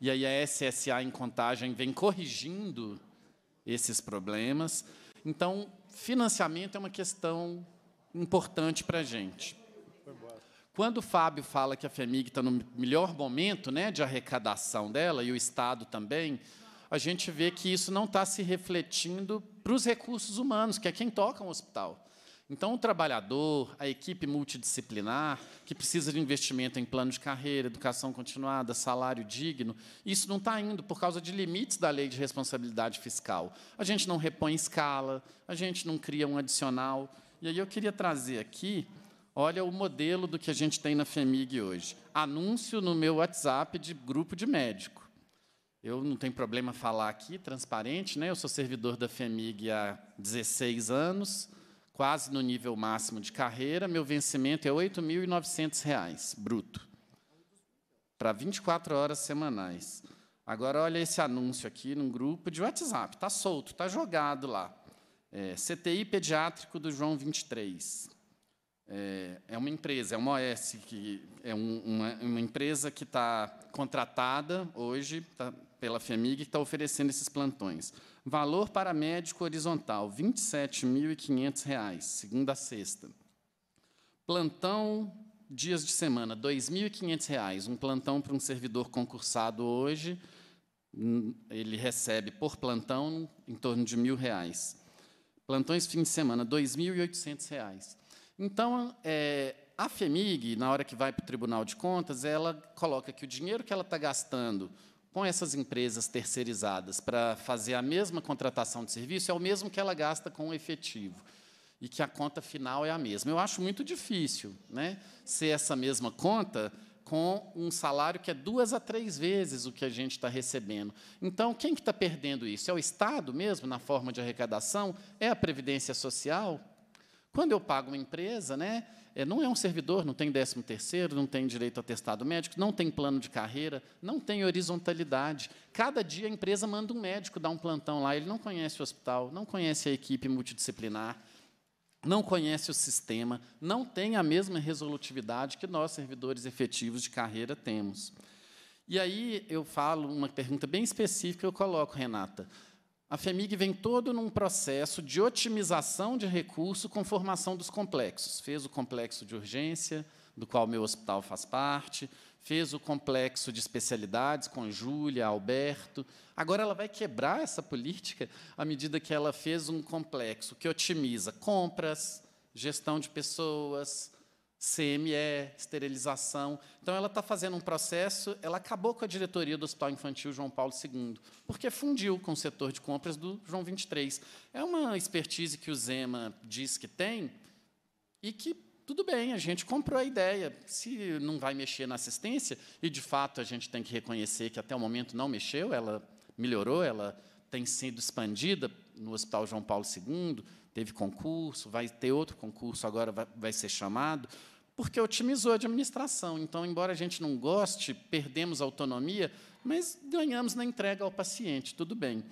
e aí a SSA em Contagem vem corrigindo esses problemas. Então, financiamento é uma questão importante para a gente. Quando o Fábio fala que a FEMIG está no melhor momento né, de arrecadação dela, e o Estado também, a gente vê que isso não está se refletindo para os recursos humanos, que é quem toca um hospital. Então, o trabalhador, a equipe multidisciplinar, que precisa de investimento em plano de carreira, educação continuada, salário digno, isso não está indo por causa de limites da lei de responsabilidade fiscal. A gente não repõe escala, a gente não cria um adicional. E aí eu queria trazer aqui, olha o modelo do que a gente tem na FEMIG hoje. Anúncio no meu WhatsApp de grupo de médico. Eu não tenho problema falar aqui, transparente, né? Eu sou servidor da FEMIG há 16 anos, quase no nível máximo de carreira. Meu vencimento é R$ 8.900 bruto, para 24 horas semanais. Agora, olha esse anúncio aqui num grupo de WhatsApp. Está solto, está jogado lá. É, CTI Pediátrico do João 23. É, é uma empresa, é uma OS, que é um, uma, uma, empresa que está contratada hoje, está pela FEMIG, que está oferecendo esses plantões. Valor para médico horizontal, R$ 27.500, segunda a sexta. Plantão, dias de semana, R$ 2.500. Um plantão para um servidor concursado hoje, hum, ele recebe por plantão em torno de R$ 1.000. Plantões fim de semana, R$ 2.800. Então, é, a FEMIG, na hora que vai para o Tribunal de Contas, ela coloca que o dinheiro que ela está gastando com essas empresas terceirizadas para fazer a mesma contratação de serviço é o mesmo que ela gasta com o efetivo e que a conta final é a mesma. Eu acho muito difícil né, ser essa mesma conta com um salário que é duas a três vezes o que a gente está recebendo. Então, quem que está perdendo isso? É o Estado mesmo, na forma de arrecadação? É a Previdência Social? Quando eu pago uma empresa, né, é, não é um servidor, não tem 13 terceiro, não tem direito a testado médico, não tem plano de carreira, não tem horizontalidade. Cada dia a empresa manda um médico dar um plantão lá, ele não conhece o hospital, não conhece a equipe multidisciplinar, não conhece o sistema, não tem a mesma resolutividade que nós, servidores efetivos de carreira, temos. E aí eu falo uma pergunta bem específica, eu coloco, Renata a FEMIG vem todo num processo de otimização de recurso com formação dos complexos. Fez o complexo de urgência, do qual meu hospital faz parte, fez o complexo de especialidades com Júlia, Alberto. Agora ela vai quebrar essa política à medida que ela fez um complexo que otimiza compras, gestão de pessoas, CME, esterilização. Então, ela está fazendo um processo, ela acabou com a diretoria do Hospital Infantil João Paulo II, porque fundiu com o setor de compras do João 23. É uma expertise que o Zema diz que tem e que, tudo bem, a gente comprou a ideia. Se não vai mexer na assistência, e, de fato, a gente tem que reconhecer que, até o momento, não mexeu, ela melhorou, ela tem sido expandida no Hospital João Paulo II, Teve concurso, vai ter outro concurso agora, vai, vai ser chamado, porque otimizou a administração. Então, embora a gente não goste, perdemos autonomia, mas ganhamos na entrega ao paciente, tudo bem.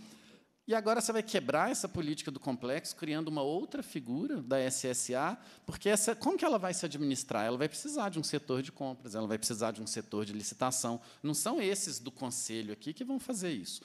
E agora você vai quebrar essa política do complexo, criando uma outra figura da SSA, porque essa, como que ela vai se administrar? Ela vai precisar de um setor de compras, ela vai precisar de um setor de licitação. Não são esses do conselho aqui que vão fazer isso.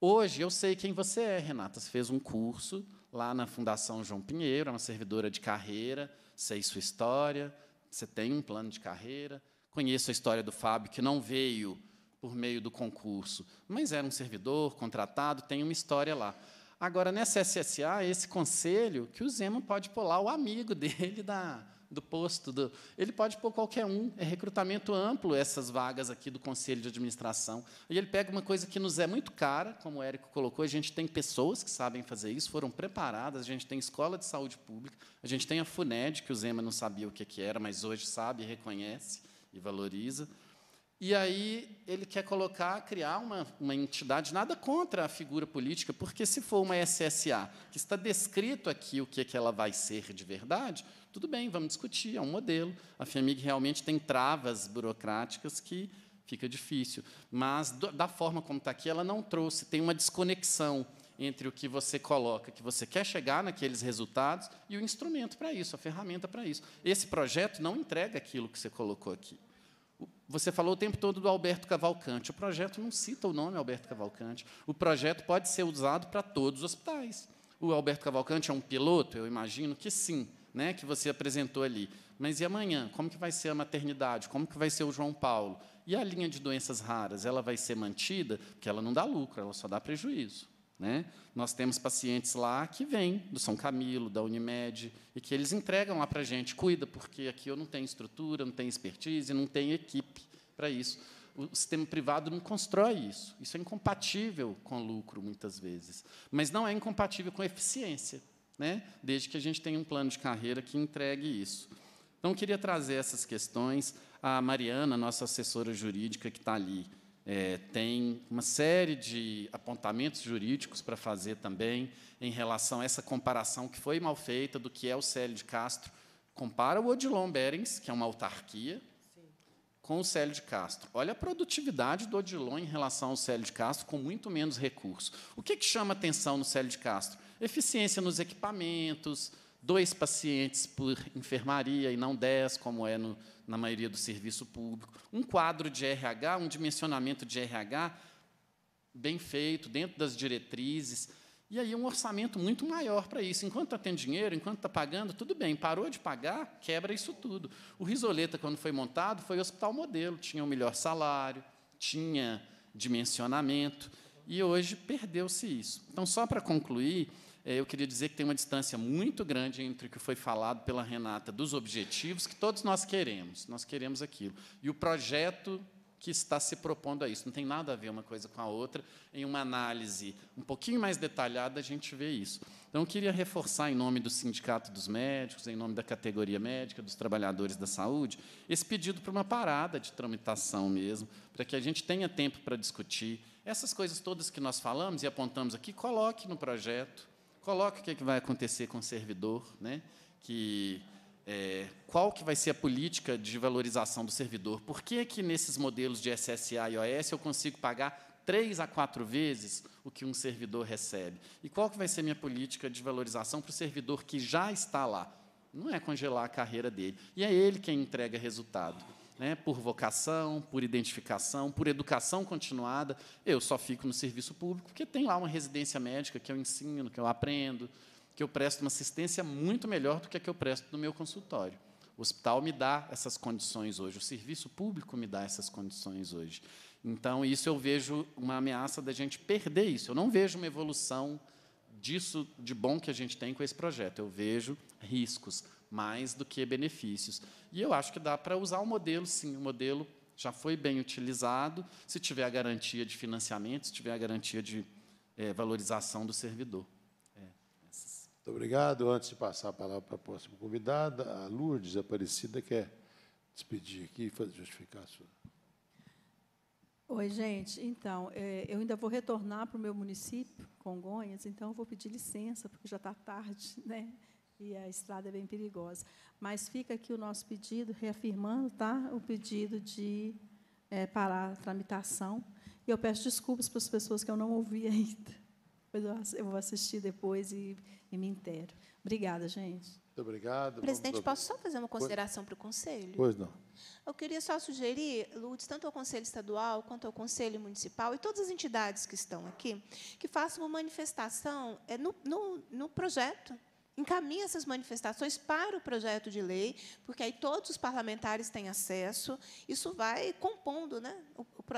Hoje eu sei quem você é, Renata. Você fez um curso lá na Fundação João Pinheiro, é uma servidora de carreira, sei sua história, você tem um plano de carreira. Conheço a história do Fábio, que não veio por meio do concurso, mas era um servidor contratado, tem uma história lá. Agora, nessa SSA, esse conselho, que o Zema pode pular o amigo [LAUGHS] dele da, do posto. Do... Ele pode pôr qualquer um. É recrutamento amplo essas vagas aqui do conselho de administração. E ele pega uma coisa que nos é muito cara, como o Érico colocou, a gente tem pessoas que sabem fazer isso, foram preparadas, a gente tem escola de saúde pública, a gente tem a FUNED, que o Zema não sabia o que era, mas hoje sabe, reconhece e valoriza. E aí ele quer colocar, criar uma, uma entidade, nada contra a figura política, porque se for uma SSA, que está descrito aqui o que, é que ela vai ser de verdade, tudo bem, vamos discutir, é um modelo. A FEMIG realmente tem travas burocráticas que fica difícil. Mas, do, da forma como está aqui, ela não trouxe, tem uma desconexão entre o que você coloca, que você quer chegar naqueles resultados, e o instrumento para isso, a ferramenta para isso. Esse projeto não entrega aquilo que você colocou aqui. Você falou o tempo todo do Alberto Cavalcante. O projeto não cita o nome Alberto Cavalcante. O projeto pode ser usado para todos os hospitais. O Alberto Cavalcante é um piloto? Eu imagino que sim né, que você apresentou ali. Mas e amanhã? Como que vai ser a maternidade? Como que vai ser o João Paulo? E a linha de doenças raras, ela vai ser mantida? Porque ela não dá lucro, ela só dá prejuízo. Né? Nós temos pacientes lá que vêm do São Camilo, da Unimed, e que eles entregam lá para a gente, cuida, porque aqui eu não tenho estrutura, não tenho expertise, não tenho equipe para isso. O sistema privado não constrói isso. Isso é incompatível com lucro, muitas vezes. Mas não é incompatível com eficiência né? desde que a gente tenha um plano de carreira que entregue isso. Então, queria trazer essas questões. A Mariana, nossa assessora jurídica que está ali, é, tem uma série de apontamentos jurídicos para fazer também em relação a essa comparação que foi mal feita do que é o Célio de Castro. Compara o Odilon Berens, que é uma autarquia, com o Célio de Castro. Olha a produtividade do Odilon em relação ao Célio de Castro, com muito menos recurso. O que, que chama atenção no Célio de Castro? Eficiência nos equipamentos, dois pacientes por enfermaria e não dez, como é no, na maioria do serviço público. Um quadro de RH, um dimensionamento de RH bem feito, dentro das diretrizes. E aí um orçamento muito maior para isso. Enquanto está tendo dinheiro, enquanto está pagando, tudo bem. Parou de pagar, quebra isso tudo. O Risoleta, quando foi montado, foi hospital modelo. Tinha o um melhor salário, tinha dimensionamento. E hoje perdeu-se isso. Então, só para concluir, eu queria dizer que tem uma distância muito grande entre o que foi falado pela Renata dos objetivos que todos nós queremos, nós queremos aquilo, e o projeto que está se propondo a isso. Não tem nada a ver uma coisa com a outra. Em uma análise um pouquinho mais detalhada, a gente vê isso. Então, eu queria reforçar, em nome do Sindicato dos Médicos, em nome da categoria médica, dos trabalhadores da saúde, esse pedido para uma parada de tramitação mesmo, para que a gente tenha tempo para discutir. Essas coisas todas que nós falamos e apontamos aqui, coloque no projeto coloca o que, é que vai acontecer com o servidor, né? que, é, qual que vai ser a política de valorização do servidor. Por que, é que nesses modelos de SSA e OS eu consigo pagar três a quatro vezes o que um servidor recebe? E qual que vai ser a minha política de valorização para o servidor que já está lá? Não é congelar a carreira dele. E é ele quem entrega resultado né, por vocação, por identificação, por educação continuada. Eu só fico no serviço público porque tem lá uma residência médica que eu ensino, que eu aprendo, que eu presto uma assistência muito melhor do que a que eu presto no meu consultório. O hospital me dá essas condições hoje, o serviço público me dá essas condições hoje. Então, isso eu vejo uma ameaça da gente perder isso. Eu não vejo uma evolução disso de bom que a gente tem com esse projeto. Eu vejo riscos, mais do que benefícios. E eu acho que dá para usar o um modelo, sim, o um modelo já foi bem utilizado, se tiver a garantia de financiamento, se tiver a garantia de é, valorização do servidor. É. Muito obrigado. Antes de passar a palavra para a próxima convidada, a Lourdes Aparecida quer despedir aqui e justificar a sua. Oi, gente. Então, é, eu ainda vou retornar para o meu município, Congonhas, então eu vou pedir licença, porque já está tarde, né? e a estrada é bem perigosa. Mas fica aqui o nosso pedido, reafirmando tá, o pedido de é, parar a tramitação. E eu peço desculpas para as pessoas que eu não ouvi [LAUGHS] ainda. Mas eu vou assistir depois e, e me inteiro. Obrigada, gente. Muito obrigado. Presidente, posso só fazer uma consideração pois, para o Conselho? Pois não. Eu queria só sugerir, Lutz, tanto ao Conselho Estadual quanto ao Conselho Municipal e todas as entidades que estão aqui, que façam uma manifestação é, no, no, no projeto encaminha essas manifestações para o projeto de lei, porque aí todos os parlamentares têm acesso. Isso vai compondo, né?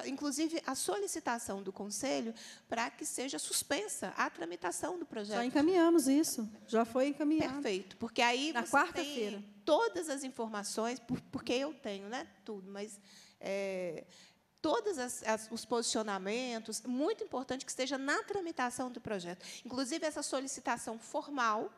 inclusive, a solicitação do Conselho para que seja suspensa a tramitação do projeto. Já encaminhamos isso, já foi encaminhado. Perfeito, porque aí Na tem todas as informações, porque eu tenho né? tudo, mas... É, todos as, as, os posicionamentos, muito importante que esteja na tramitação do projeto. Inclusive, essa solicitação formal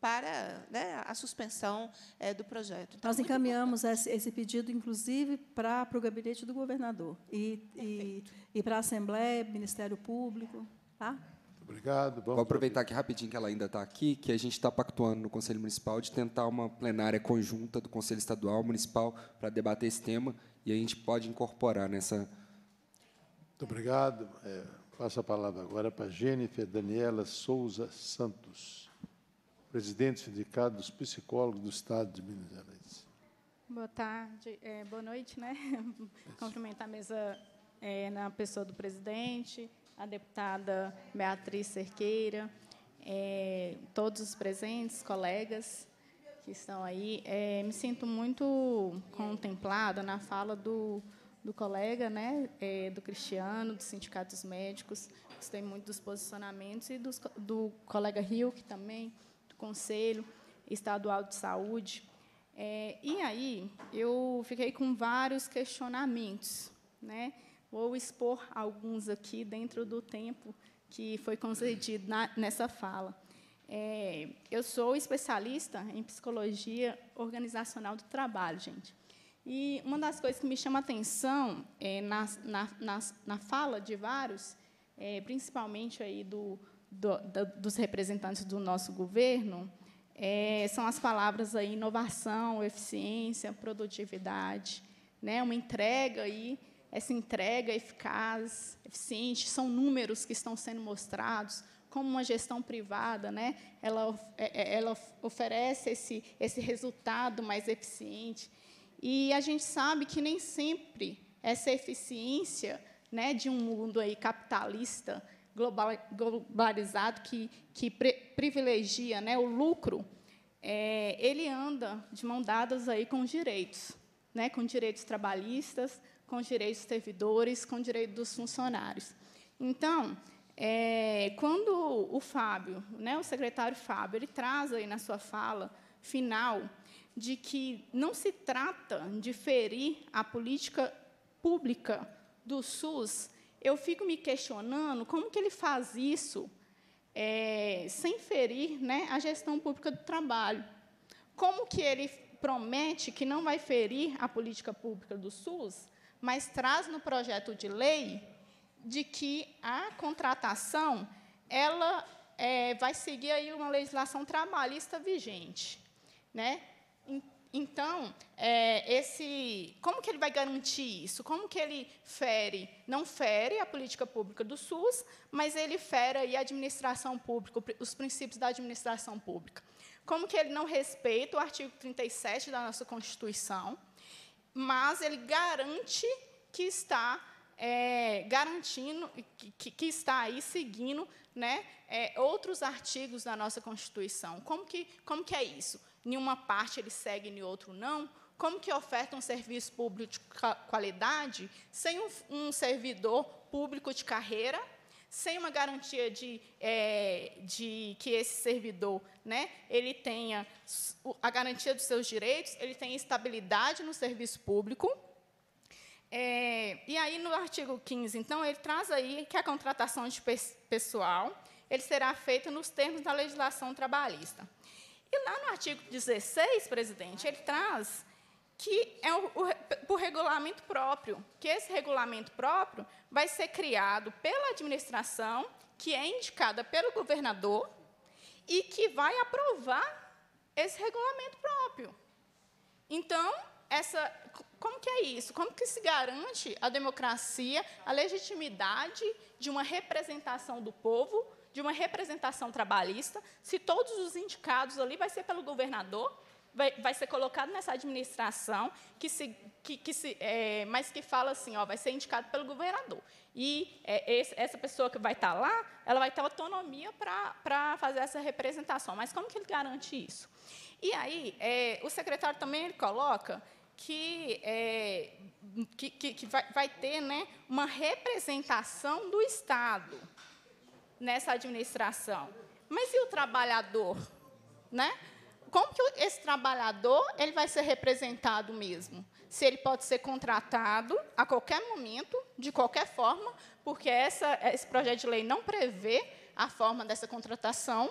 para né, a suspensão é, do projeto. Então, Nós encaminhamos esse pedido, inclusive, para, para o gabinete do governador e, e, e para a Assembleia, Ministério Público. Tá? Obrigado. Vamos Vou aproveitar aqui rapidinho que ela ainda está aqui, que a gente está pactuando no Conselho Municipal de tentar uma plenária conjunta do Conselho Estadual Municipal para debater esse tema e a gente pode incorporar nessa. Muito obrigado. É, passo a palavra agora para Jennifer Daniela Souza Santos presidente do Sindicato dos Psicólogos do Estado de Minas Gerais. Boa tarde, é, boa noite, né? [LAUGHS] Cumprimentar a mesa é, na pessoa do presidente, a deputada Beatriz Cerqueira, é, todos os presentes, colegas que estão aí. É, me sinto muito contemplada na fala do, do colega, né, é, do Cristiano, do Sindicato dos Médicos, gostei muito dos posicionamentos, e dos, do colega Rio, que também Conselho Estadual de Saúde. É, e aí eu fiquei com vários questionamentos, né? Vou expor alguns aqui dentro do tempo que foi concedido na, nessa fala. É, eu sou especialista em psicologia organizacional do trabalho, gente. E uma das coisas que me chama a atenção é, na, na, na, na fala de vários, é, principalmente aí do do, do, dos representantes do nosso governo é, são as palavras aí, inovação, eficiência, produtividade, né? uma entrega aí, essa entrega eficaz, eficiente, são números que estão sendo mostrados, como uma gestão privada, né? ela, é, é, ela oferece esse, esse resultado mais eficiente. E a gente sabe que nem sempre essa eficiência né, de um mundo aí capitalista globalizado que, que privilegia né, o lucro, é, ele anda de mão dadas aí com direitos, né, com direitos trabalhistas, com direitos devedores, servidores, com direito dos funcionários. Então, é, quando o Fábio, né, o secretário Fábio, ele traz aí na sua fala final de que não se trata de ferir a política pública do SUS eu fico me questionando como que ele faz isso é, sem ferir né, a gestão pública do trabalho. Como que ele promete que não vai ferir a política pública do SUS, mas traz no projeto de lei de que a contratação ela é, vai seguir aí uma legislação trabalhista vigente, né? Então, é, esse, como que ele vai garantir isso? Como que ele fere? Não fere a política pública do SUS, mas ele fere a administração pública, os princípios da administração pública. Como que ele não respeita o artigo 37 da nossa Constituição, mas ele garante que está é, garantindo, que, que, está aí seguindo né, é, outros artigos da nossa Constituição. Como que, como que é isso? em uma parte ele segue e em outro não, como que oferta um serviço público de qualidade sem um, um servidor público de carreira, sem uma garantia de, é, de que esse servidor né, ele tenha a garantia dos seus direitos, ele tenha estabilidade no serviço público, é, e aí, no artigo 15, então, ele traz aí que a contratação de pessoal ele será feita nos termos da legislação trabalhista. E lá no artigo 16, presidente, ele traz que é o, o, por regulamento próprio, que esse regulamento próprio vai ser criado pela administração, que é indicada pelo governador, e que vai aprovar esse regulamento próprio. Então, essa, como que é isso? Como que se garante a democracia, a legitimidade de uma representação do povo de uma representação trabalhista, se todos os indicados ali vai ser pelo governador, vai, vai ser colocado nessa administração, que se, que, que se, é, mas que fala assim, ó, vai ser indicado pelo governador. E é, esse, essa pessoa que vai estar tá lá, ela vai ter autonomia para fazer essa representação. Mas como que ele garante isso? E aí, é, o secretário também ele coloca que, é, que, que, vai, vai ter né, uma representação do Estado nessa administração. Mas e o trabalhador? Né? Como que esse trabalhador ele vai ser representado mesmo? Se ele pode ser contratado a qualquer momento, de qualquer forma, porque essa, esse projeto de lei não prevê a forma dessa contratação.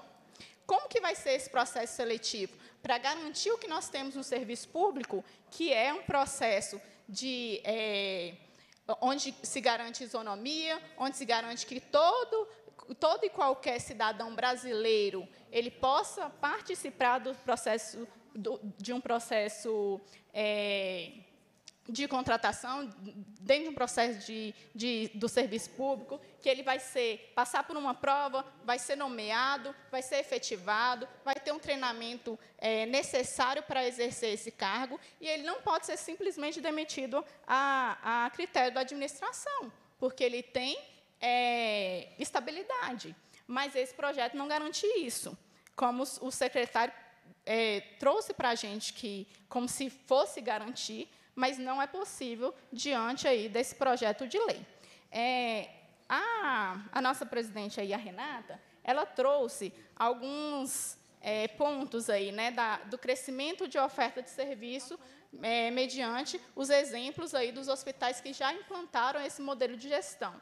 Como que vai ser esse processo seletivo? Para garantir o que nós temos no serviço público, que é um processo de... É, onde se garante isonomia, onde se garante que todo todo e qualquer cidadão brasileiro ele possa participar do processo do, de um processo é, de contratação dentro de um processo de, de, do serviço público, que ele vai ser passar por uma prova, vai ser nomeado, vai ser efetivado, vai ter um treinamento é, necessário para exercer esse cargo, e ele não pode ser simplesmente demitido a, a critério da administração, porque ele tem é, estabilidade. Mas esse projeto não garante isso. Como o secretário é, trouxe para a gente que, como se fosse garantir, mas não é possível diante aí desse projeto de lei. É, a, a, nossa presidente aí, a Renata, ela trouxe alguns é, pontos aí, né, da, do crescimento de oferta de serviço é, mediante os exemplos aí dos hospitais que já implantaram esse modelo de gestão.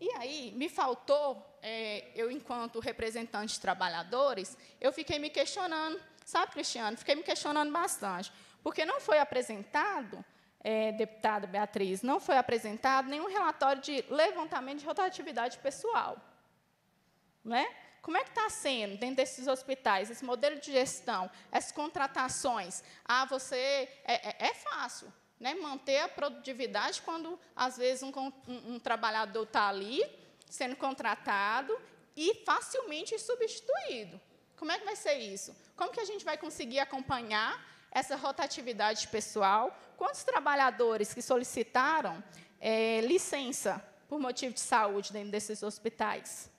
E aí, me faltou, é, eu, enquanto representante de trabalhadores, eu fiquei me questionando, sabe, Cristiano? Fiquei me questionando bastante, porque não foi apresentado, é, deputada Beatriz, não foi apresentado nenhum relatório de levantamento de rotatividade pessoal. Né? Como é que está sendo, dentro desses hospitais, esse modelo de gestão, essas contratações? Ah, você... é, é, é fácil, né? Manter a produtividade quando, às vezes, um, um, um trabalhador está ali, sendo contratado e facilmente substituído. Como é que vai ser isso? Como que a gente vai conseguir acompanhar essa rotatividade pessoal? Quantos trabalhadores que solicitaram é, licença por motivo de saúde dentro desses hospitais?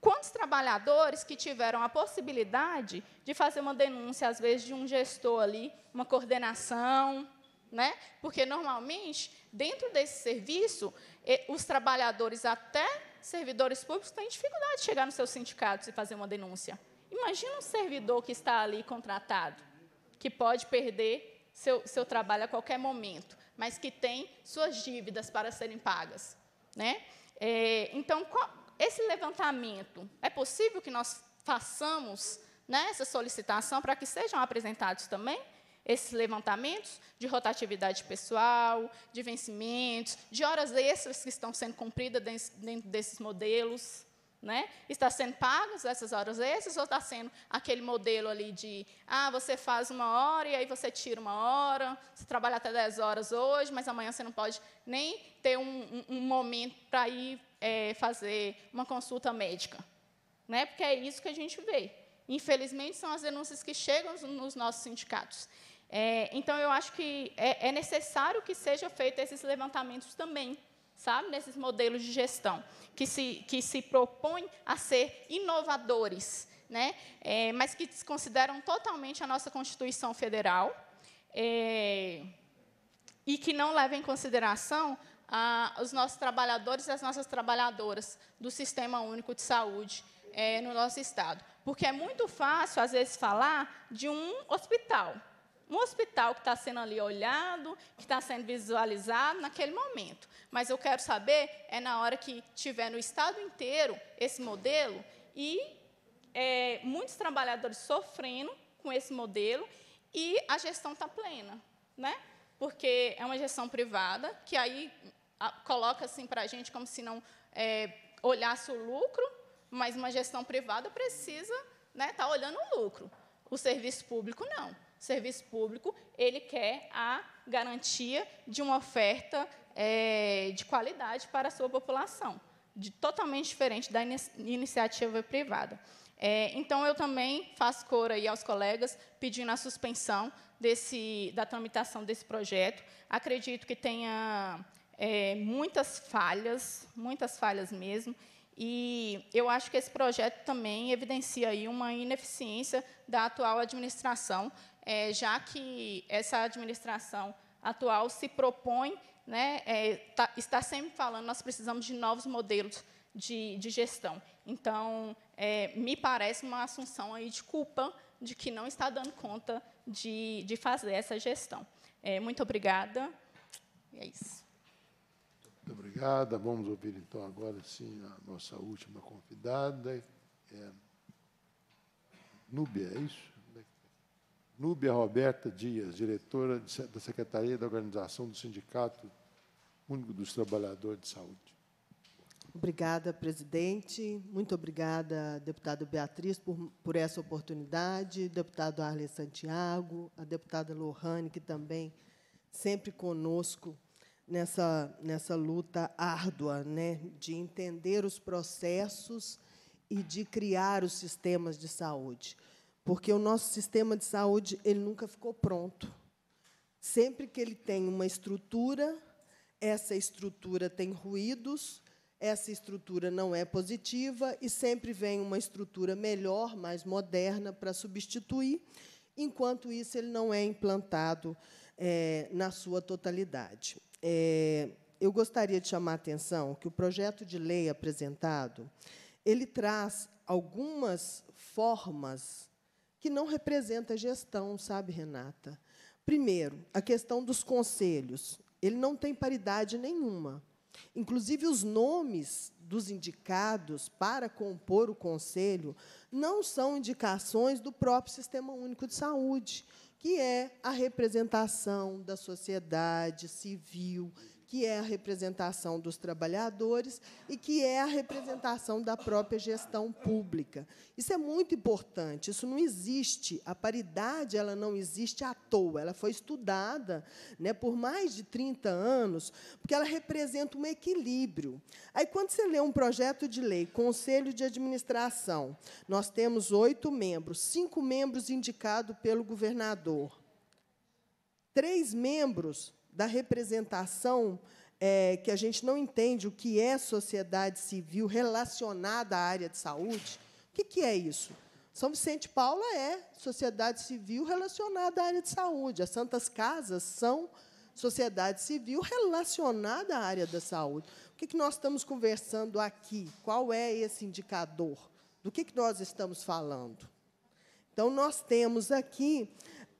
Quantos trabalhadores que tiveram a possibilidade de fazer uma denúncia, às vezes, de um gestor ali, uma coordenação, né? Porque, normalmente, dentro desse serviço, os trabalhadores, até servidores públicos, têm dificuldade de chegar nos seus sindicatos e fazer uma denúncia. Imagina um servidor que está ali contratado, que pode perder seu, seu trabalho a qualquer momento, mas que tem suas dívidas para serem pagas. Né? É, então, qual, esse levantamento, é possível que nós façamos né, essa solicitação para que sejam apresentados também esses levantamentos de rotatividade pessoal, de vencimentos, de horas extras que estão sendo cumpridas dentro desses modelos. Né? Está sendo pagas essas horas extras ou está sendo aquele modelo ali de ah, você faz uma hora e aí você tira uma hora, você trabalha até 10 horas hoje, mas amanhã você não pode nem ter um, um, um momento para ir é, fazer uma consulta médica. Né? Porque é isso que a gente vê. Infelizmente, são as denúncias que chegam nos nossos sindicatos. É, então, eu acho que é, é necessário que sejam feitos esses levantamentos também, sabe, nesses modelos de gestão, que se, que se propõem a ser inovadores, né, é, mas que desconsideram totalmente a nossa Constituição Federal é, e que não levam em consideração a, os nossos trabalhadores e as nossas trabalhadoras do Sistema Único de Saúde é, no nosso Estado. Porque é muito fácil, às vezes, falar de um hospital, um hospital que está sendo ali olhado, que está sendo visualizado naquele momento. Mas eu quero saber, é na hora que tiver no estado inteiro esse modelo e é, muitos trabalhadores sofrendo com esse modelo e a gestão está plena, né? porque é uma gestão privada, que aí coloca assim para a gente como se não é, olhasse o lucro, mas uma gestão privada precisa estar né, tá olhando o lucro. O serviço público não serviço público, ele quer a garantia de uma oferta é, de qualidade para a sua população, de, totalmente diferente da in iniciativa privada. É, então, eu também faço cor aí aos colegas pedindo a suspensão desse, da tramitação desse projeto. Acredito que tenha é, muitas falhas, muitas falhas mesmo, e eu acho que esse projeto também evidencia aí uma ineficiência da atual administração é, já que essa administração atual se propõe, né, é, tá, está sempre falando, nós precisamos de novos modelos de, de gestão. Então, é, me parece uma assunção aí de culpa de que não está dando conta de, de fazer essa gestão. É, muito obrigada. E é isso. Muito obrigada. Vamos ouvir, então, agora, sim, a nossa última convidada. É Núbia, é isso? Núbia Roberta Dias, diretora da Secretaria da Organização do Sindicato Único dos Trabalhadores de Saúde. Obrigada, presidente. Muito obrigada, deputada Beatriz, por, por essa oportunidade, deputado Arlen Santiago, a deputada Lohane, que também sempre conosco nessa, nessa luta árdua né, de entender os processos e de criar os sistemas de saúde porque o nosso sistema de saúde ele nunca ficou pronto. Sempre que ele tem uma estrutura, essa estrutura tem ruídos, essa estrutura não é positiva e sempre vem uma estrutura melhor, mais moderna para substituir. Enquanto isso, ele não é implantado é, na sua totalidade. É, eu gostaria de chamar a atenção que o projeto de lei apresentado ele traz algumas formas que não representa a gestão, sabe, Renata? Primeiro, a questão dos conselhos. Ele não tem paridade nenhuma. Inclusive, os nomes dos indicados para compor o conselho não são indicações do próprio Sistema Único de Saúde, que é a representação da sociedade civil, que é a representação dos trabalhadores e que é a representação da própria gestão pública. Isso é muito importante, isso não existe. A paridade ela não existe à toa, ela foi estudada né, por mais de 30 anos, porque ela representa um equilíbrio. Aí, quando você lê um projeto de lei, Conselho de Administração, nós temos oito membros, cinco membros indicados pelo governador, três membros da representação é, que a gente não entende o que é sociedade civil relacionada à área de saúde. O que, que é isso? São Vicente Paula é sociedade civil relacionada à área de saúde. As Santas Casas são sociedade civil relacionada à área da saúde. O que, que nós estamos conversando aqui? Qual é esse indicador? Do que, que nós estamos falando? Então, nós temos aqui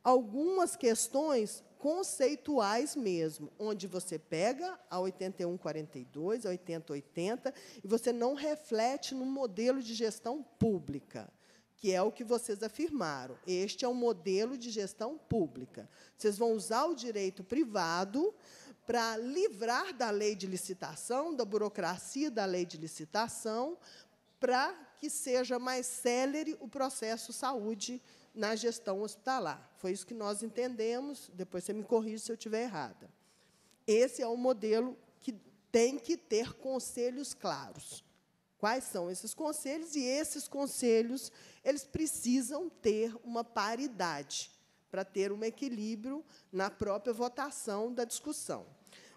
algumas questões conceituais mesmo, onde você pega a 8142, a 8080, e você não reflete no modelo de gestão pública, que é o que vocês afirmaram. Este é o um modelo de gestão pública. Vocês vão usar o direito privado para livrar da lei de licitação, da burocracia da lei de licitação, para que seja mais célere o processo saúde na gestão hospitalar. Foi isso que nós entendemos, depois você me corrige se eu estiver errada. Esse é o modelo que tem que ter conselhos claros. Quais são esses conselhos? E esses conselhos, eles precisam ter uma paridade para ter um equilíbrio na própria votação da discussão.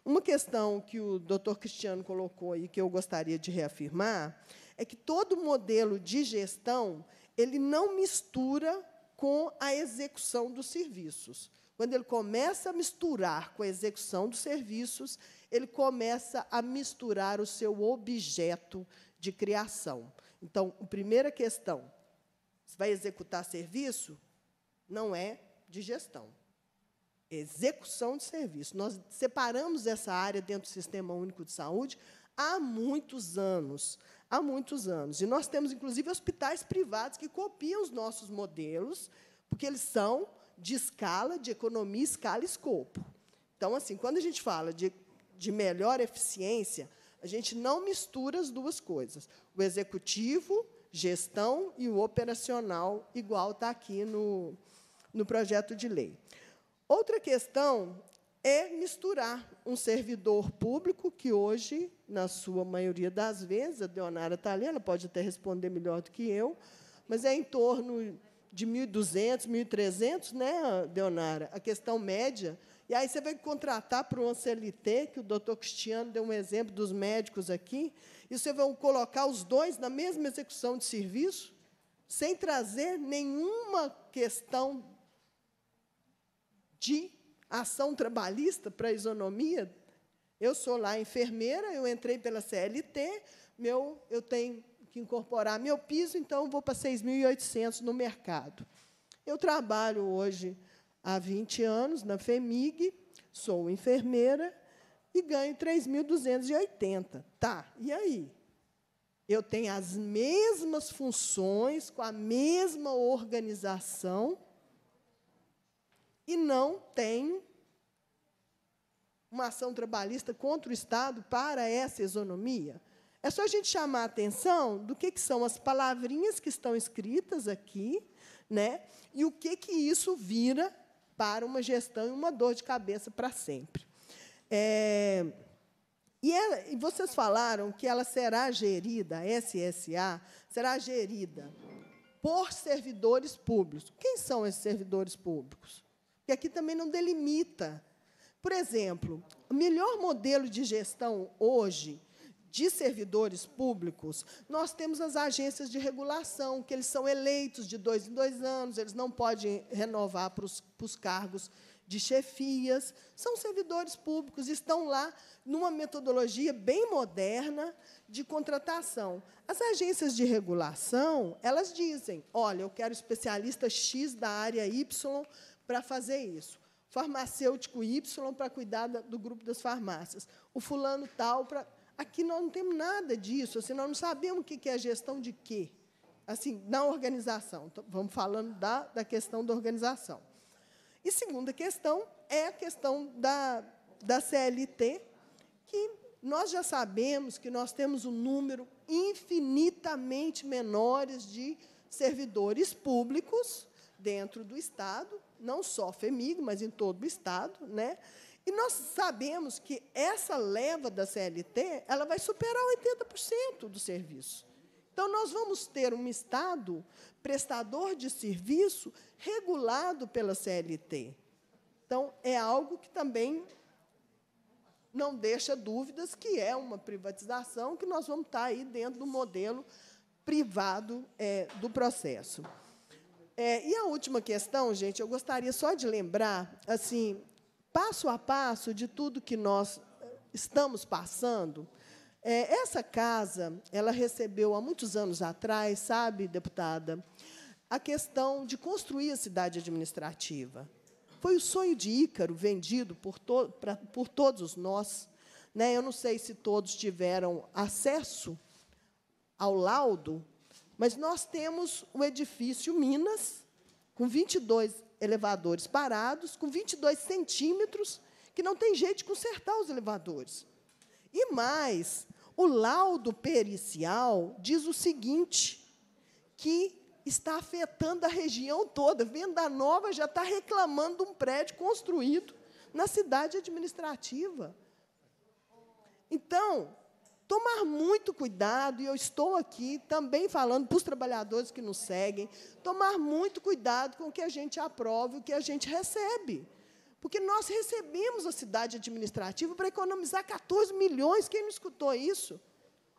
Uma questão que o doutor Cristiano colocou aí, que eu gostaria de reafirmar, é que todo modelo de gestão ele não mistura com a execução dos serviços. Quando ele começa a misturar com a execução dos serviços, ele começa a misturar o seu objeto de criação. Então, a primeira questão, você vai executar serviço? Não é de gestão. É execução de serviço. Nós separamos essa área dentro do Sistema Único de Saúde há muitos anos há muitos anos. E nós temos, inclusive, hospitais privados que copiam os nossos modelos, porque eles são de escala, de economia, escala e escopo. Então, assim, quando a gente fala de, de melhor eficiência, a gente não mistura as duas coisas. O executivo, gestão e o operacional, igual está aqui no, no projeto de lei. Outra questão é misturar um servidor público, que hoje, na sua maioria das vezes, a Deonara está ali, ela pode até responder melhor do que eu, mas é em torno de 1.200, 1.300, né, Deonara? A questão média. E aí você vai contratar para um CLT, que o doutor Cristiano deu um exemplo dos médicos aqui, e você vai colocar os dois na mesma execução de serviço, sem trazer nenhuma questão de ação trabalhista para a isonomia. Eu sou lá enfermeira, eu entrei pela CLT, meu, eu tenho que incorporar meu piso, então vou para 6.800 no mercado. Eu trabalho hoje há 20 anos na FEMIG, sou enfermeira e ganho 3.280. Tá, e aí? Eu tenho as mesmas funções, com a mesma organização, e não tenho uma ação trabalhista contra o Estado para essa isonomia. É só a gente chamar a atenção do que, que são as palavrinhas que estão escritas aqui, né? E o que que isso vira para uma gestão e uma dor de cabeça para sempre. É, e, ela, e vocês falaram que ela será gerida, a SSA será gerida por servidores públicos. Quem são esses servidores públicos? E aqui também não delimita. Por exemplo, o melhor modelo de gestão hoje de servidores públicos, nós temos as agências de regulação, que eles são eleitos de dois em dois anos, eles não podem renovar para os, para os cargos de chefias. São servidores públicos, estão lá numa metodologia bem moderna de contratação. As agências de regulação, elas dizem, olha, eu quero especialista X da área Y para fazer isso. Farmacêutico Y para cuidar do grupo das farmácias. O fulano tal para. Aqui nós não temos nada disso, assim, nós não sabemos o que é gestão de quê. Assim, na organização. Então, vamos falando da, da questão da organização. E segunda questão é a questão da, da CLT, que nós já sabemos que nós temos um número infinitamente menores de servidores públicos dentro do Estado não só FEMIG, mas em todo o Estado. Né? E nós sabemos que essa leva da CLT ela vai superar 80% do serviço. Então, nós vamos ter um Estado prestador de serviço regulado pela CLT. Então, é algo que também não deixa dúvidas que é uma privatização, que nós vamos estar aí dentro do modelo privado é, do processo. É, e a última questão, gente, eu gostaria só de lembrar, assim, passo a passo de tudo que nós eh, estamos passando. É, essa casa, ela recebeu há muitos anos atrás, sabe, deputada, a questão de construir a cidade administrativa. Foi o sonho de Ícaro vendido por, to pra, por todos nós. Né? Eu não sei se todos tiveram acesso ao laudo mas nós temos o edifício Minas, com 22 elevadores parados, com 22 centímetros, que não tem jeito de consertar os elevadores. E mais, o laudo pericial diz o seguinte, que está afetando a região toda. Venda Nova já está reclamando de um prédio construído na cidade administrativa. Então, tomar muito cuidado, e eu estou aqui também falando para os trabalhadores que nos seguem, tomar muito cuidado com o que a gente aprova e o que a gente recebe. Porque nós recebemos a cidade administrativa para economizar 14 milhões, quem não escutou isso?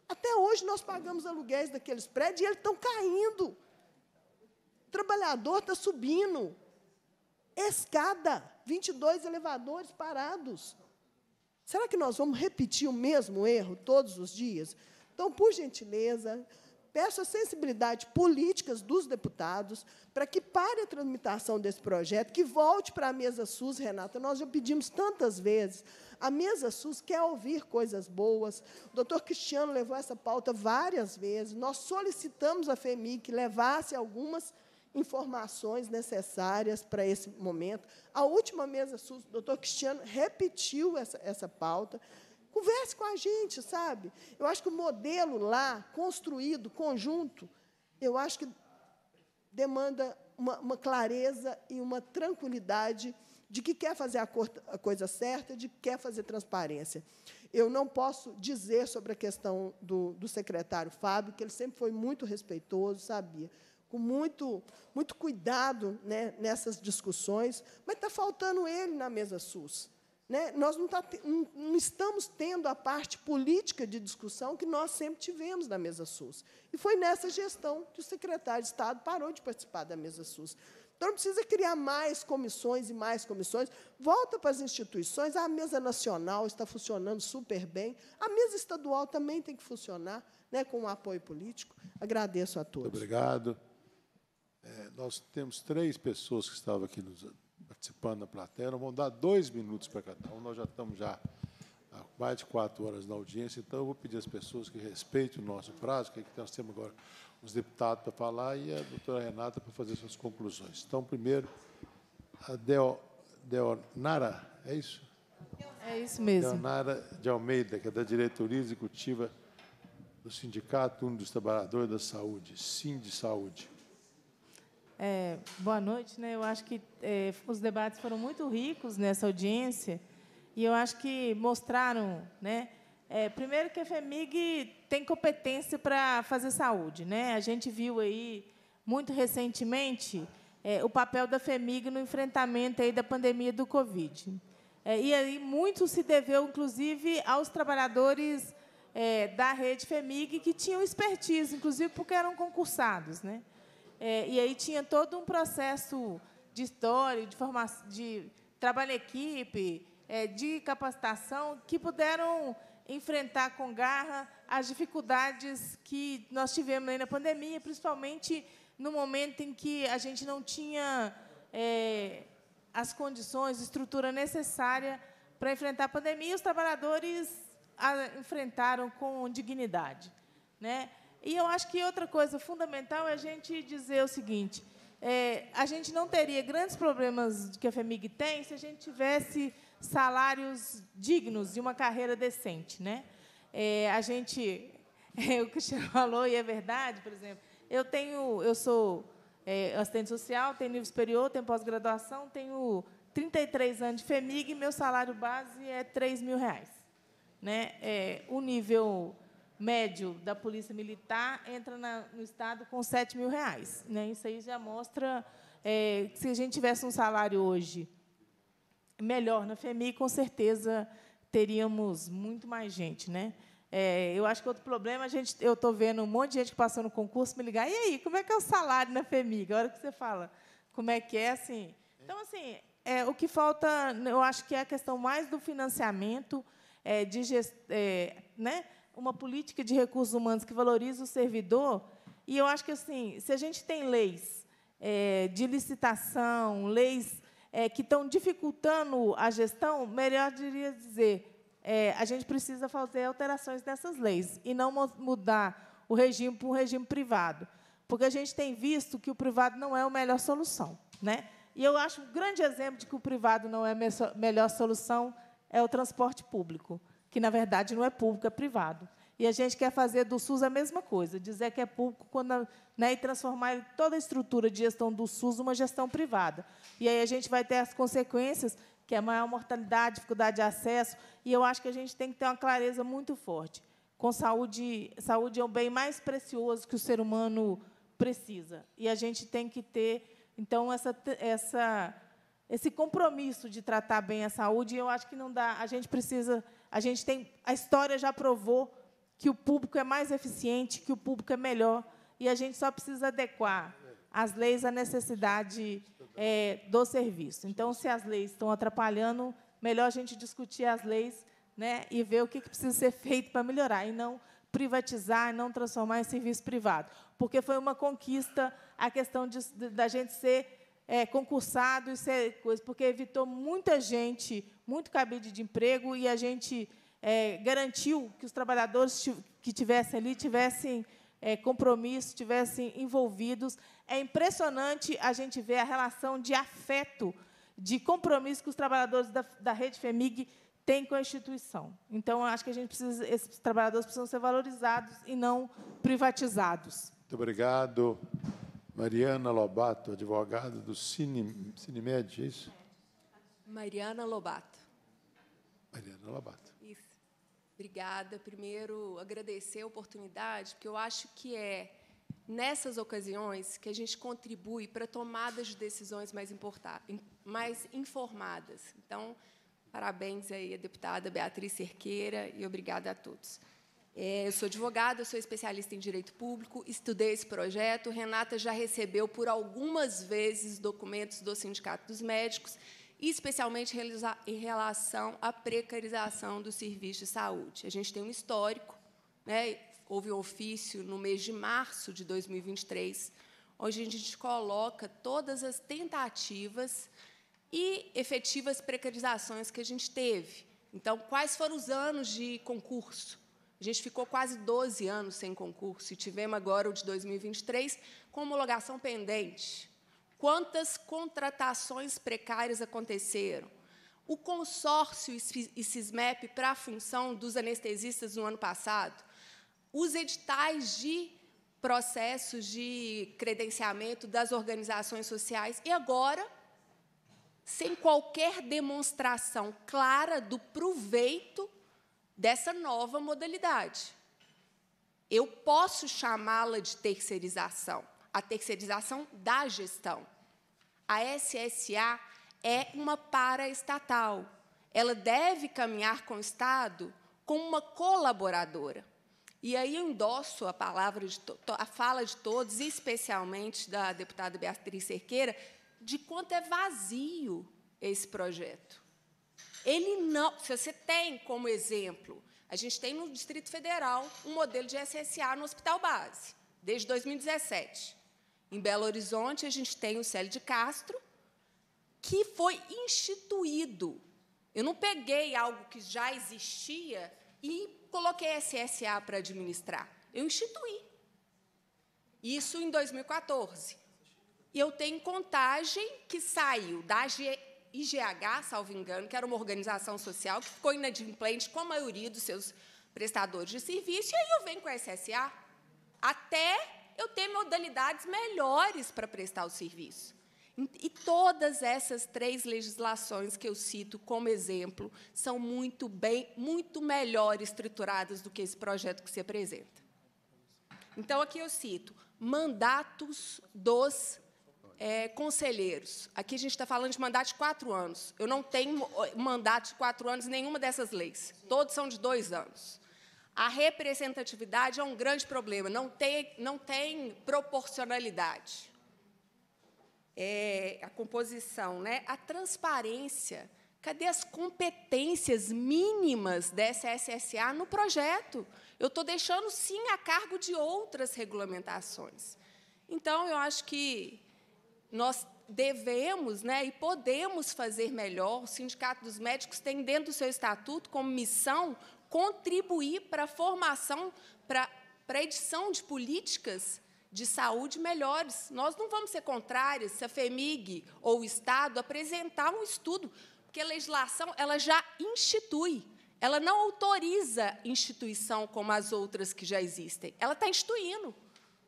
Até hoje nós pagamos aluguéis daqueles prédios e eles estão caindo. O trabalhador está subindo. Escada, 22 elevadores parados. Será que nós vamos repetir o mesmo erro todos os dias? Então, por gentileza, peço a sensibilidade política dos deputados para que pare a tramitação desse projeto, que volte para a mesa SUS, Renata. Nós já pedimos tantas vezes. A mesa SUS quer ouvir coisas boas. O doutor Cristiano levou essa pauta várias vezes. Nós solicitamos à FEMI que levasse algumas informações necessárias para esse momento. A última mesa SUS, o doutor Cristiano repetiu essa, essa pauta. Converse com a gente, sabe? Eu acho que o modelo lá, construído, conjunto, eu acho que demanda uma, uma clareza e uma tranquilidade de que quer fazer a, cor, a coisa certa, de que quer fazer transparência. Eu não posso dizer sobre a questão do, do secretário Fábio, que ele sempre foi muito respeitoso, sabia com muito, muito cuidado né, nessas discussões, mas está faltando ele na mesa SUS. Né? Nós não, tá, não, estamos tendo a parte política de discussão que nós sempre tivemos na mesa SUS. E foi nessa gestão que o secretário de Estado parou de participar da mesa SUS. Então, não precisa criar mais comissões e mais comissões. Volta para as instituições. Ah, a mesa nacional está funcionando super bem. A mesa estadual também tem que funcionar né, com o apoio político. Agradeço a todos. Muito obrigado. É, nós temos três pessoas que estavam aqui nos, participando da plateia. vamos dar dois minutos para cada um. Nós já estamos já há mais de quatro horas na audiência, então eu vou pedir às pessoas que respeitem o nosso prazo, que é nós temos agora os deputados para falar e a doutora Renata para fazer suas conclusões. Então, primeiro, a Del, Deonara, é isso? É isso mesmo. Deonara de Almeida, que é da diretoria executiva do Sindicato Único dos Trabalhadores da Saúde, Sim de Saúde. É, boa noite. Né? Eu acho que é, os debates foram muito ricos nessa audiência e eu acho que mostraram, né? É, primeiro que a FEMIG tem competência para fazer saúde, né? A gente viu aí muito recentemente é, o papel da FEMIG no enfrentamento aí da pandemia do Covid. É, e aí muito se deveu, inclusive, aos trabalhadores é, da rede FEMIG que tinham expertise, inclusive porque eram concursados, né? É, e aí tinha todo um processo de história, de, de trabalho em equipe, é, de capacitação, que puderam enfrentar com garra as dificuldades que nós tivemos aí na pandemia, principalmente no momento em que a gente não tinha é, as condições, estrutura necessária para enfrentar a pandemia, os trabalhadores a enfrentaram com dignidade. Né? E eu acho que outra coisa fundamental é a gente dizer o seguinte: é, a gente não teria grandes problemas que a FEMIG tem se a gente tivesse salários dignos e uma carreira decente. Né? É, a gente, [LAUGHS] é, o Cristiano falou, e é verdade, por exemplo, eu tenho, eu sou é, assistente social, tenho nível superior, tenho pós-graduação, tenho 33 anos de FEMIG e meu salário base é 3 mil reais. Né? É, o nível médio da Polícia Militar entra na, no Estado com 7 mil reais. Né? Isso aí já mostra é, que, se a gente tivesse um salário hoje melhor na FEMI, com certeza teríamos muito mais gente. Né? É, eu acho que outro problema, a gente, eu estou vendo um monte de gente passando o concurso me ligar, e aí, como é que é o salário na FEMI? A hora que você fala como é que é, assim... Então, assim, é, o que falta, eu acho que é a questão mais do financiamento, é, de gest... é, né? uma política de recursos humanos que valorize o servidor. E eu acho que, assim, se a gente tem leis é, de licitação, leis é, que estão dificultando a gestão, melhor diria dizer, é, a gente precisa fazer alterações nessas leis e não mudar o regime para um regime privado, porque a gente tem visto que o privado não é a melhor solução. Né? E eu acho um grande exemplo de que o privado não é a melhor solução é o transporte público que na verdade não é público, é privado. E a gente quer fazer do SUS a mesma coisa, dizer que é público quando, né, e transformar toda a estrutura de gestão do SUS numa gestão privada. E aí a gente vai ter as consequências, que é maior mortalidade, dificuldade de acesso, e eu acho que a gente tem que ter uma clareza muito forte. Com saúde, saúde é o bem mais precioso que o ser humano precisa. E a gente tem que ter, então, essa, essa, esse compromisso de tratar bem a saúde, e eu acho que não dá, a gente precisa a gente tem, a história já provou que o público é mais eficiente, que o público é melhor, e a gente só precisa adequar as leis à necessidade é, do serviço. Então, se as leis estão atrapalhando, melhor a gente discutir as leis né, e ver o que, que precisa ser feito para melhorar, e não privatizar, não transformar em serviço privado. Porque foi uma conquista a questão de, de, da gente ser é, concursado e ser coisa, porque evitou muita gente muito cabide de emprego e a gente é, garantiu que os trabalhadores que tivessem ali tivessem é, compromisso, tivessem envolvidos. É impressionante a gente ver a relação de afeto, de compromisso que os trabalhadores da, da rede FEMIG têm com a instituição. Então, acho que a gente precisa, esses trabalhadores precisam ser valorizados e não privatizados. Muito obrigado. Mariana Lobato, advogada do Cine, Cinemed, é isso? Mariana Lobato. Mariana Labato. Isso. Obrigada. Primeiro, agradecer a oportunidade, porque eu acho que é nessas ocasiões que a gente contribui para tomadas de decisões mais, mais informadas. Então, parabéns aí à deputada Beatriz Cerqueira e obrigada a todos. É, eu sou advogada, sou especialista em direito público, estudei esse projeto. Renata já recebeu por algumas vezes documentos do Sindicato dos Médicos especialmente em relação à precarização do serviço de saúde. A gente tem um histórico, né? houve um ofício no mês de março de 2023, onde a gente coloca todas as tentativas e efetivas precarizações que a gente teve. Então, quais foram os anos de concurso? A gente ficou quase 12 anos sem concurso e tivemos agora o de 2023 com homologação pendente. Quantas contratações precárias aconteceram? O consórcio e CISMEP para a função dos anestesistas no ano passado? Os editais de processos de credenciamento das organizações sociais? E agora, sem qualquer demonstração clara do proveito dessa nova modalidade. Eu posso chamá-la de terceirização, a terceirização da gestão. A SSA é uma paraestatal. Ela deve caminhar com o Estado como uma colaboradora. E aí eu endosso a palavra a fala de todos, especialmente da deputada Beatriz Cerqueira, de quanto é vazio esse projeto. Ele não, se você tem como exemplo, a gente tem no Distrito Federal um modelo de SSA no Hospital Base, desde 2017. Em Belo Horizonte, a gente tem o Célio de Castro, que foi instituído. Eu não peguei algo que já existia e coloquei SSA para administrar. Eu instituí. Isso em 2014. E eu tenho contagem que saiu da IGH, salvo engano, que era uma organização social que ficou inadimplente com a maioria dos seus prestadores de serviço, e aí eu venho com a SSA até eu ter modalidades melhores para prestar o serviço. E todas essas três legislações que eu cito como exemplo são muito bem, muito melhor estruturadas do que esse projeto que se apresenta. Então, aqui eu cito mandatos dos é, conselheiros. Aqui a gente está falando de mandato de quatro anos. Eu não tenho eh, mandato de quatro anos em nenhuma dessas leis. Todos são de dois anos. A representatividade é um grande problema, não tem, não tem proporcionalidade. É, a composição, né? a transparência. Cadê as competências mínimas dessa SSA no projeto? Eu estou deixando, sim, a cargo de outras regulamentações. Então, eu acho que nós devemos né, e podemos fazer melhor. O Sindicato dos Médicos tem dentro do seu estatuto como missão contribuir para a formação, para a edição de políticas de saúde melhores. Nós não vamos ser contrários se a FEMIG ou o Estado apresentar um estudo, porque a legislação ela já institui, ela não autoriza instituição como as outras que já existem, ela está instituindo.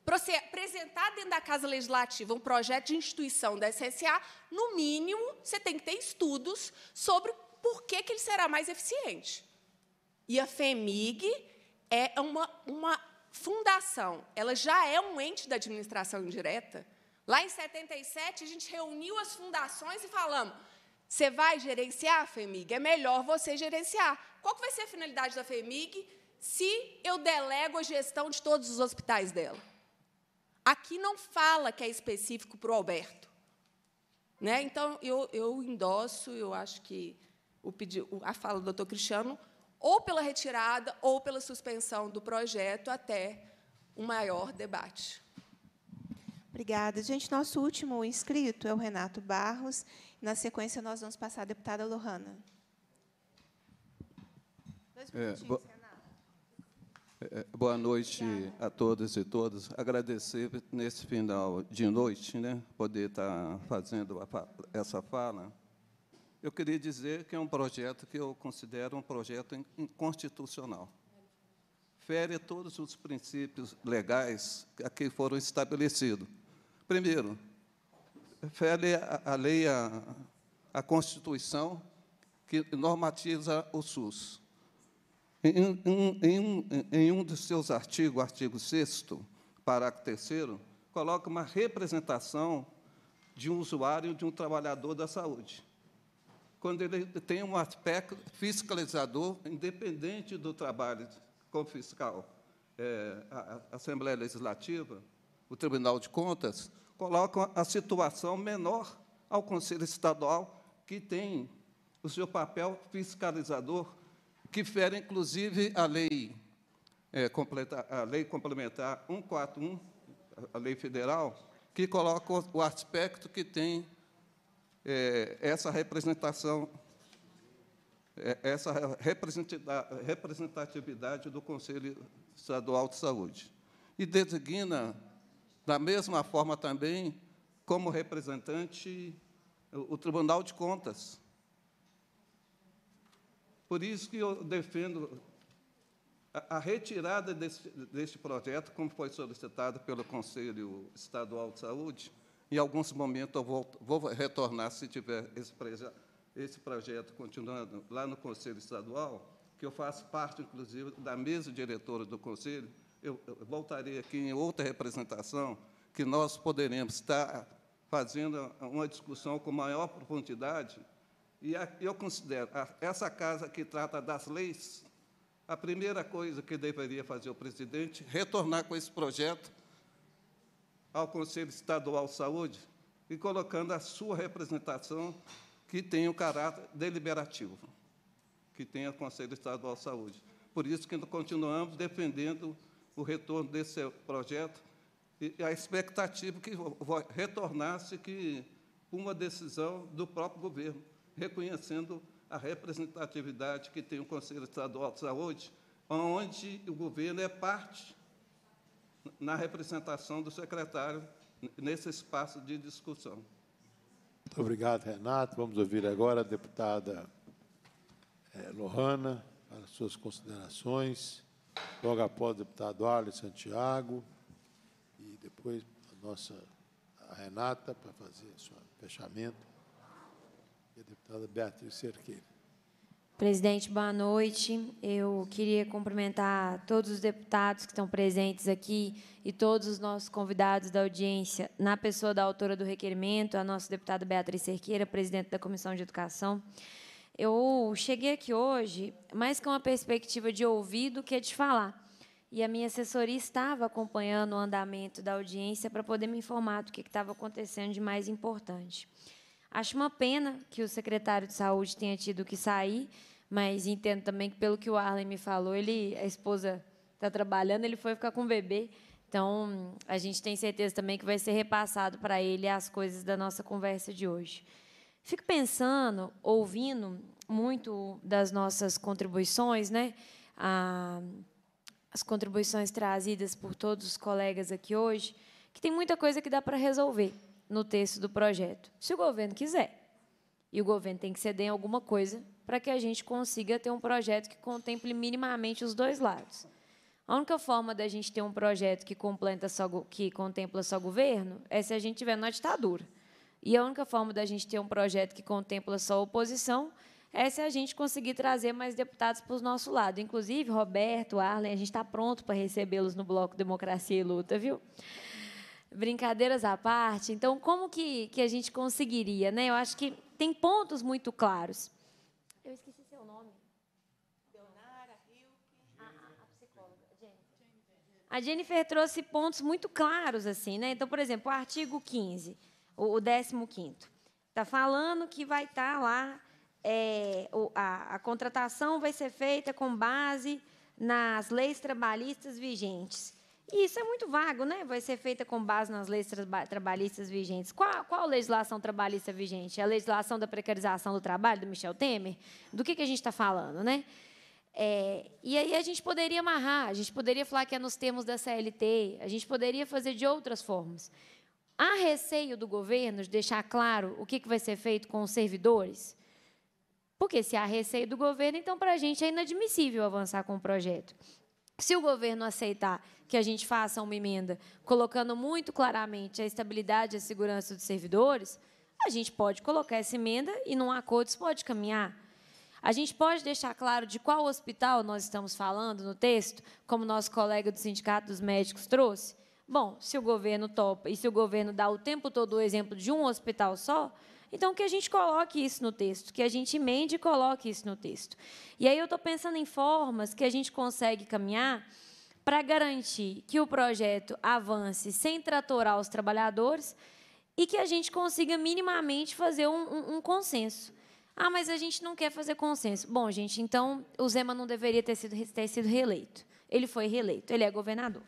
Para você apresentar dentro da Casa Legislativa um projeto de instituição da SSA, no mínimo, você tem que ter estudos sobre por que, que ele será mais eficiente. E a FEMIG é uma, uma fundação, ela já é um ente da administração indireta. Lá em 77, a gente reuniu as fundações e falamos: você vai gerenciar a FEMIG? É melhor você gerenciar. Qual que vai ser a finalidade da FEMIG se eu delego a gestão de todos os hospitais dela? Aqui não fala que é específico para o Alberto. Né? Então, eu, eu endosso, eu acho que o pedido, a fala do doutor Cristiano ou pela retirada ou pela suspensão do projeto até um maior debate. Obrigada. Gente, nosso último inscrito é o Renato Barros. Na sequência, nós vamos passar à deputada Lohana. Dois é, bo é, é, Boa noite Obrigada. a todas e todos. Agradecer nesse final de noite, né, poder estar fazendo a, essa fala eu queria dizer que é um projeto que eu considero um projeto inconstitucional. Fere todos os princípios legais que foram estabelecidos. Primeiro, fere a, a lei, a, a Constituição, que normatiza o SUS. Em, em, em, um, em um seus artigos, artigo 6, parágrafo 3, coloca uma representação de um usuário, de um trabalhador da saúde quando ele tem um aspecto fiscalizador, independente do trabalho com fiscal. É, a Assembleia Legislativa, o Tribunal de Contas, colocam a situação menor ao Conselho Estadual, que tem o seu papel fiscalizador, que fere, inclusive, a lei, é, a lei complementar 141, a lei federal, que coloca o aspecto que tem é, essa representação, é, essa representatividade do Conselho Estadual de Saúde. E designa, da mesma forma também, como representante o Tribunal de Contas. Por isso que eu defendo a, retirada deste projeto, como foi solicitado pelo Conselho Estadual de Saúde, em alguns momentos eu vou, vou retornar, se tiver esse, esse projeto continuando, lá no Conselho Estadual, que eu faço parte, inclusive, da mesa diretora do Conselho, eu, eu voltarei aqui em outra representação, que nós poderemos estar fazendo uma discussão com maior profundidade. E a, eu considero a, essa casa que trata das leis, a primeira coisa que deveria fazer o presidente retornar com esse projeto ao Conselho Estadual de Saúde e colocando a sua representação que tem o caráter deliberativo, que tem o Conselho Estadual de Saúde. Por isso que continuamos defendendo o retorno desse projeto e a expectativa que retornasse que uma decisão do próprio governo, reconhecendo a representatividade que tem o Conselho Estadual de Saúde, onde o governo é parte na representação do secretário nesse espaço de discussão. Muito obrigado, Renato. Vamos ouvir agora a deputada é, Lohana para suas considerações. Logo após, o deputado Arlen Santiago. E depois, a nossa a Renata para fazer o seu fechamento. E a deputada Beatriz Cerqueira. Presidente, boa noite. Eu queria cumprimentar todos os deputados que estão presentes aqui e todos os nossos convidados da audiência, na pessoa da autora do requerimento, a nossa deputada Beatriz Cerqueira, presidente da Comissão de Educação. Eu cheguei aqui hoje mais com a perspectiva de ouvir do que de falar. E a minha assessoria estava acompanhando o andamento da audiência para poder me informar do que estava acontecendo de mais importante. Acho uma pena que o secretário de Saúde tenha tido que sair, mas entendo também que, pelo que o Arlen me falou, ele, a esposa está trabalhando, ele foi ficar com o bebê. Então, a gente tem certeza também que vai ser repassado para ele as coisas da nossa conversa de hoje. Fico pensando, ouvindo muito das nossas contribuições, né? as contribuições trazidas por todos os colegas aqui hoje, que tem muita coisa que dá para resolver no texto do projeto, se o governo quiser. E o governo tem que ceder em alguma coisa para que a gente consiga ter um projeto que contemple minimamente os dois lados. A única forma da gente ter um projeto que, completa só, que contempla só governo é se a gente tiver na ditadura. E a única forma da gente ter um projeto que contempla só oposição é se a gente conseguir trazer mais deputados para o nosso lado. Inclusive, Roberto, Arlen, a gente está pronto para recebê-los no Bloco Democracia e Luta, viu? Brincadeiras à parte. Então, como que, que a gente conseguiria? Né? Eu acho que tem pontos muito claros. Eu esqueci seu nome. Leonara, Hilke. A, a, a psicóloga, Jennifer. A Jennifer trouxe pontos muito claros, assim, né? Então, por exemplo, o artigo 15, o 15 está falando que vai estar tá lá, é, a, a contratação vai ser feita com base nas leis trabalhistas vigentes. E isso é muito vago, né? Vai ser feita com base nas leis tra trabalhistas vigentes. Qual, qual legislação trabalhista vigente? É a legislação da precarização do trabalho, do Michel Temer? Do que, que a gente está falando, né? É, e aí a gente poderia amarrar, a gente poderia falar que é nos termos da CLT, a gente poderia fazer de outras formas. Há receio do governo de deixar claro o que, que vai ser feito com os servidores? Porque se há receio do governo, então para a gente é inadmissível avançar com o projeto. Se o governo aceitar que a gente faça uma emenda colocando muito claramente a estabilidade e a segurança dos servidores, a gente pode colocar essa emenda e, num acordo, isso pode caminhar. A gente pode deixar claro de qual hospital nós estamos falando no texto, como nosso colega do Sindicato dos Médicos trouxe? Bom, se o governo topa e se o governo dá o tempo todo o exemplo de um hospital só, então, que a gente coloque isso no texto, que a gente emende e coloque isso no texto. E aí eu estou pensando em formas que a gente consegue caminhar para garantir que o projeto avance sem tratorar os trabalhadores e que a gente consiga minimamente fazer um, um, um, consenso. Ah, mas a gente não quer fazer consenso. Bom, gente, então o Zema não deveria ter sido, ter sido reeleito. Ele foi reeleito, ele é governador.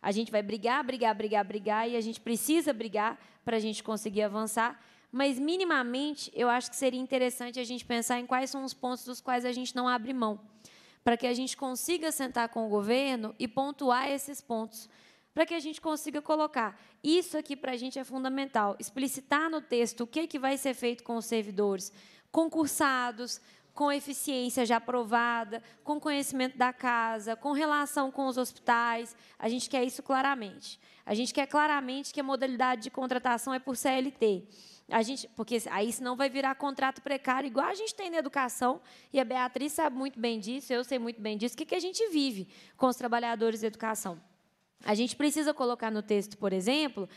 A gente vai brigar, brigar, brigar, brigar, e a gente precisa brigar para a gente conseguir avançar. Mas, minimamente, eu acho que seria interessante a gente pensar em quais são os pontos dos quais a gente não abre mão, para que a gente consiga sentar com o governo e pontuar esses pontos, para que a gente consiga colocar. Isso aqui, para a gente, é fundamental. Explicitar no texto o que, é que vai ser feito com os servidores concursados, com eficiência já aprovada, com conhecimento da casa, com relação com os hospitais. A gente quer isso claramente. A gente quer claramente que a modalidade de contratação é por CLT. A gente, porque aí senão vai virar contrato precário, igual a gente tem na educação, e a Beatriz sabe muito bem disso, eu sei muito bem disso, o que, que a gente vive com os trabalhadores de educação. A gente precisa colocar no texto, por exemplo,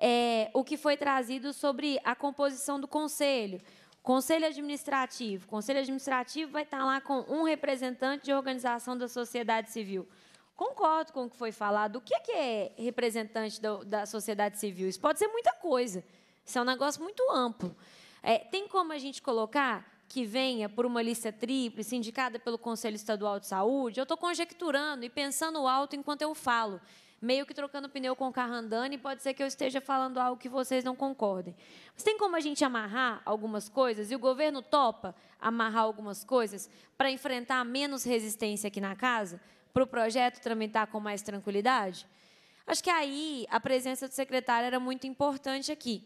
é, o que foi trazido sobre a composição do conselho. Conselho administrativo. Conselho administrativo vai estar lá com um representante de organização da sociedade civil. Concordo com o que foi falado. O que é representante da sociedade civil? Isso pode ser muita coisa. Isso é um negócio muito amplo. É, tem como a gente colocar que venha por uma lista tríplice indicada pelo Conselho Estadual de Saúde? Eu estou conjecturando e pensando alto enquanto eu falo, meio que trocando pneu com o carro andando, e pode ser que eu esteja falando algo que vocês não concordem. Mas tem como a gente amarrar algumas coisas, e o governo topa amarrar algumas coisas para enfrentar menos resistência aqui na casa, para o projeto tramitar com mais tranquilidade? Acho que aí a presença do secretário era muito importante aqui.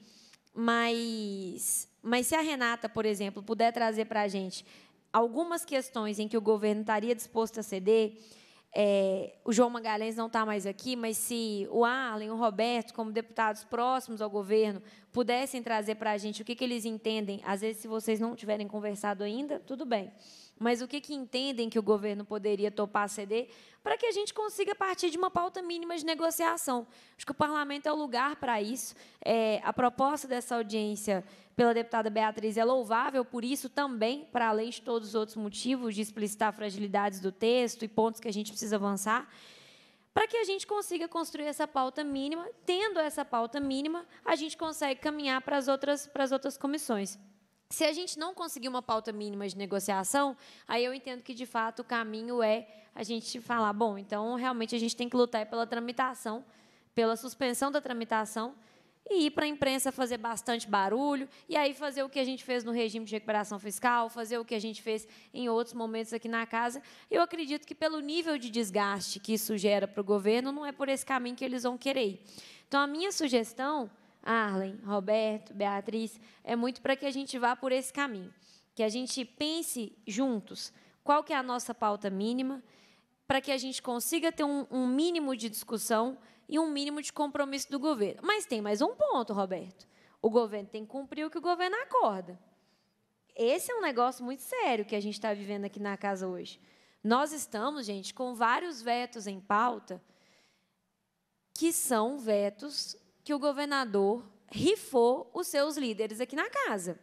Mas, mas se a Renata, por exemplo, puder trazer para a gente algumas questões em que o governo estaria disposto a ceder, é, o João Magalhães não está mais aqui, mas se o Alan, o Roberto, como deputados próximos ao governo, pudessem trazer para a gente o que, que eles entendem, às vezes, se vocês não tiverem conversado ainda, tudo bem mas o que, que entendem que o governo poderia topar ceder para que a gente consiga partir de uma pauta mínima de negociação. Acho que o parlamento é o lugar para isso. É, a proposta dessa audiência pela deputada Beatriz é louvável, por isso também, para além de todos os outros motivos de explicitar fragilidades do texto e pontos que a gente precisa avançar, para que a gente consiga construir essa pauta mínima, tendo essa pauta mínima, a gente consegue caminhar para as outras, para as outras comissões. Se a gente não conseguir uma pauta mínima de negociação, aí eu entendo que, de fato, o caminho é a gente falar, bom, então, realmente, a gente tem que lutar pela tramitação, pela suspensão da tramitação, e ir para a imprensa fazer bastante barulho, e aí fazer o que a gente fez no regime de recuperação fiscal, fazer o que a gente fez em outros momentos aqui na casa. Eu acredito que, pelo nível de desgaste que isso gera para o governo, não é por esse caminho que eles vão querer. Então, a minha sugestão Arlen, Roberto, Beatriz, é muito para que a gente vá por esse caminho, que a gente pense juntos qual que é a nossa pauta mínima, para que a gente consiga ter um, um mínimo de discussão e um mínimo de compromisso do governo. Mas tem mais um ponto, Roberto. O governo tem que cumprir o que o governo acorda. Esse é um negócio muito sério que a gente está vivendo aqui na casa hoje. Nós estamos, gente, com vários vetos em pauta que são vetos que o governador rifou os seus líderes aqui na casa.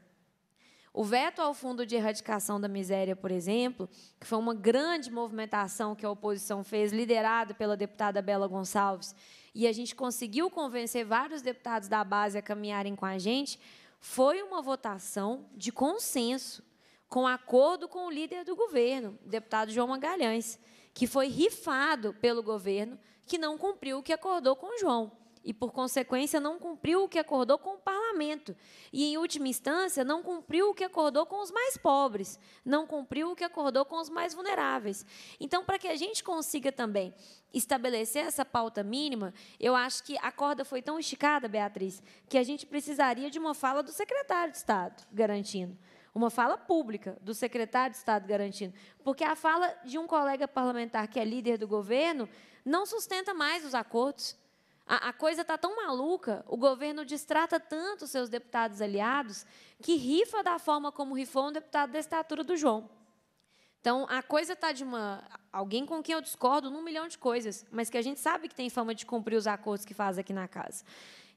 O veto ao Fundo de Erradicação da Miséria, por exemplo, que foi uma grande movimentação que a oposição fez, liderada pela deputada Bela Gonçalves, e a gente conseguiu convencer vários deputados da base a caminharem com a gente, foi uma votação de consenso, com acordo com o líder do governo, o deputado João Magalhães, que foi rifado pelo governo, que não cumpriu o que acordou com o João e, por consequência, não cumpriu o que acordou com o parlamento. E, em última instância, não cumpriu o que acordou com os mais pobres, não cumpriu o que acordou com os mais vulneráveis. Então, para que a gente consiga também estabelecer essa pauta mínima, eu acho que a corda foi tão esticada, Beatriz, que a gente precisaria de uma fala do secretário de Estado garantindo uma fala pública do secretário de Estado garantindo, porque a fala de um colega parlamentar que é líder do governo não sustenta mais os acordos. A, a coisa está tão maluca, o governo distrata tanto seus deputados aliados, que rifa da forma como rifou um deputado da estatura do João. Então, a coisa está de uma. Alguém com quem eu discordo num milhão de coisas, mas que a gente sabe que tem fama de cumprir os acordos que faz aqui na casa.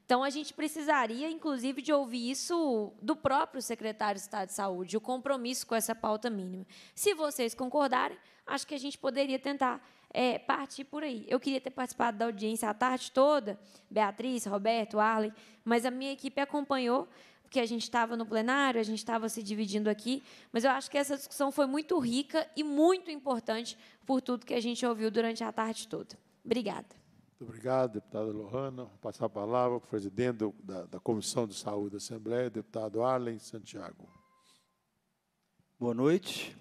Então, a gente precisaria, inclusive, de ouvir isso do próprio secretário de Estado de Saúde, o compromisso com essa pauta mínima. Se vocês concordarem, acho que a gente poderia tentar é, partir por aí. Eu queria ter participado da audiência a tarde toda, Beatriz, Roberto, Arlen, mas a minha equipe acompanhou, porque a gente estava no plenário, a gente estava se dividindo aqui, mas eu acho que essa discussão foi muito rica e muito importante por tudo que a gente ouviu durante a tarde toda. Obrigada. Muito obrigado, deputada Lohana. Vou passar a palavra para o presidente da, da Comissão de Saúde da Assembleia, deputado Arlen Santiago. Boa noite,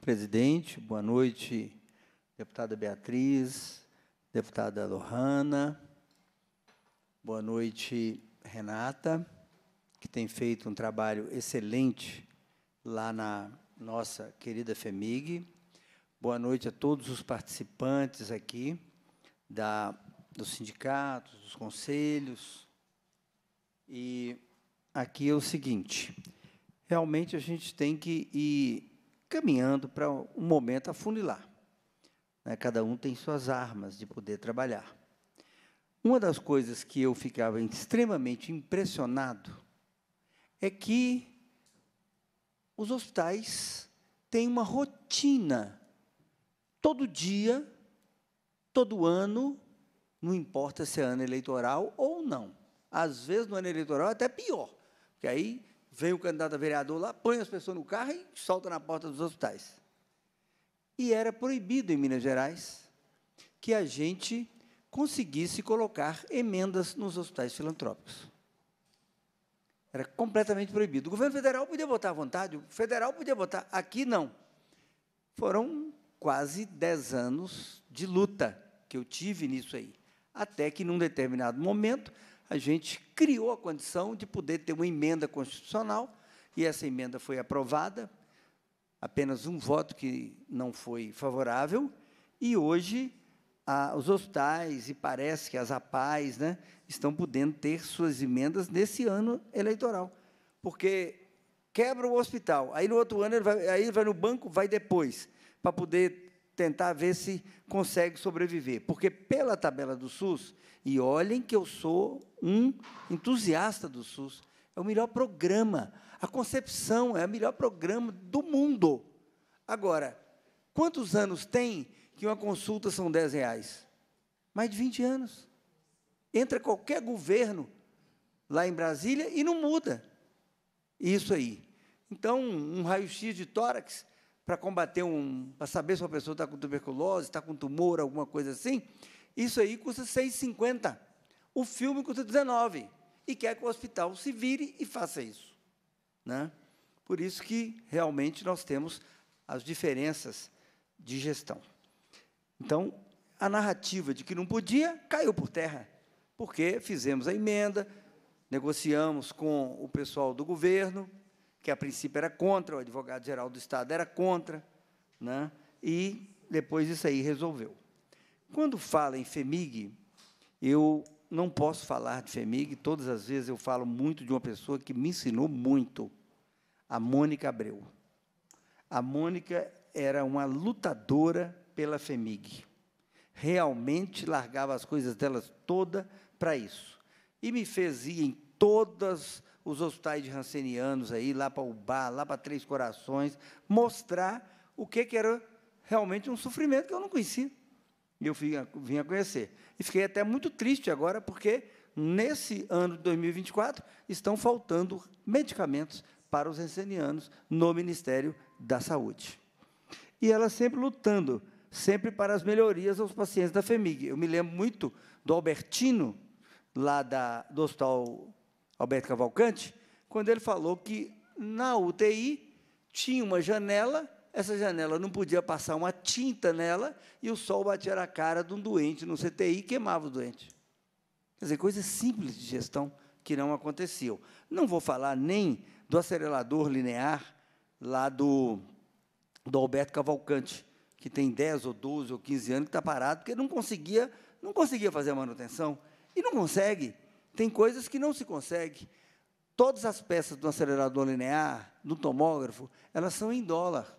presidente. Boa noite, deputada Beatriz, deputada Lohana, boa noite, Renata, que tem feito um trabalho excelente lá na nossa querida FEMIG. Boa noite a todos os participantes aqui da, dos sindicatos, dos conselhos. E aqui é o seguinte: realmente a gente tem que ir caminhando para um momento afunilar né, cada um tem suas armas de poder trabalhar. Uma das coisas que eu ficava extremamente impressionado é que os hospitais têm uma rotina. Todo dia, todo ano, não importa se é ano eleitoral ou não. Às vezes, no ano eleitoral, é até pior, porque aí vem o candidato a vereador lá, põe as pessoas no carro e solta na porta dos hospitais. E era proibido em Minas Gerais que a gente conseguisse colocar emendas nos hospitais filantrópicos. Era completamente proibido. O governo federal podia votar à vontade, o federal podia votar. aqui não. Foram quase dez anos de luta que eu tive nisso aí. Até que, num determinado momento, a gente criou a condição de poder ter uma emenda constitucional, e essa emenda foi aprovada apenas um voto que não foi favorável, e hoje a, os hospitais e parece que as APAES né, estão podendo ter suas emendas nesse ano eleitoral, porque quebra o hospital, aí no outro ano ele vai, aí ele vai no banco, vai depois, para poder tentar ver se consegue sobreviver, porque pela tabela do SUS, e olhem que eu sou um entusiasta do SUS, é o melhor programa. A concepção é o melhor programa do mundo. Agora, quantos anos tem que uma consulta são 10 reais? Mais de 20 anos. Entra qualquer governo lá em Brasília e não muda. Isso aí. Então, um raio-x de tórax para combater um. para saber se uma pessoa está com tuberculose, está com tumor, alguma coisa assim, isso aí custa 6,50. O filme custa 19 e quer que o hospital se vire e faça isso. Né? Por isso que realmente nós temos as diferenças de gestão. Então, a narrativa de que não podia caiu por terra, porque fizemos a emenda, negociamos com o pessoal do governo, que a princípio era contra, o advogado-geral do Estado era contra, né? e depois isso aí resolveu. Quando fala em FEMIG, eu não posso falar de FEMIG, todas as vezes eu falo muito de uma pessoa que me ensinou muito, a Mônica Abreu. A Mônica era uma lutadora pela FEMIG. Realmente largava as coisas delas toda para isso. E me fez ir em todos os hospitais de Hansenianos aí, lá para o bar, lá para Três Corações, mostrar o que, que era realmente um sofrimento que eu não conhecia. E eu vim a conhecer. E fiquei até muito triste agora, porque nesse ano de 2024 estão faltando medicamentos para os recenianos no Ministério da Saúde. E ela sempre lutando, sempre para as melhorias aos pacientes da FEMIG. Eu me lembro muito do Albertino, lá da, do Hospital Alberto Cavalcante, quando ele falou que na UTI tinha uma janela essa janela não podia passar uma tinta nela e o sol batia na cara de um doente no CTI e queimava o doente. Quer dizer, coisas simples de gestão que não aconteciam. Não vou falar nem do acelerador linear lá do, do Alberto Cavalcante, que tem 10 ou 12 ou 15 anos que está parado, porque não conseguia, não conseguia fazer a manutenção. E não consegue. Tem coisas que não se consegue. Todas as peças do acelerador linear, do tomógrafo, elas são em dólar.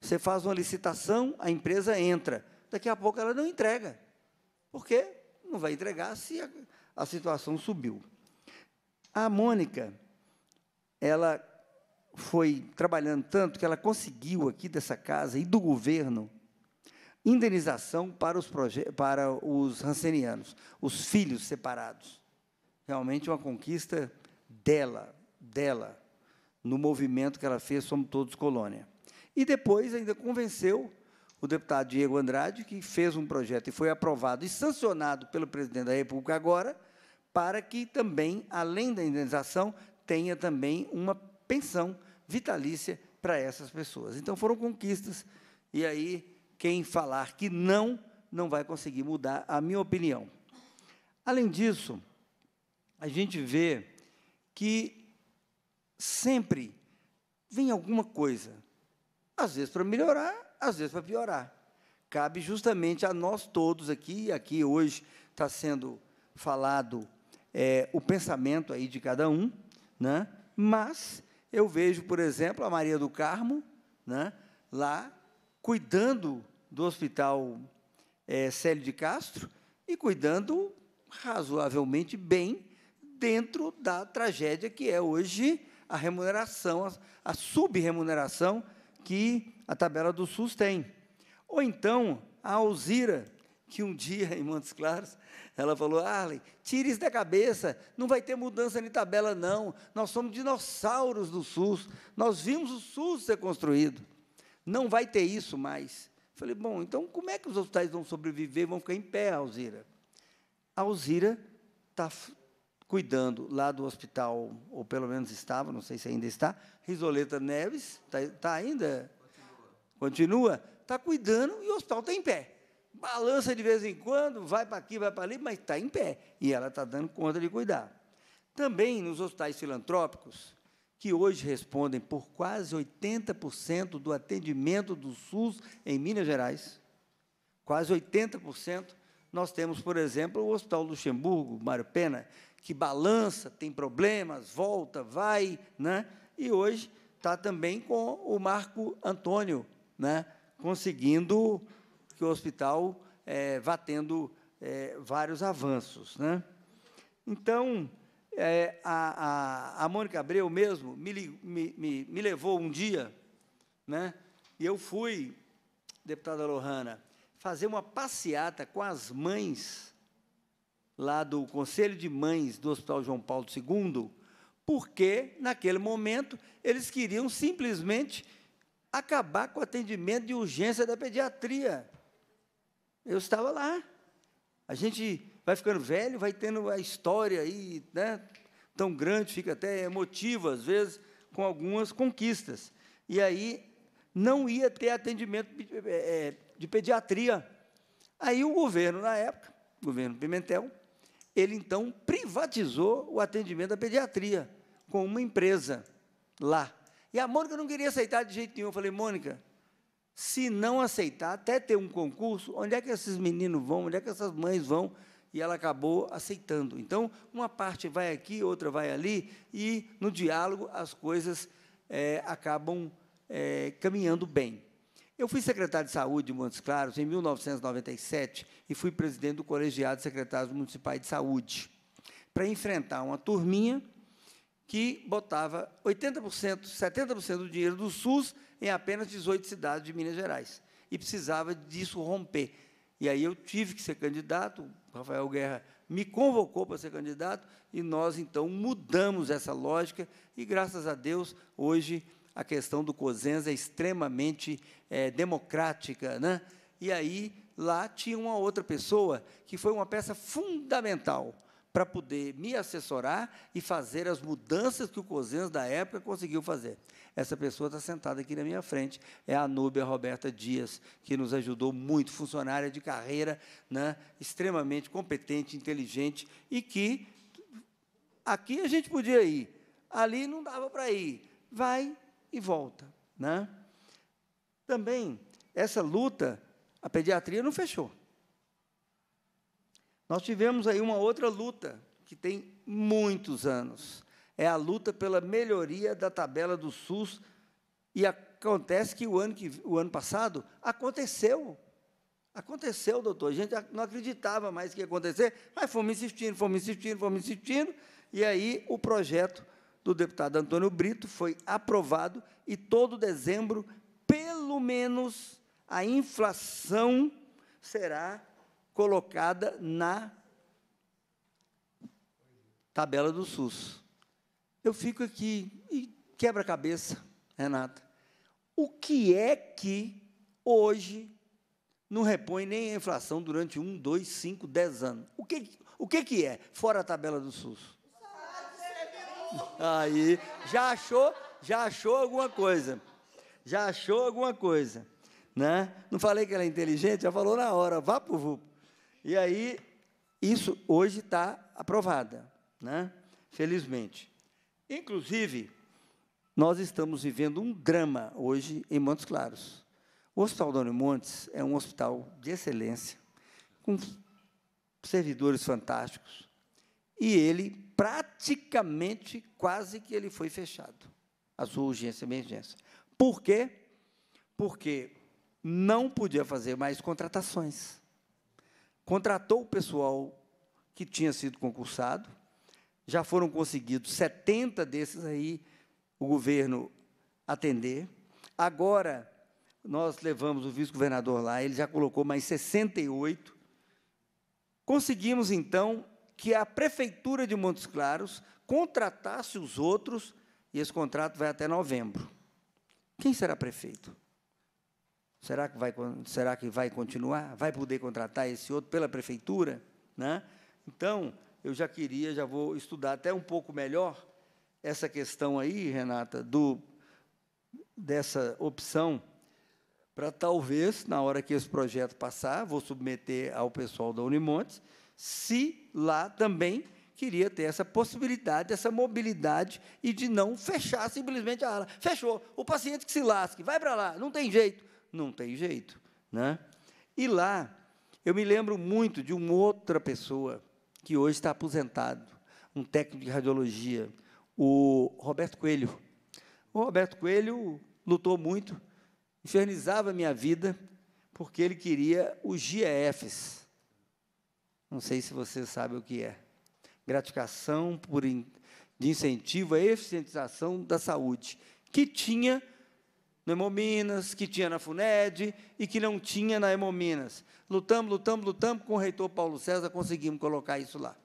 Você faz uma licitação, a empresa entra. Daqui a pouco ela não entrega. Por quê? Não vai entregar se a, a situação subiu. A Mônica, ela foi trabalhando tanto que ela conseguiu aqui dessa casa e do governo indenização para os, para os rancenianos, os filhos separados. Realmente uma conquista dela, dela, no movimento que ela fez Somos Todos Colônia. E depois ainda convenceu o deputado Diego Andrade, que fez um projeto e foi aprovado e sancionado pelo presidente da República agora, para que também, além da indenização, tenha também uma pensão vitalícia para essas pessoas. Então foram conquistas, e aí quem falar que não, não vai conseguir mudar a minha opinião. Além disso, a gente vê que sempre vem alguma coisa, às vezes para melhorar, às vezes para piorar. Cabe justamente a nós todos aqui, aqui hoje está sendo falado é, o pensamento aí de cada um, né? mas eu vejo, por exemplo, a Maria do Carmo, né? lá cuidando do hospital é, Célio de Castro e cuidando razoavelmente bem dentro da tragédia que é hoje a remuneração, a, a subremuneração que a tabela do SUS tem. Ou então, a Alzira, que um dia, em Montes Claros, ela falou, Arlen, tire isso da cabeça, não vai ter mudança de tabela, não. Nós somos dinossauros do SUS, nós vimos o SUS ser construído. Não vai ter isso mais. Falei, bom, então como é que os hospitais vão sobreviver, vão ficar em pé, Alzira? A Alzira está cuidando lá do hospital, ou pelo menos estava, não sei se ainda está, Risoleta Neves, está tá ainda? Continua. Está cuidando e o hospital está em pé. Balança de vez em quando, vai para aqui, vai para ali, mas está em pé. E ela está dando conta de cuidar. Também nos hospitais filantrópicos, que hoje respondem por quase 80% do atendimento do SUS em Minas Gerais, quase 80%, nós temos, por exemplo, o Hospital Luxemburgo, Mário Pena, que balança, tem problemas, volta, vai, né? E hoje está também com o Marco Antônio, né? Conseguindo que o hospital é, vá tendo é, vários avanços, né? Então é, a, a, a, Mônica Abreu mesmo me, me, me, me levou um dia, né? E eu fui, deputada Lohana, fazer uma passeata com as mães lá do Conselho de Mães do Hospital João Paulo II, porque, naquele momento, eles queriam simplesmente acabar com o atendimento de urgência da pediatria. Eu estava lá. A gente vai ficando velho, vai tendo a história aí, né, tão grande, fica até emotiva, às vezes, com algumas conquistas. E aí não ia ter atendimento de é, é, pediatria. Aí o governo, na época, o governo Pimentel, ele então privatizou o atendimento da pediatria com uma empresa lá. E a Mônica não queria aceitar de jeito nenhum. Eu falei, Mônica, se não aceitar, até ter um concurso, onde é que esses meninos vão, onde é que essas mães vão? E ela acabou aceitando. Então, uma parte vai aqui, outra vai ali, e no diálogo as coisas é, acabam é, caminhando bem. Eu fui secretário de Saúde de Montes Claros em 1997 e fui presidente do Colegiado de Secretários Municipais de Saúde, para enfrentar uma turminha que botava 80%, 70% do dinheiro do SUS em apenas 18 cidades de Minas Gerais e precisava disso romper. E aí eu tive que ser candidato, o Rafael Guerra me convocou para ser candidato e nós então mudamos essa lógica e graças a Deus hoje a questão do COSENS é extremamente é, democrática, né? E aí lá tinha uma outra pessoa que foi uma peça fundamental para poder me assessorar e fazer as mudanças que o Cosens da época conseguiu fazer. Essa pessoa está sentada aqui na minha frente, é a Núbia Roberta Dias, que nos ajudou muito, funcionária de carreira, né, extremamente competente, inteligente, e que aqui a gente podia ir, ali não dava para ir. Vai e volta. Né? Também, essa luta, a pediatria não fechou. Nós tivemos aí uma outra luta, que tem muitos anos. É a luta pela melhoria da tabela do SUS. E acontece que o ano, que, o ano passado aconteceu. Aconteceu, doutor. A gente não acreditava mais que ia acontecer, mas fomos insistindo, fomos insistindo, fomos insistindo. E aí o projeto do deputado Antônio Brito foi aprovado e todo dezembro, pelo menos, a inflação será colocada na tabela do SUS. Eu fico aqui e quebra-cabeça, Renata. O que é que hoje não repõe nem a inflação durante um, dois, cinco, dez anos? O que, o que, que é, fora a tabela do SUS? Aí, já achou, já achou alguma coisa. Já achou alguma coisa, né? Não falei que ela é inteligente, já falou na hora, vá pro VUP. E aí, isso hoje está aprovada, né? Felizmente. Inclusive, nós estamos vivendo um drama hoje em Montes Claros. O Hospital Dono Montes é um hospital de excelência, com servidores fantásticos, e ele praticamente, quase que ele foi fechado, a sua urgência e emergência. Por quê? Porque não podia fazer mais contratações. Contratou o pessoal que tinha sido concursado, já foram conseguidos 70 desses aí, o governo atender. Agora, nós levamos o vice-governador lá, ele já colocou mais 68. Conseguimos, então, que a Prefeitura de Montes Claros contratasse os outros, e esse contrato vai até novembro. Quem será prefeito? Será que vai, será que vai continuar? Vai poder contratar esse outro pela Prefeitura? Né? Então, eu já queria, já vou estudar até um pouco melhor essa questão aí, Renata, do, dessa opção, para talvez, na hora que esse projeto passar, vou submeter ao pessoal da Unimontes, se lá também queria ter essa possibilidade, essa mobilidade e de não fechar simplesmente a ala. Fechou. O paciente que se lasque, vai para lá, não tem jeito. Não tem jeito. Né? E lá, eu me lembro muito de uma outra pessoa que hoje está aposentado, um técnico de radiologia, o Roberto Coelho. O Roberto Coelho lutou muito, infernizava a minha vida, porque ele queria os GEFs, não sei se você sabe o que é. Gratificação por in, de incentivo à eficientização da saúde, que tinha no Hemominas, que tinha na FUNED e que não tinha na Hemominas. Lutamos, lutamos, lutamos com o reitor Paulo César, conseguimos colocar isso lá.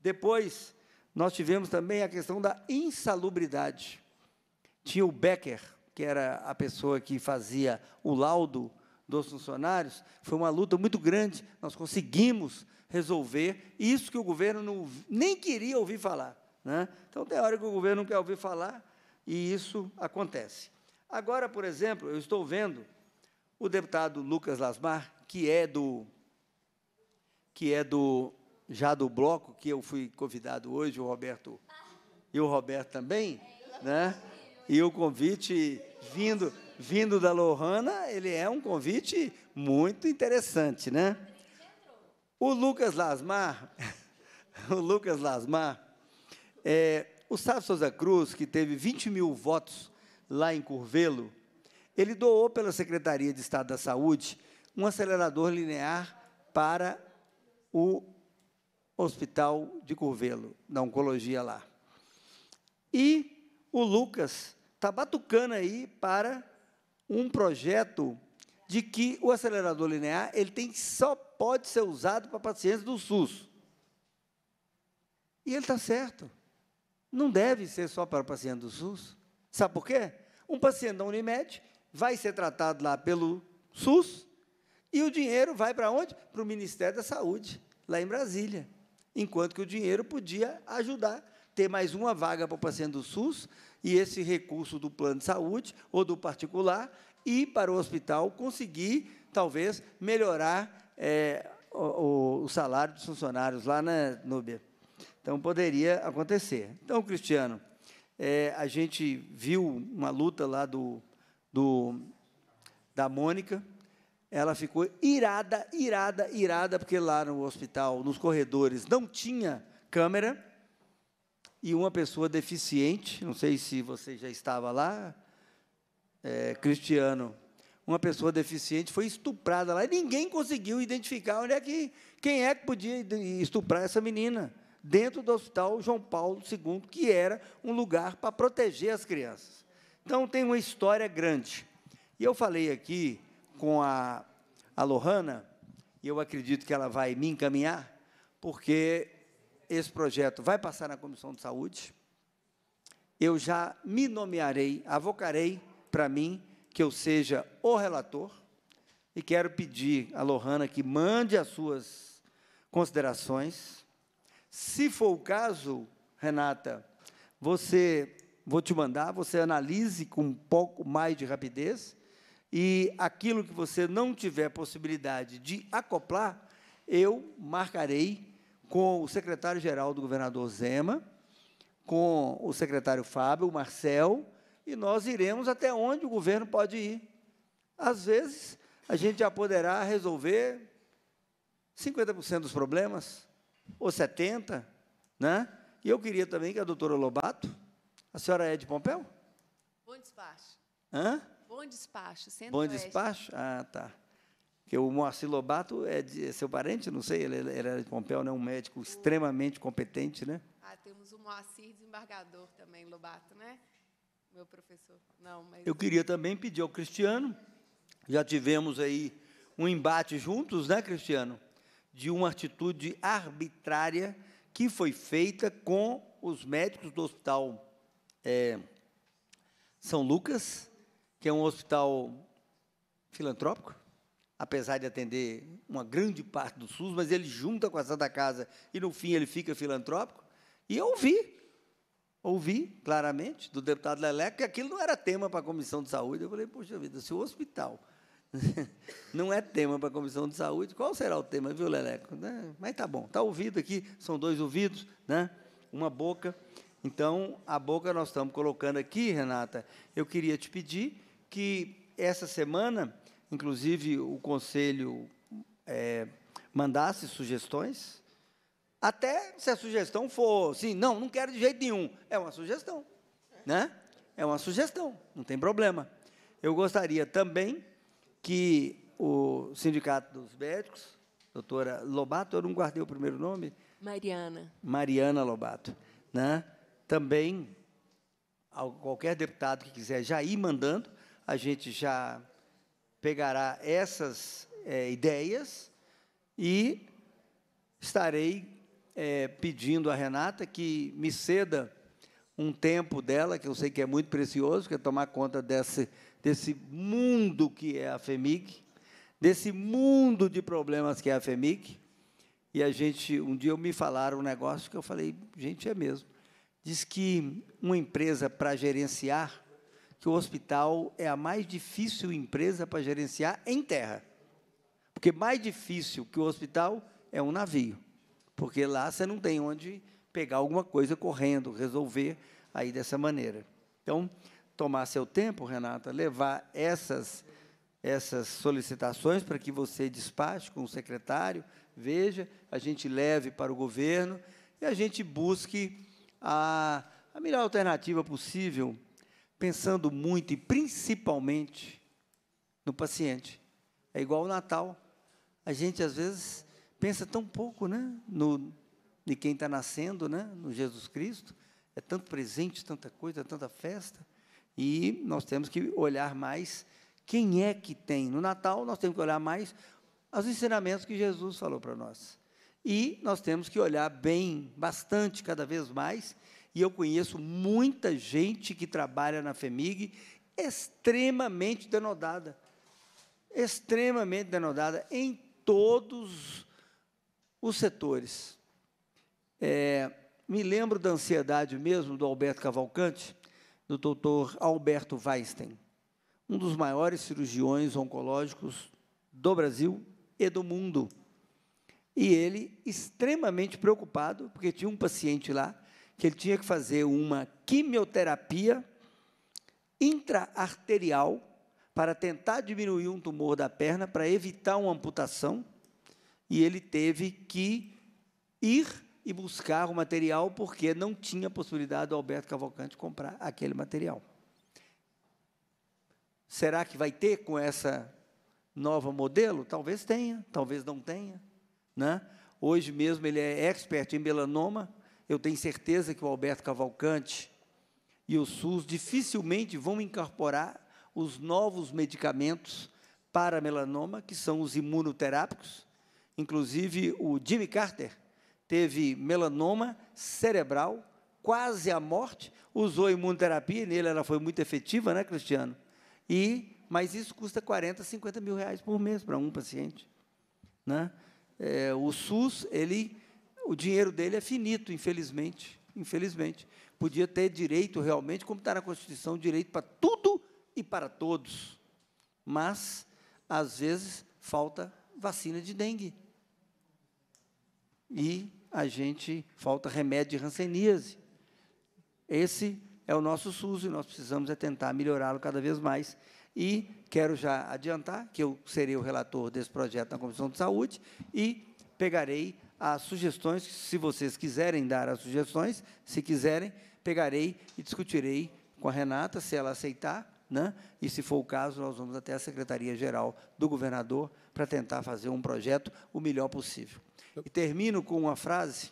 Depois, nós tivemos também a questão da insalubridade. Tinha o Becker, que era a pessoa que fazia o laudo dos funcionários, foi uma luta muito grande. Nós conseguimos resolver isso que o governo não, nem queria ouvir falar. Né? Então, tem hora que o governo não quer ouvir falar e isso acontece. Agora, por exemplo, eu estou vendo o deputado Lucas Lasmar, que é do que é do já do bloco que eu fui convidado hoje, o Roberto e o Roberto também, né? E o convite vindo vindo da Lohana, ele é um convite muito interessante, né? O Lucas Lasmar, [LAUGHS] o Lucas Lasmar, é, o Sávio Souza Cruz, que teve 20 mil votos lá em Curvelo, ele doou pela Secretaria de Estado da Saúde um acelerador linear para o Hospital de Curvelo, da Oncologia lá. E o Lucas está batucando aí para um projeto de que o acelerador linear ele tem, só pode ser usado para pacientes do SUS. E ele está certo. Não deve ser só para paciente do SUS. Sabe por quê? Um paciente da Unimed vai ser tratado lá pelo SUS e o dinheiro vai para onde? Para o Ministério da Saúde, lá em Brasília. Enquanto que o dinheiro podia ajudar, ter mais uma vaga para o paciente do SUS e esse recurso do plano de saúde ou do particular ir para o hospital, conseguir, talvez, melhorar é, o, o, salário dos funcionários lá na Núbia. Então, poderia acontecer. Então, Cristiano, é, a gente viu uma luta lá do, do da Mônica, ela ficou irada, irada, irada, porque lá no hospital, nos corredores, não tinha câmera, e uma pessoa deficiente, não sei se você já estava lá, é, Cristiano, uma pessoa deficiente foi estuprada lá e ninguém conseguiu identificar onde é que quem é que podia estuprar essa menina dentro do Hospital João Paulo II, que era um lugar para proteger as crianças. Então tem uma história grande. E eu falei aqui com a, a Lohana, e eu acredito que ela vai me encaminhar, porque esse projeto vai passar na Comissão de Saúde. Eu já me nomearei, avocarei para mim que eu seja o relator e quero pedir a Lohana que mande as suas considerações. Se for o caso, Renata, você vou te mandar, você analise com um pouco mais de rapidez e aquilo que você não tiver possibilidade de acoplar, eu marcarei com o secretário-geral do governador Zema, com o secretário Fábio, o Marcel, e nós iremos até onde o governo pode ir. Às vezes, a gente já poderá resolver 50% dos problemas, ou 70%, né? E eu queria também que a doutora Lobato, a senhora é de Pompeu? Bom despacho. Hã? Bom despacho, centro Bom despacho? Ah, tá. Porque o Moacir Lobato é, de, é seu parente, não sei, ele, ele era de Pompeu, né? um médico o... extremamente competente, né? Ah, temos o Moacir, desembargador também, Lobato, né? meu professor. Não, mas... Eu queria também pedir ao Cristiano, já tivemos aí um embate juntos, né, Cristiano? De uma atitude arbitrária que foi feita com os médicos do Hospital é, São Lucas, que é um hospital filantrópico, apesar de atender uma grande parte do SUS, mas ele junta com a Santa Casa e, no fim, ele fica filantrópico. E eu vi ouvi claramente do deputado Leleco que aquilo não era tema para a Comissão de Saúde. Eu falei, poxa vida, se o hospital [LAUGHS] não é tema para a Comissão de Saúde, qual será o tema, viu, Leleco? É, mas tá bom, tá ouvido aqui, são dois ouvidos, né? uma boca. Então, a boca nós estamos colocando aqui, Renata. Eu queria te pedir que essa semana, inclusive, o Conselho é, mandasse sugestões até se a sugestão for, sim, não, não quero de jeito nenhum. É uma sugestão, né? É uma sugestão, não tem problema. Eu gostaria também que o Sindicato dos Médicos, doutora Lobato, eu não guardei o primeiro nome. Mariana. Mariana Lobato. Né? Também, qualquer deputado que quiser já ir mandando, a gente já pegará essas é, ideias e estarei é, pedindo a Renata que me ceda um tempo dela, que eu sei que é muito precioso, que é tomar conta desse, desse mundo que é a FEMIG, desse mundo de problemas que é a FEMIG. E a gente, um dia eu me falaram um negócio que eu falei, gente, é mesmo. Diz que uma empresa para gerenciar, que o hospital é a mais difícil empresa para gerenciar em terra. Porque mais difícil que o hospital é um navio porque lá você não tem onde pegar alguma coisa correndo, resolver aí dessa maneira. Então, tomar seu tempo, Renata, levar essas essas solicitações para que você despache com o secretário, veja, a gente leve para o governo e a gente busque a, a melhor alternativa possível, pensando muito e principalmente no paciente. É igual o Natal. A gente às vezes pensa tão pouco né, no, de quem está nascendo, né, no Jesus Cristo. É tanto presente, tanta coisa, tanta festa. E nós temos que olhar mais quem é que tem. No Natal, nós temos que olhar mais aos ensinamentos que Jesus falou para nós. E nós temos que olhar bem, bastante, cada vez mais. E eu conheço muita gente que trabalha na FEMIG extremamente denodada. Extremamente denodada em todos os setores. É, me lembro da ansiedade mesmo do Alberto Cavalcante, do doutor Alberto Weinstein, um dos maiores cirurgiões oncológicos do Brasil e do mundo. E ele extremamente preocupado, porque tinha um paciente lá que ele tinha que fazer uma quimioterapia intraarterial para tentar diminuir um tumor da perna, para evitar uma amputação, e ele teve que ir e buscar o material porque não tinha possibilidade do Alberto Cavalcante comprar aquele material. Será que vai ter com essa nova modelo? Talvez tenha, talvez não tenha. Né? Hoje mesmo ele é expert em melanoma. Eu tenho certeza que o Alberto Cavalcante e o SUS dificilmente vão incorporar os novos medicamentos para melanoma, que são os imunoterápicos, Inclusive, o Jimmy Carter teve melanoma cerebral, quase à morte, usou imunoterapia, nele ela foi muito efetiva, né, Cristiano? E, mas isso custa 40, 50 mil reais por mês para um paciente. Né? É, o SUS, ele, o dinheiro dele é finito, infelizmente. Infelizmente. Podia ter direito realmente, como está na Constituição, direito para tudo e para todos. Mas, às vezes, falta vacina de dengue e a gente falta remédio de ranceníase. Esse é o nosso SUS e nós precisamos é tentar melhorá-lo cada vez mais. E quero já adiantar que eu serei o relator desse projeto na Comissão de Saúde e pegarei as sugestões, se vocês quiserem dar as sugestões, se quiserem, pegarei e discutirei com a Renata, se ela aceitar, né? e, se for o caso, nós vamos até a Secretaria-Geral do Governador para tentar fazer um projeto o melhor possível. E termino com uma frase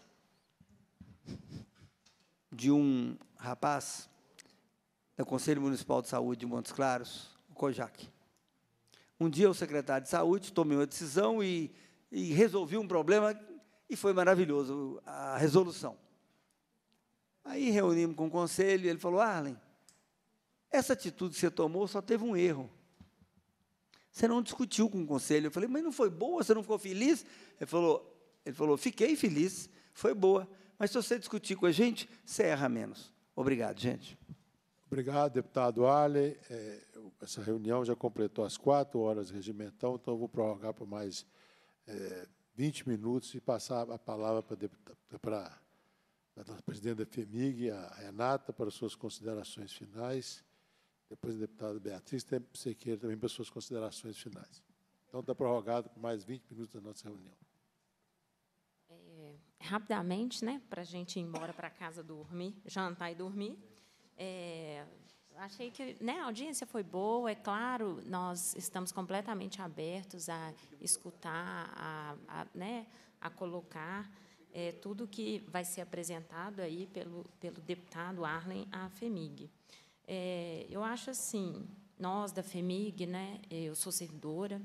de um rapaz do Conselho Municipal de Saúde de Montes Claros, o Kojak. Um dia o secretário de Saúde tomou uma decisão e, e resolveu um problema e foi maravilhoso a resolução. Aí reunimos com o conselho e ele falou: Arlen, essa atitude que você tomou só teve um erro. Você não discutiu com o conselho. Eu falei, mas não foi boa? Você não ficou feliz? Ele falou, ele falou fiquei feliz, foi boa. Mas se você discutir com a gente, você erra menos. Obrigado, gente. Obrigado, deputado Arley. É, essa reunião já completou as quatro horas regimental, então eu vou prorrogar por mais é, 20 minutos e passar a palavra para, a, para a presidente da FEMIG, a Renata, para suas considerações finais depois o deputada Beatriz, tem Sequeira também para suas considerações finais. Então, está prorrogado por mais 20 minutos da nossa reunião. É, rapidamente, né, para a gente ir embora para casa dormir, jantar e dormir, é, achei que né, a audiência foi boa, é claro, nós estamos completamente abertos a escutar, a, a, né, a colocar é, tudo que vai ser apresentado aí pelo, pelo deputado Arlen à FEMIG. É, eu acho assim, nós da FEMIG, né, é, eu sou servidora,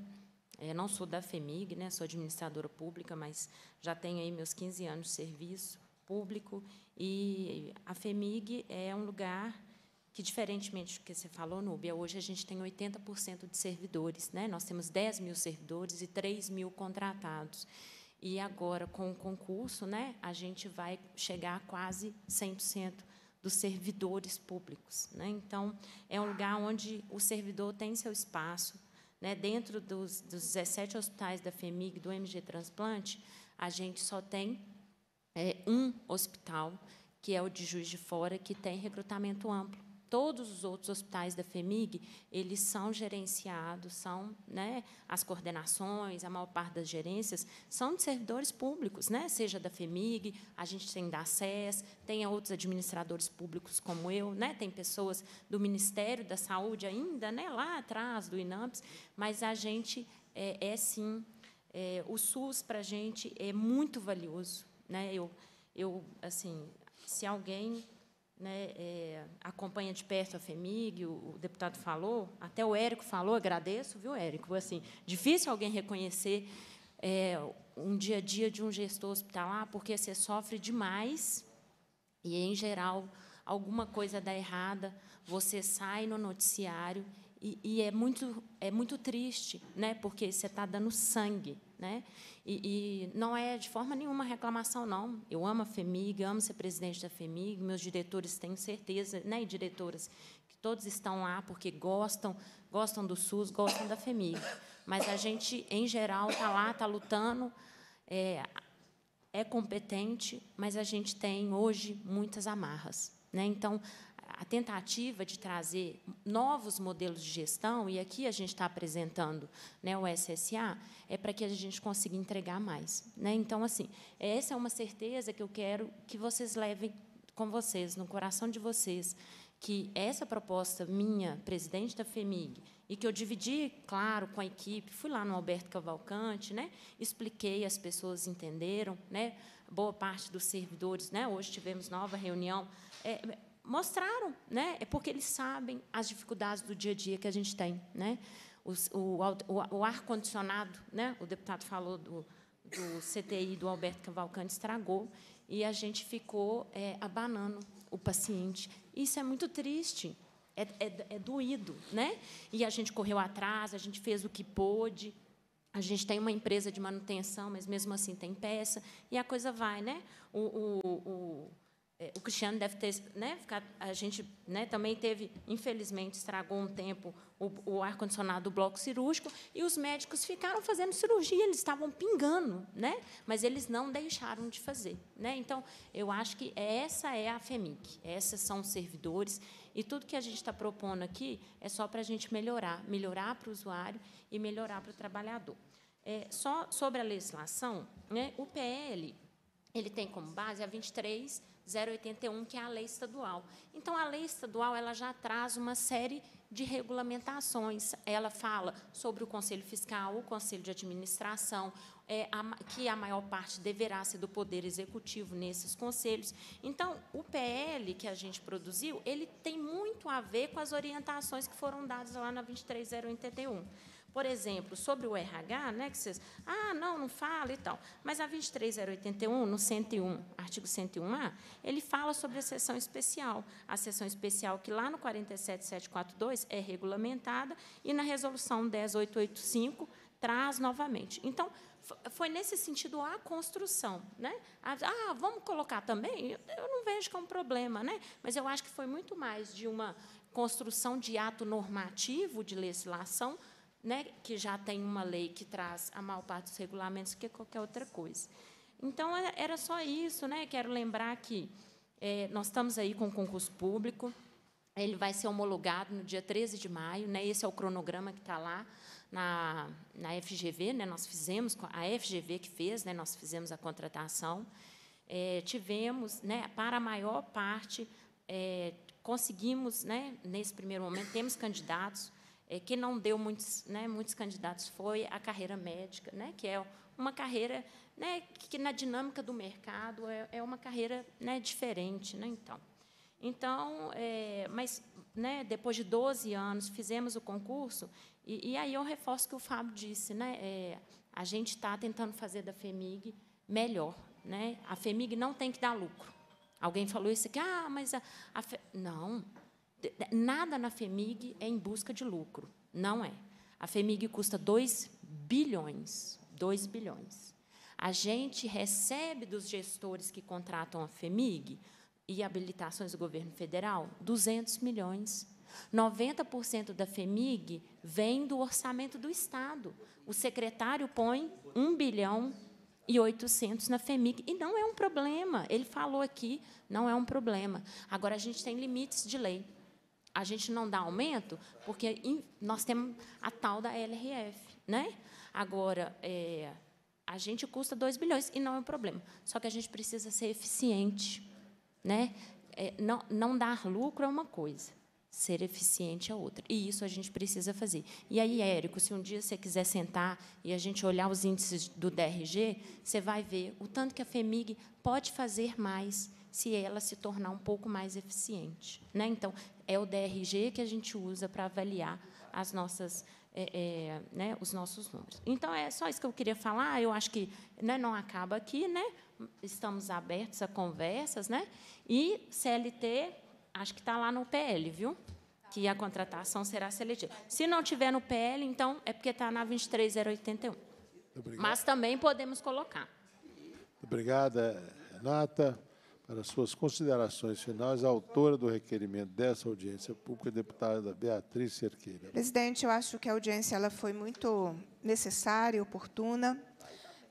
é, não sou da FEMIG, né, sou administradora pública, mas já tenho aí meus 15 anos de serviço público, e a FEMIG é um lugar que, diferentemente do que você falou, Núbia, hoje a gente tem 80% de servidores. Né? Nós temos 10 mil servidores e 3 mil contratados. E agora, com o concurso, né, a gente vai chegar a quase 100% dos servidores públicos. Né? Então, é um lugar onde o servidor tem seu espaço. Né? Dentro dos, dos 17 hospitais da FEMIG, do MG Transplante, a gente só tem é, um hospital, que é o de Juiz de Fora, que tem recrutamento amplo todos os outros hospitais da FEMIG, eles são gerenciados, são né, as coordenações, a maior parte das gerências são de servidores públicos, né? seja da FEMIG, a gente tem da SES, tem outros administradores públicos como eu, né? tem pessoas do Ministério da Saúde ainda, né, lá atrás do INAMPS, mas a gente é, é sim, é, o SUS para a gente é muito valioso. Né? Eu, eu, assim, se alguém né, é, acompanha de perto a FEMIG, o, o, deputado falou, até o Érico falou, agradeço, viu, Érico? Assim, difícil alguém reconhecer é, um dia a dia de um gestor hospitalar, porque você sofre demais e, em geral, alguma coisa dá errada, você sai no noticiário e, e, é muito é muito triste, né? Porque você está dando sangue, né? E, e, não é de forma nenhuma reclamação, não. Eu amo a FEMIG, amo ser presidente da FEMIG. Meus diretores tenho certeza, né? E diretoras que todos estão lá porque gostam, gostam do SUS, gostam da FEMIG. Mas a gente, em geral, está lá, está lutando. É, é competente, mas a gente tem hoje muitas amarras. Né? Então, a tentativa de trazer novos modelos de gestão, e aqui a gente está apresentando né, o SSA, é para que a gente consiga entregar mais. Né? Então, assim, essa é uma certeza que eu quero que vocês levem com vocês, no coração de vocês, que essa proposta minha, presidente da FEMIG, e que eu dividi, claro, com a equipe, fui lá no Alberto Cavalcante, né? expliquei, as pessoas entenderam, né? boa parte dos servidores, né? hoje tivemos nova reunião, é, mostraram, né? É porque eles sabem as dificuldades do dia a dia que a gente tem, né? O, o, o, o ar condicionado, né? O deputado falou do, do CTI do Alberto Cavalcante estragou e a gente ficou é, abanando o paciente. Isso é muito triste. É, é, é doído, né? E a gente correu atrás, a gente fez o que pôde, a gente tem uma empresa de manutenção, mas mesmo assim tem peça, e a coisa vai, né? O, o, o é, o Cristiano deve ter, né, ficado, a gente né, também teve, infelizmente, estragou um tempo o, o ar-condicionado do bloco cirúrgico, e os médicos ficaram fazendo cirurgia, eles estavam pingando, né, mas eles não deixaram de fazer. Né? Então, eu acho que essa é a FEMIC, esses são os servidores, e tudo que a gente está propondo aqui é só para a gente melhorar, melhorar para o usuário e melhorar para o trabalhador. É, só sobre a legislação, né, o PL ele tem como base a 23 081, que é a lei estadual. Então, a lei estadual ela já traz uma série de regulamentações. Ela fala sobre o conselho fiscal, o conselho de administração, é, a, que a maior parte deverá ser do poder executivo nesses conselhos. Então, o PL que a gente produziu, ele tem muito a ver com as orientações que foram dadas lá na 23081 por exemplo, sobre o RH, né, que vocês, ah, não, não fala e tal. Mas a 23081, no 101, artigo 101A, ele fala sobre a sessão especial. A sessão especial que lá no 47742 é regulamentada e na resolução 10885 traz novamente. Então, foi nesse sentido a construção. Né? Ah, vamos colocar também? Eu não vejo que é um problema, né? mas eu acho que foi muito mais de uma construção de ato normativo, de legislação, né, que já tem uma lei que traz a maior parte dos regulamentos que qualquer outra coisa. Então, é, era só isso. Né? Quero lembrar que é, nós estamos aí com o concurso público, ele vai ser homologado no dia 13 de maio, né? esse é o cronograma que está lá na, na FGV, né? nós fizemos, a FGV que fez, né? nós fizemos a contratação, é, tivemos, né, para a maior parte, é, conseguimos, né, nesse primeiro momento, temos candidatos é, que não deu muitos, né, muitos candidatos foi a carreira médica, né, que é uma carreira né, que, na dinâmica do mercado, é, é uma carreira né, diferente. Né, então, então é, mas né, depois de 12 anos, fizemos o concurso, e, e aí eu reforço o que o Fábio disse: né, é, a gente está tentando fazer da FEMIG melhor. Né? A FEMIG não tem que dar lucro. Alguém falou isso aqui, ah, mas a, a Fe... não, Nada na FEMIG é em busca de lucro, não é. A FEMIG custa 2 bilhões, 2 bilhões. A gente recebe dos gestores que contratam a FEMIG e habilitações do governo federal 200 milhões. 90% da FEMIG vem do orçamento do Estado. O secretário põe 1 bilhão e 800 na FEMIG. E não é um problema. Ele falou aqui, não é um problema. Agora, a gente tem limites de lei a gente não dá aumento porque nós temos a tal da LRF. Né? Agora, é, a gente custa 2 bilhões e não é um problema. Só que a gente precisa ser eficiente. Né? É, não, não dar lucro é uma coisa, ser eficiente é outra. E isso a gente precisa fazer. E aí, Érico, se um dia você quiser sentar e a gente olhar os índices do DRG, você vai ver o tanto que a FEMIG pode fazer mais se ela se tornar um pouco mais eficiente. Né? Então, é o DRG que a gente usa para avaliar as nossas, é, é, né, os nossos números. Então, é só isso que eu queria falar. Eu acho que né, não acaba aqui. Né? Estamos abertos a conversas. Né? E CLT, acho que está lá no PL, viu? Que a contratação será seletiva. Se não tiver no PL, então é porque está na 23081. Obrigado. Mas também podemos colocar. Obrigada, Renata. Para suas considerações finais, a autora do requerimento dessa audiência pública, a deputada Beatriz Cerqueira. Presidente, eu acho que a audiência ela foi muito necessária, e oportuna,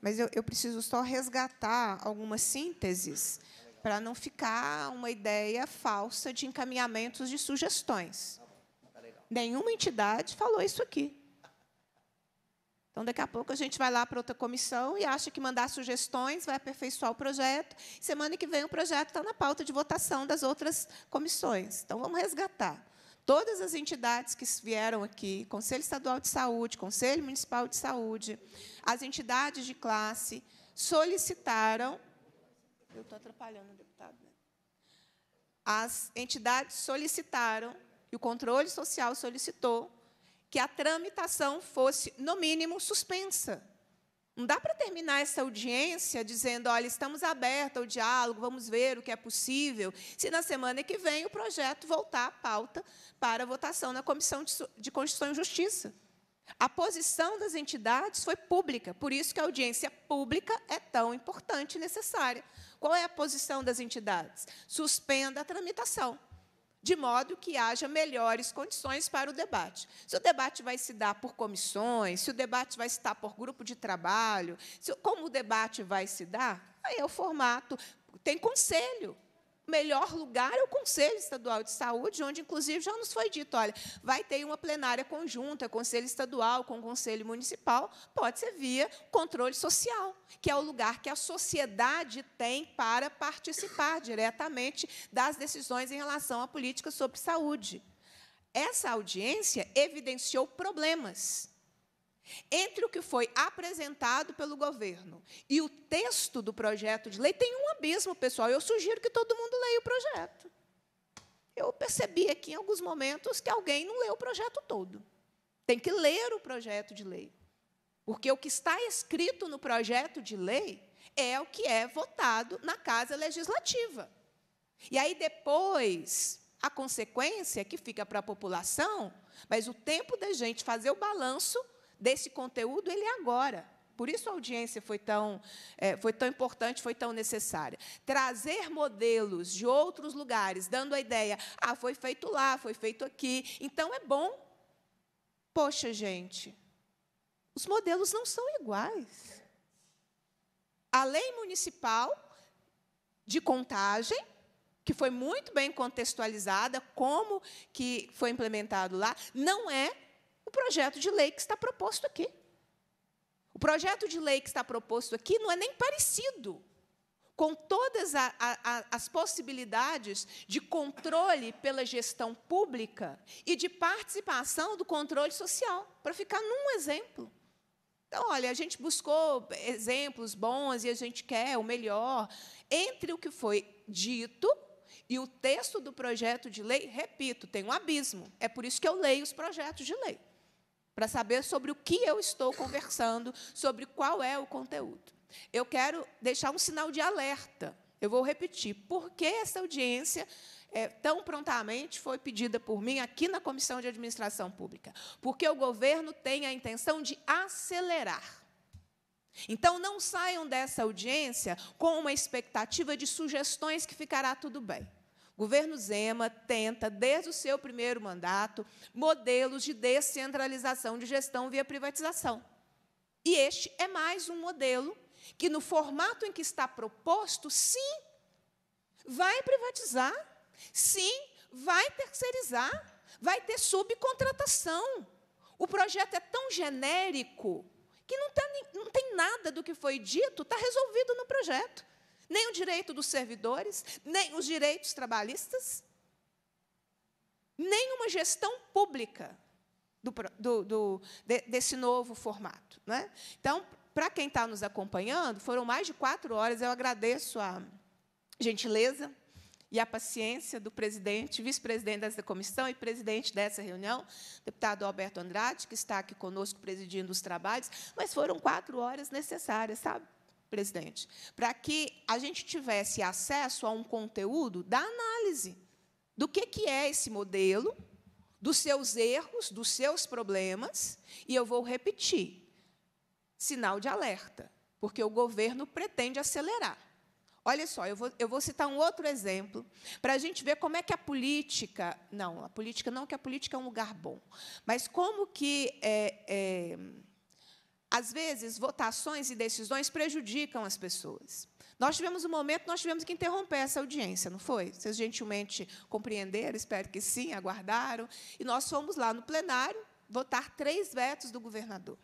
mas eu, eu preciso só resgatar algumas sínteses para não ficar uma ideia falsa de encaminhamentos de sugestões. Nenhuma entidade falou isso aqui. Então, daqui a pouco, a gente vai lá para outra comissão e acha que mandar sugestões vai aperfeiçoar o projeto. Semana que vem, o projeto está na pauta de votação das outras comissões. Então, vamos resgatar. Todas as entidades que vieram aqui, Conselho Estadual de Saúde, Conselho Municipal de Saúde, as entidades de classe, solicitaram... Eu estou atrapalhando o deputado. Né? As entidades solicitaram, e o controle social solicitou, que a tramitação fosse, no mínimo, suspensa. Não dá para terminar essa audiência dizendo, olha, estamos abertos ao diálogo, vamos ver o que é possível, se na semana que vem o projeto voltar à pauta para votação na Comissão de Constituição e Justiça. A posição das entidades foi pública, por isso que a audiência pública é tão importante e necessária. Qual é a posição das entidades? Suspenda a tramitação de modo que haja melhores condições para o debate. Se o debate vai se dar por comissões, se o debate vai se dar por grupo de trabalho, se, como o debate vai se dar, aí é o formato. Tem conselho melhor lugar é o Conselho Estadual de Saúde, onde, inclusive, já nos foi dito, olha, vai ter uma plenária conjunta, Conselho Estadual com Conselho Municipal, pode ser via controle social, que é o lugar que a sociedade tem para participar diretamente das decisões em relação à política sobre saúde. Essa audiência evidenciou problemas entre o que foi apresentado pelo governo e o texto do projeto de lei, tem um abismo, pessoal. Eu sugiro que todo mundo leia o projeto. Eu percebi aqui em alguns momentos que alguém não leu o projeto todo. Tem que ler o projeto de lei. Porque o que está escrito no projeto de lei é o que é votado na Casa Legislativa. E aí depois, a consequência que fica para a população, mas o tempo da gente fazer o balanço desse conteúdo, ele é agora. Por isso a audiência foi tão, é, foi tão importante, foi tão necessária. Trazer modelos de outros lugares, dando a ideia, ah, foi feito lá, foi feito aqui, então é bom. Poxa, gente, os modelos não são iguais. A lei municipal de contagem, que foi muito bem contextualizada, como que foi implementado lá, não é projeto de lei que está proposto aqui. O projeto de lei que está proposto aqui não é nem parecido com todas a, a, as possibilidades de controle pela gestão pública e de participação do controle social, para ficar num exemplo. Então, olha, a gente buscou exemplos bons e a gente quer o melhor. Entre o que foi dito e o texto do projeto de lei, repito, tem um abismo. É por isso que eu leio os projetos de lei para saber sobre o que eu estou conversando, sobre qual é o conteúdo. Eu quero deixar um sinal de alerta. Eu vou repetir. Por que essa audiência é, tão prontamente foi pedida por mim aqui na Comissão de Administração Pública? Porque o governo tem a intenção de acelerar. Então, não saiam dessa audiência com uma expectativa de sugestões que ficará tudo bem governo Zema tenta, desde o seu primeiro mandato, modelos de descentralização de gestão via privatização. E este é mais um modelo que, no formato em que está proposto, sim, vai privatizar, sim, vai terceirizar, vai ter subcontratação. O projeto é tão genérico que não, não tem nada do que foi dito, está resolvido no projeto. Nem o direito dos servidores, nem os direitos trabalhistas, nem uma gestão pública do, do, do, desse novo formato. Né? Então, para quem está nos acompanhando, foram mais de quatro horas. Eu agradeço a gentileza e a paciência do presidente, vice-presidente dessa comissão e presidente dessa reunião, deputado Alberto Andrade, que está aqui conosco presidindo os trabalhos, mas foram quatro horas necessárias, sabe? presidente, para que a gente tivesse acesso a um conteúdo da análise do que, que é esse modelo, dos seus erros, dos seus problemas, e eu vou repetir, sinal de alerta, porque o governo pretende acelerar. Olha só, eu vou, eu vou citar um outro exemplo para a gente ver como é que a política, não, a política não, que a política é um lugar bom, mas como que é, é às vezes, votações e decisões prejudicam as pessoas. Nós tivemos um momento, nós tivemos que interromper essa audiência, não foi? Vocês gentilmente compreenderam, espero que sim, aguardaram. E nós fomos lá no plenário votar três vetos do governador.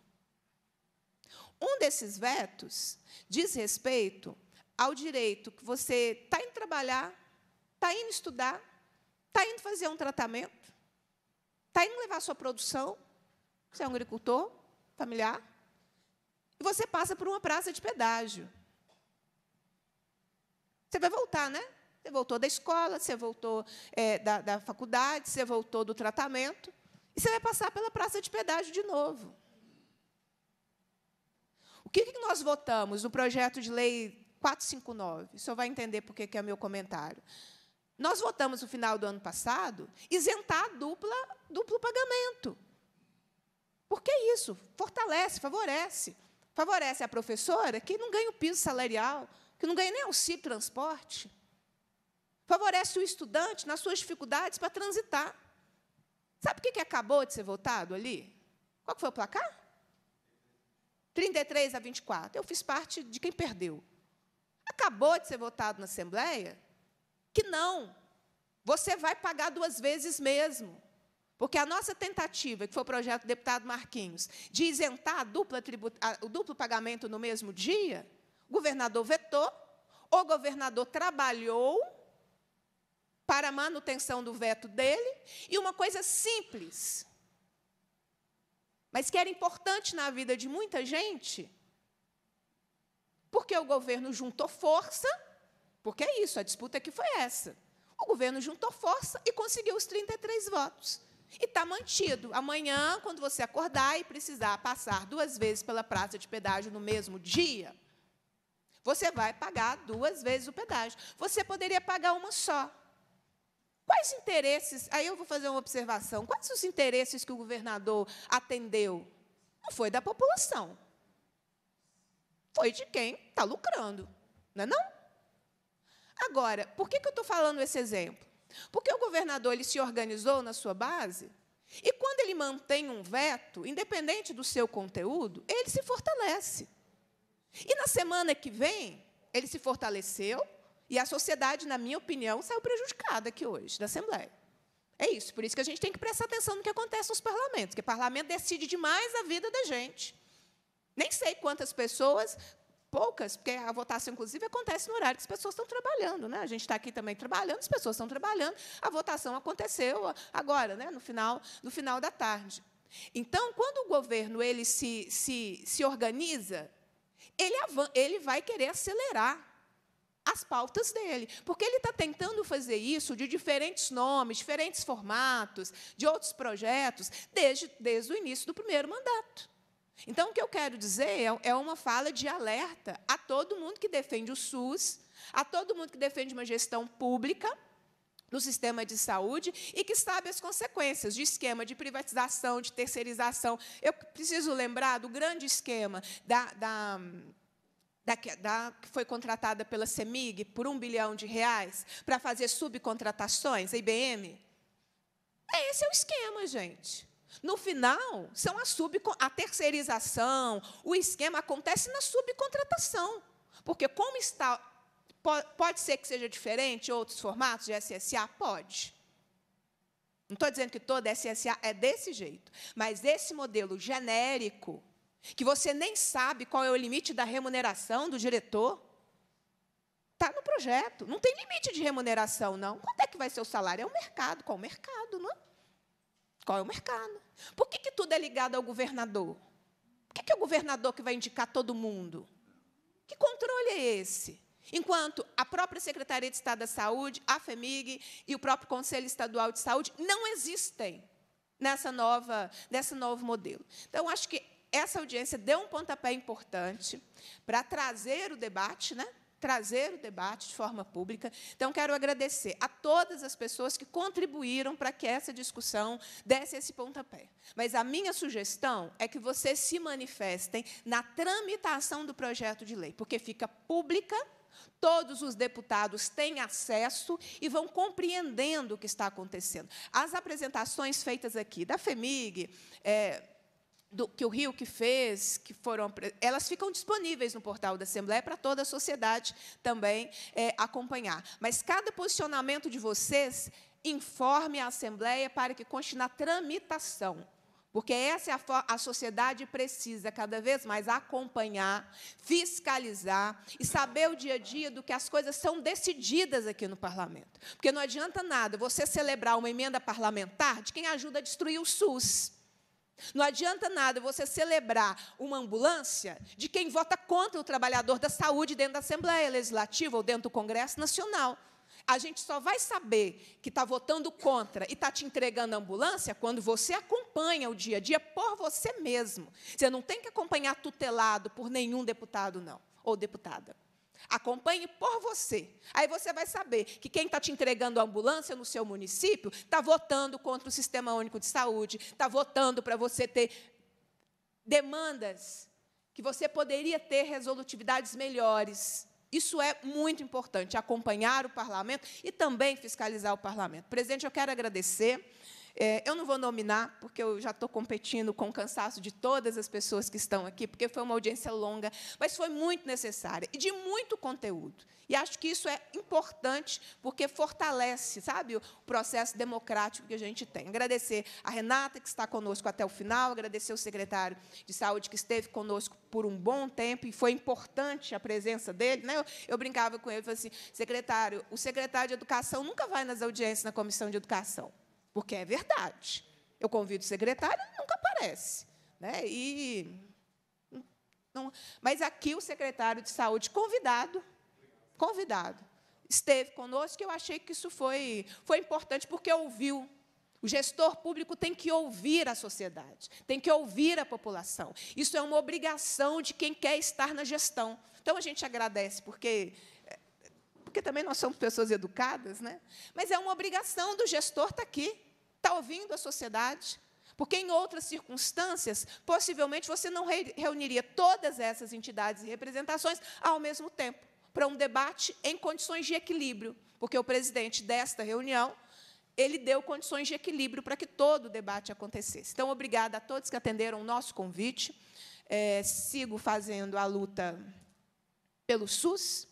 Um desses vetos diz respeito ao direito que você está indo trabalhar, está indo estudar, está indo fazer um tratamento, está indo levar sua produção, você é um agricultor familiar, e você passa por uma praça de pedágio. Você vai voltar, né? Você voltou da escola, você voltou é, da, da faculdade, você voltou do tratamento, e você vai passar pela praça de pedágio de novo. O que, que nós votamos no projeto de lei 459? O senhor vai entender por que é meu comentário. Nós votamos no final do ano passado isentar dupla, duplo pagamento. Por que isso? Fortalece, favorece. Favorece a professora que não ganha o piso salarial, que não ganha nem auxílio transporte. Favorece o estudante nas suas dificuldades para transitar. Sabe o que, que acabou de ser votado ali? Qual foi o placar? 33 a 24. Eu fiz parte de quem perdeu. Acabou de ser votado na Assembleia que não. Você vai pagar duas vezes mesmo. Porque a nossa tentativa, que foi o projeto do deputado Marquinhos, de isentar tributa, a, o duplo pagamento no mesmo dia, o governador vetou, o governador trabalhou para a manutenção do veto dele, e uma coisa simples, mas que era importante na vida de muita gente, porque o governo juntou força, porque é isso, a disputa que foi essa. O governo juntou força e conseguiu os 33 votos. E está mantido. Amanhã, quando você acordar e precisar passar duas vezes pela praça de pedágio no mesmo dia, você vai pagar duas vezes o pedágio. Você poderia pagar uma só. Quais interesses? Aí eu vou fazer uma observação. Quais os interesses que o governador atendeu? Não foi da população. Foi de quem está lucrando. Não é não? Agora, por que, que eu estou falando esse exemplo? Porque o governador ele se organizou na sua base, e quando ele mantém um veto, independente do seu conteúdo, ele se fortalece. E na semana que vem, ele se fortaleceu, e a sociedade, na minha opinião, saiu prejudicada aqui hoje, da Assembleia. É isso, por isso que a gente tem que prestar atenção no que acontece nos parlamentos, que o parlamento decide demais a vida da gente. Nem sei quantas pessoas poucas, porque a votação, inclusive, acontece no horário que as pessoas estão trabalhando. Né? A gente está aqui também trabalhando, as pessoas estão trabalhando, a votação aconteceu agora, né? no, final, no final da tarde. Então, quando o governo ele se, se, se organiza, ele, ele vai querer acelerar as pautas dele, porque ele está tentando fazer isso de diferentes nomes, diferentes formatos, de outros projetos, desde, desde o início do primeiro mandato. Então, o que eu quero dizer é, é uma fala de alerta a todo mundo que defende o SUS, a todo mundo que defende uma gestão pública do sistema de saúde e que sabe as consequências de esquema de privatização, de terceirização. Eu preciso lembrar do grande esquema da, da da, da, que foi contratada pela CEMIG por um bilhão de reais para fazer subcontratações, a IBM? É, esse é o esquema, gente. No final, são a, sub, a terceirização, o esquema acontece na subcontratação. Porque como está. Pode ser que seja diferente outros formatos de SSA? Pode. Não estou dizendo que toda SSA é desse jeito, mas esse modelo genérico, que você nem sabe qual é o limite da remuneração do diretor, está no projeto. Não tem limite de remuneração, não. Quanto é que vai ser o salário? É o mercado, qual o mercado, não é? Qual é o mercado? Por que, que tudo é ligado ao governador? Por que, que é o governador que vai indicar todo mundo? Que controle é esse? Enquanto a própria Secretaria de Estado da Saúde, a FEMIG e o próprio Conselho Estadual de Saúde não existem nessa nova, nesse novo modelo. Então, acho que essa audiência deu um pontapé importante para trazer o debate, né? trazer o debate de forma pública. Então, quero agradecer a todas as pessoas que contribuíram para que essa discussão desse esse pontapé. Mas a minha sugestão é que vocês se manifestem na tramitação do projeto de lei, porque fica pública Todos os deputados têm acesso e vão compreendendo o que está acontecendo. As apresentações feitas aqui da FEMIG, é, do, que o Rio que fez, que foram, elas ficam disponíveis no portal da Assembleia para toda a sociedade também é, acompanhar. Mas cada posicionamento de vocês informe a Assembleia para que conste na tramitação. Porque essa é a, a sociedade precisa cada vez mais acompanhar, fiscalizar e saber o dia a dia do que as coisas são decididas aqui no parlamento. Porque não adianta nada você celebrar uma emenda parlamentar de quem ajuda a destruir o SUS. Não adianta nada você celebrar uma ambulância de quem vota contra o trabalhador da saúde dentro da Assembleia Legislativa ou dentro do Congresso Nacional. A gente só vai saber que está votando contra e está te entregando a ambulância quando você acompanha o dia a dia por você mesmo. Você não tem que acompanhar tutelado por nenhum deputado, não, ou deputada. Acompanhe por você. Aí você vai saber que quem está te entregando a ambulância no seu município está votando contra o Sistema Único de Saúde, está votando para você ter demandas que você poderia ter resolutividades melhores. Isso é muito importante, acompanhar o parlamento e também fiscalizar o parlamento. Presidente, eu quero agradecer. É, eu não vou nominar, porque eu já estou competindo com o cansaço de todas as pessoas que estão aqui, porque foi uma audiência longa, mas foi muito necessária e de muito conteúdo. E acho que isso é importante, porque fortalece, sabe, o processo democrático que a gente tem. Agradecer a Renata, que está conosco até o final, agradecer o secretário de Saúde, que esteve conosco por um bom tempo, e foi importante a presença dele. Né? Eu, eu brincava com ele, falei assim, secretário, o secretário de Educação nunca vai nas audiências na Comissão de Educação porque é verdade. Eu convido o secretário, ele nunca aparece. Né? E, não, mas aqui o secretário de saúde convidado, convidado, esteve conosco e eu achei que isso foi, foi importante, porque ouviu. O gestor público tem que ouvir a sociedade, tem que ouvir a população. Isso é uma obrigação de quem quer estar na gestão. Então, a gente agradece, porque porque também nós somos pessoas educadas, né? Mas é uma obrigação do gestor estar tá aqui, estar tá ouvindo a sociedade, porque em outras circunstâncias, possivelmente você não reuniria todas essas entidades e representações ao mesmo tempo para um debate em condições de equilíbrio, porque o presidente desta reunião ele deu condições de equilíbrio para que todo o debate acontecesse. Então, obrigada a todos que atenderam o nosso convite. É, sigo fazendo a luta pelo SUS,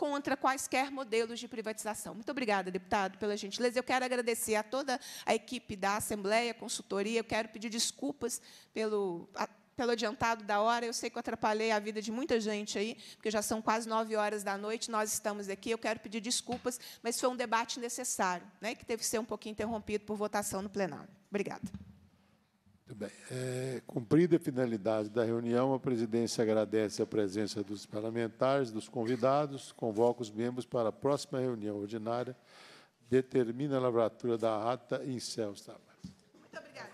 contra quaisquer modelos de privatização. Muito obrigada, deputado, pela gentileza. Eu quero agradecer a toda a equipe da Assembleia, consultoria. Eu quero pedir desculpas pelo pelo adiantado da hora. Eu sei que eu atrapalhei a vida de muita gente aí, porque já são quase nove horas da noite, nós estamos aqui. Eu quero pedir desculpas, mas foi um debate necessário, né, que teve que ser um pouquinho interrompido por votação no plenário. Obrigada. Muito bem. É, cumprida a finalidade da reunião, a presidência agradece a presença dos parlamentares, dos convidados, convoca os membros para a próxima reunião ordinária, determina a lavratura da ata e encerra os Muito obrigada.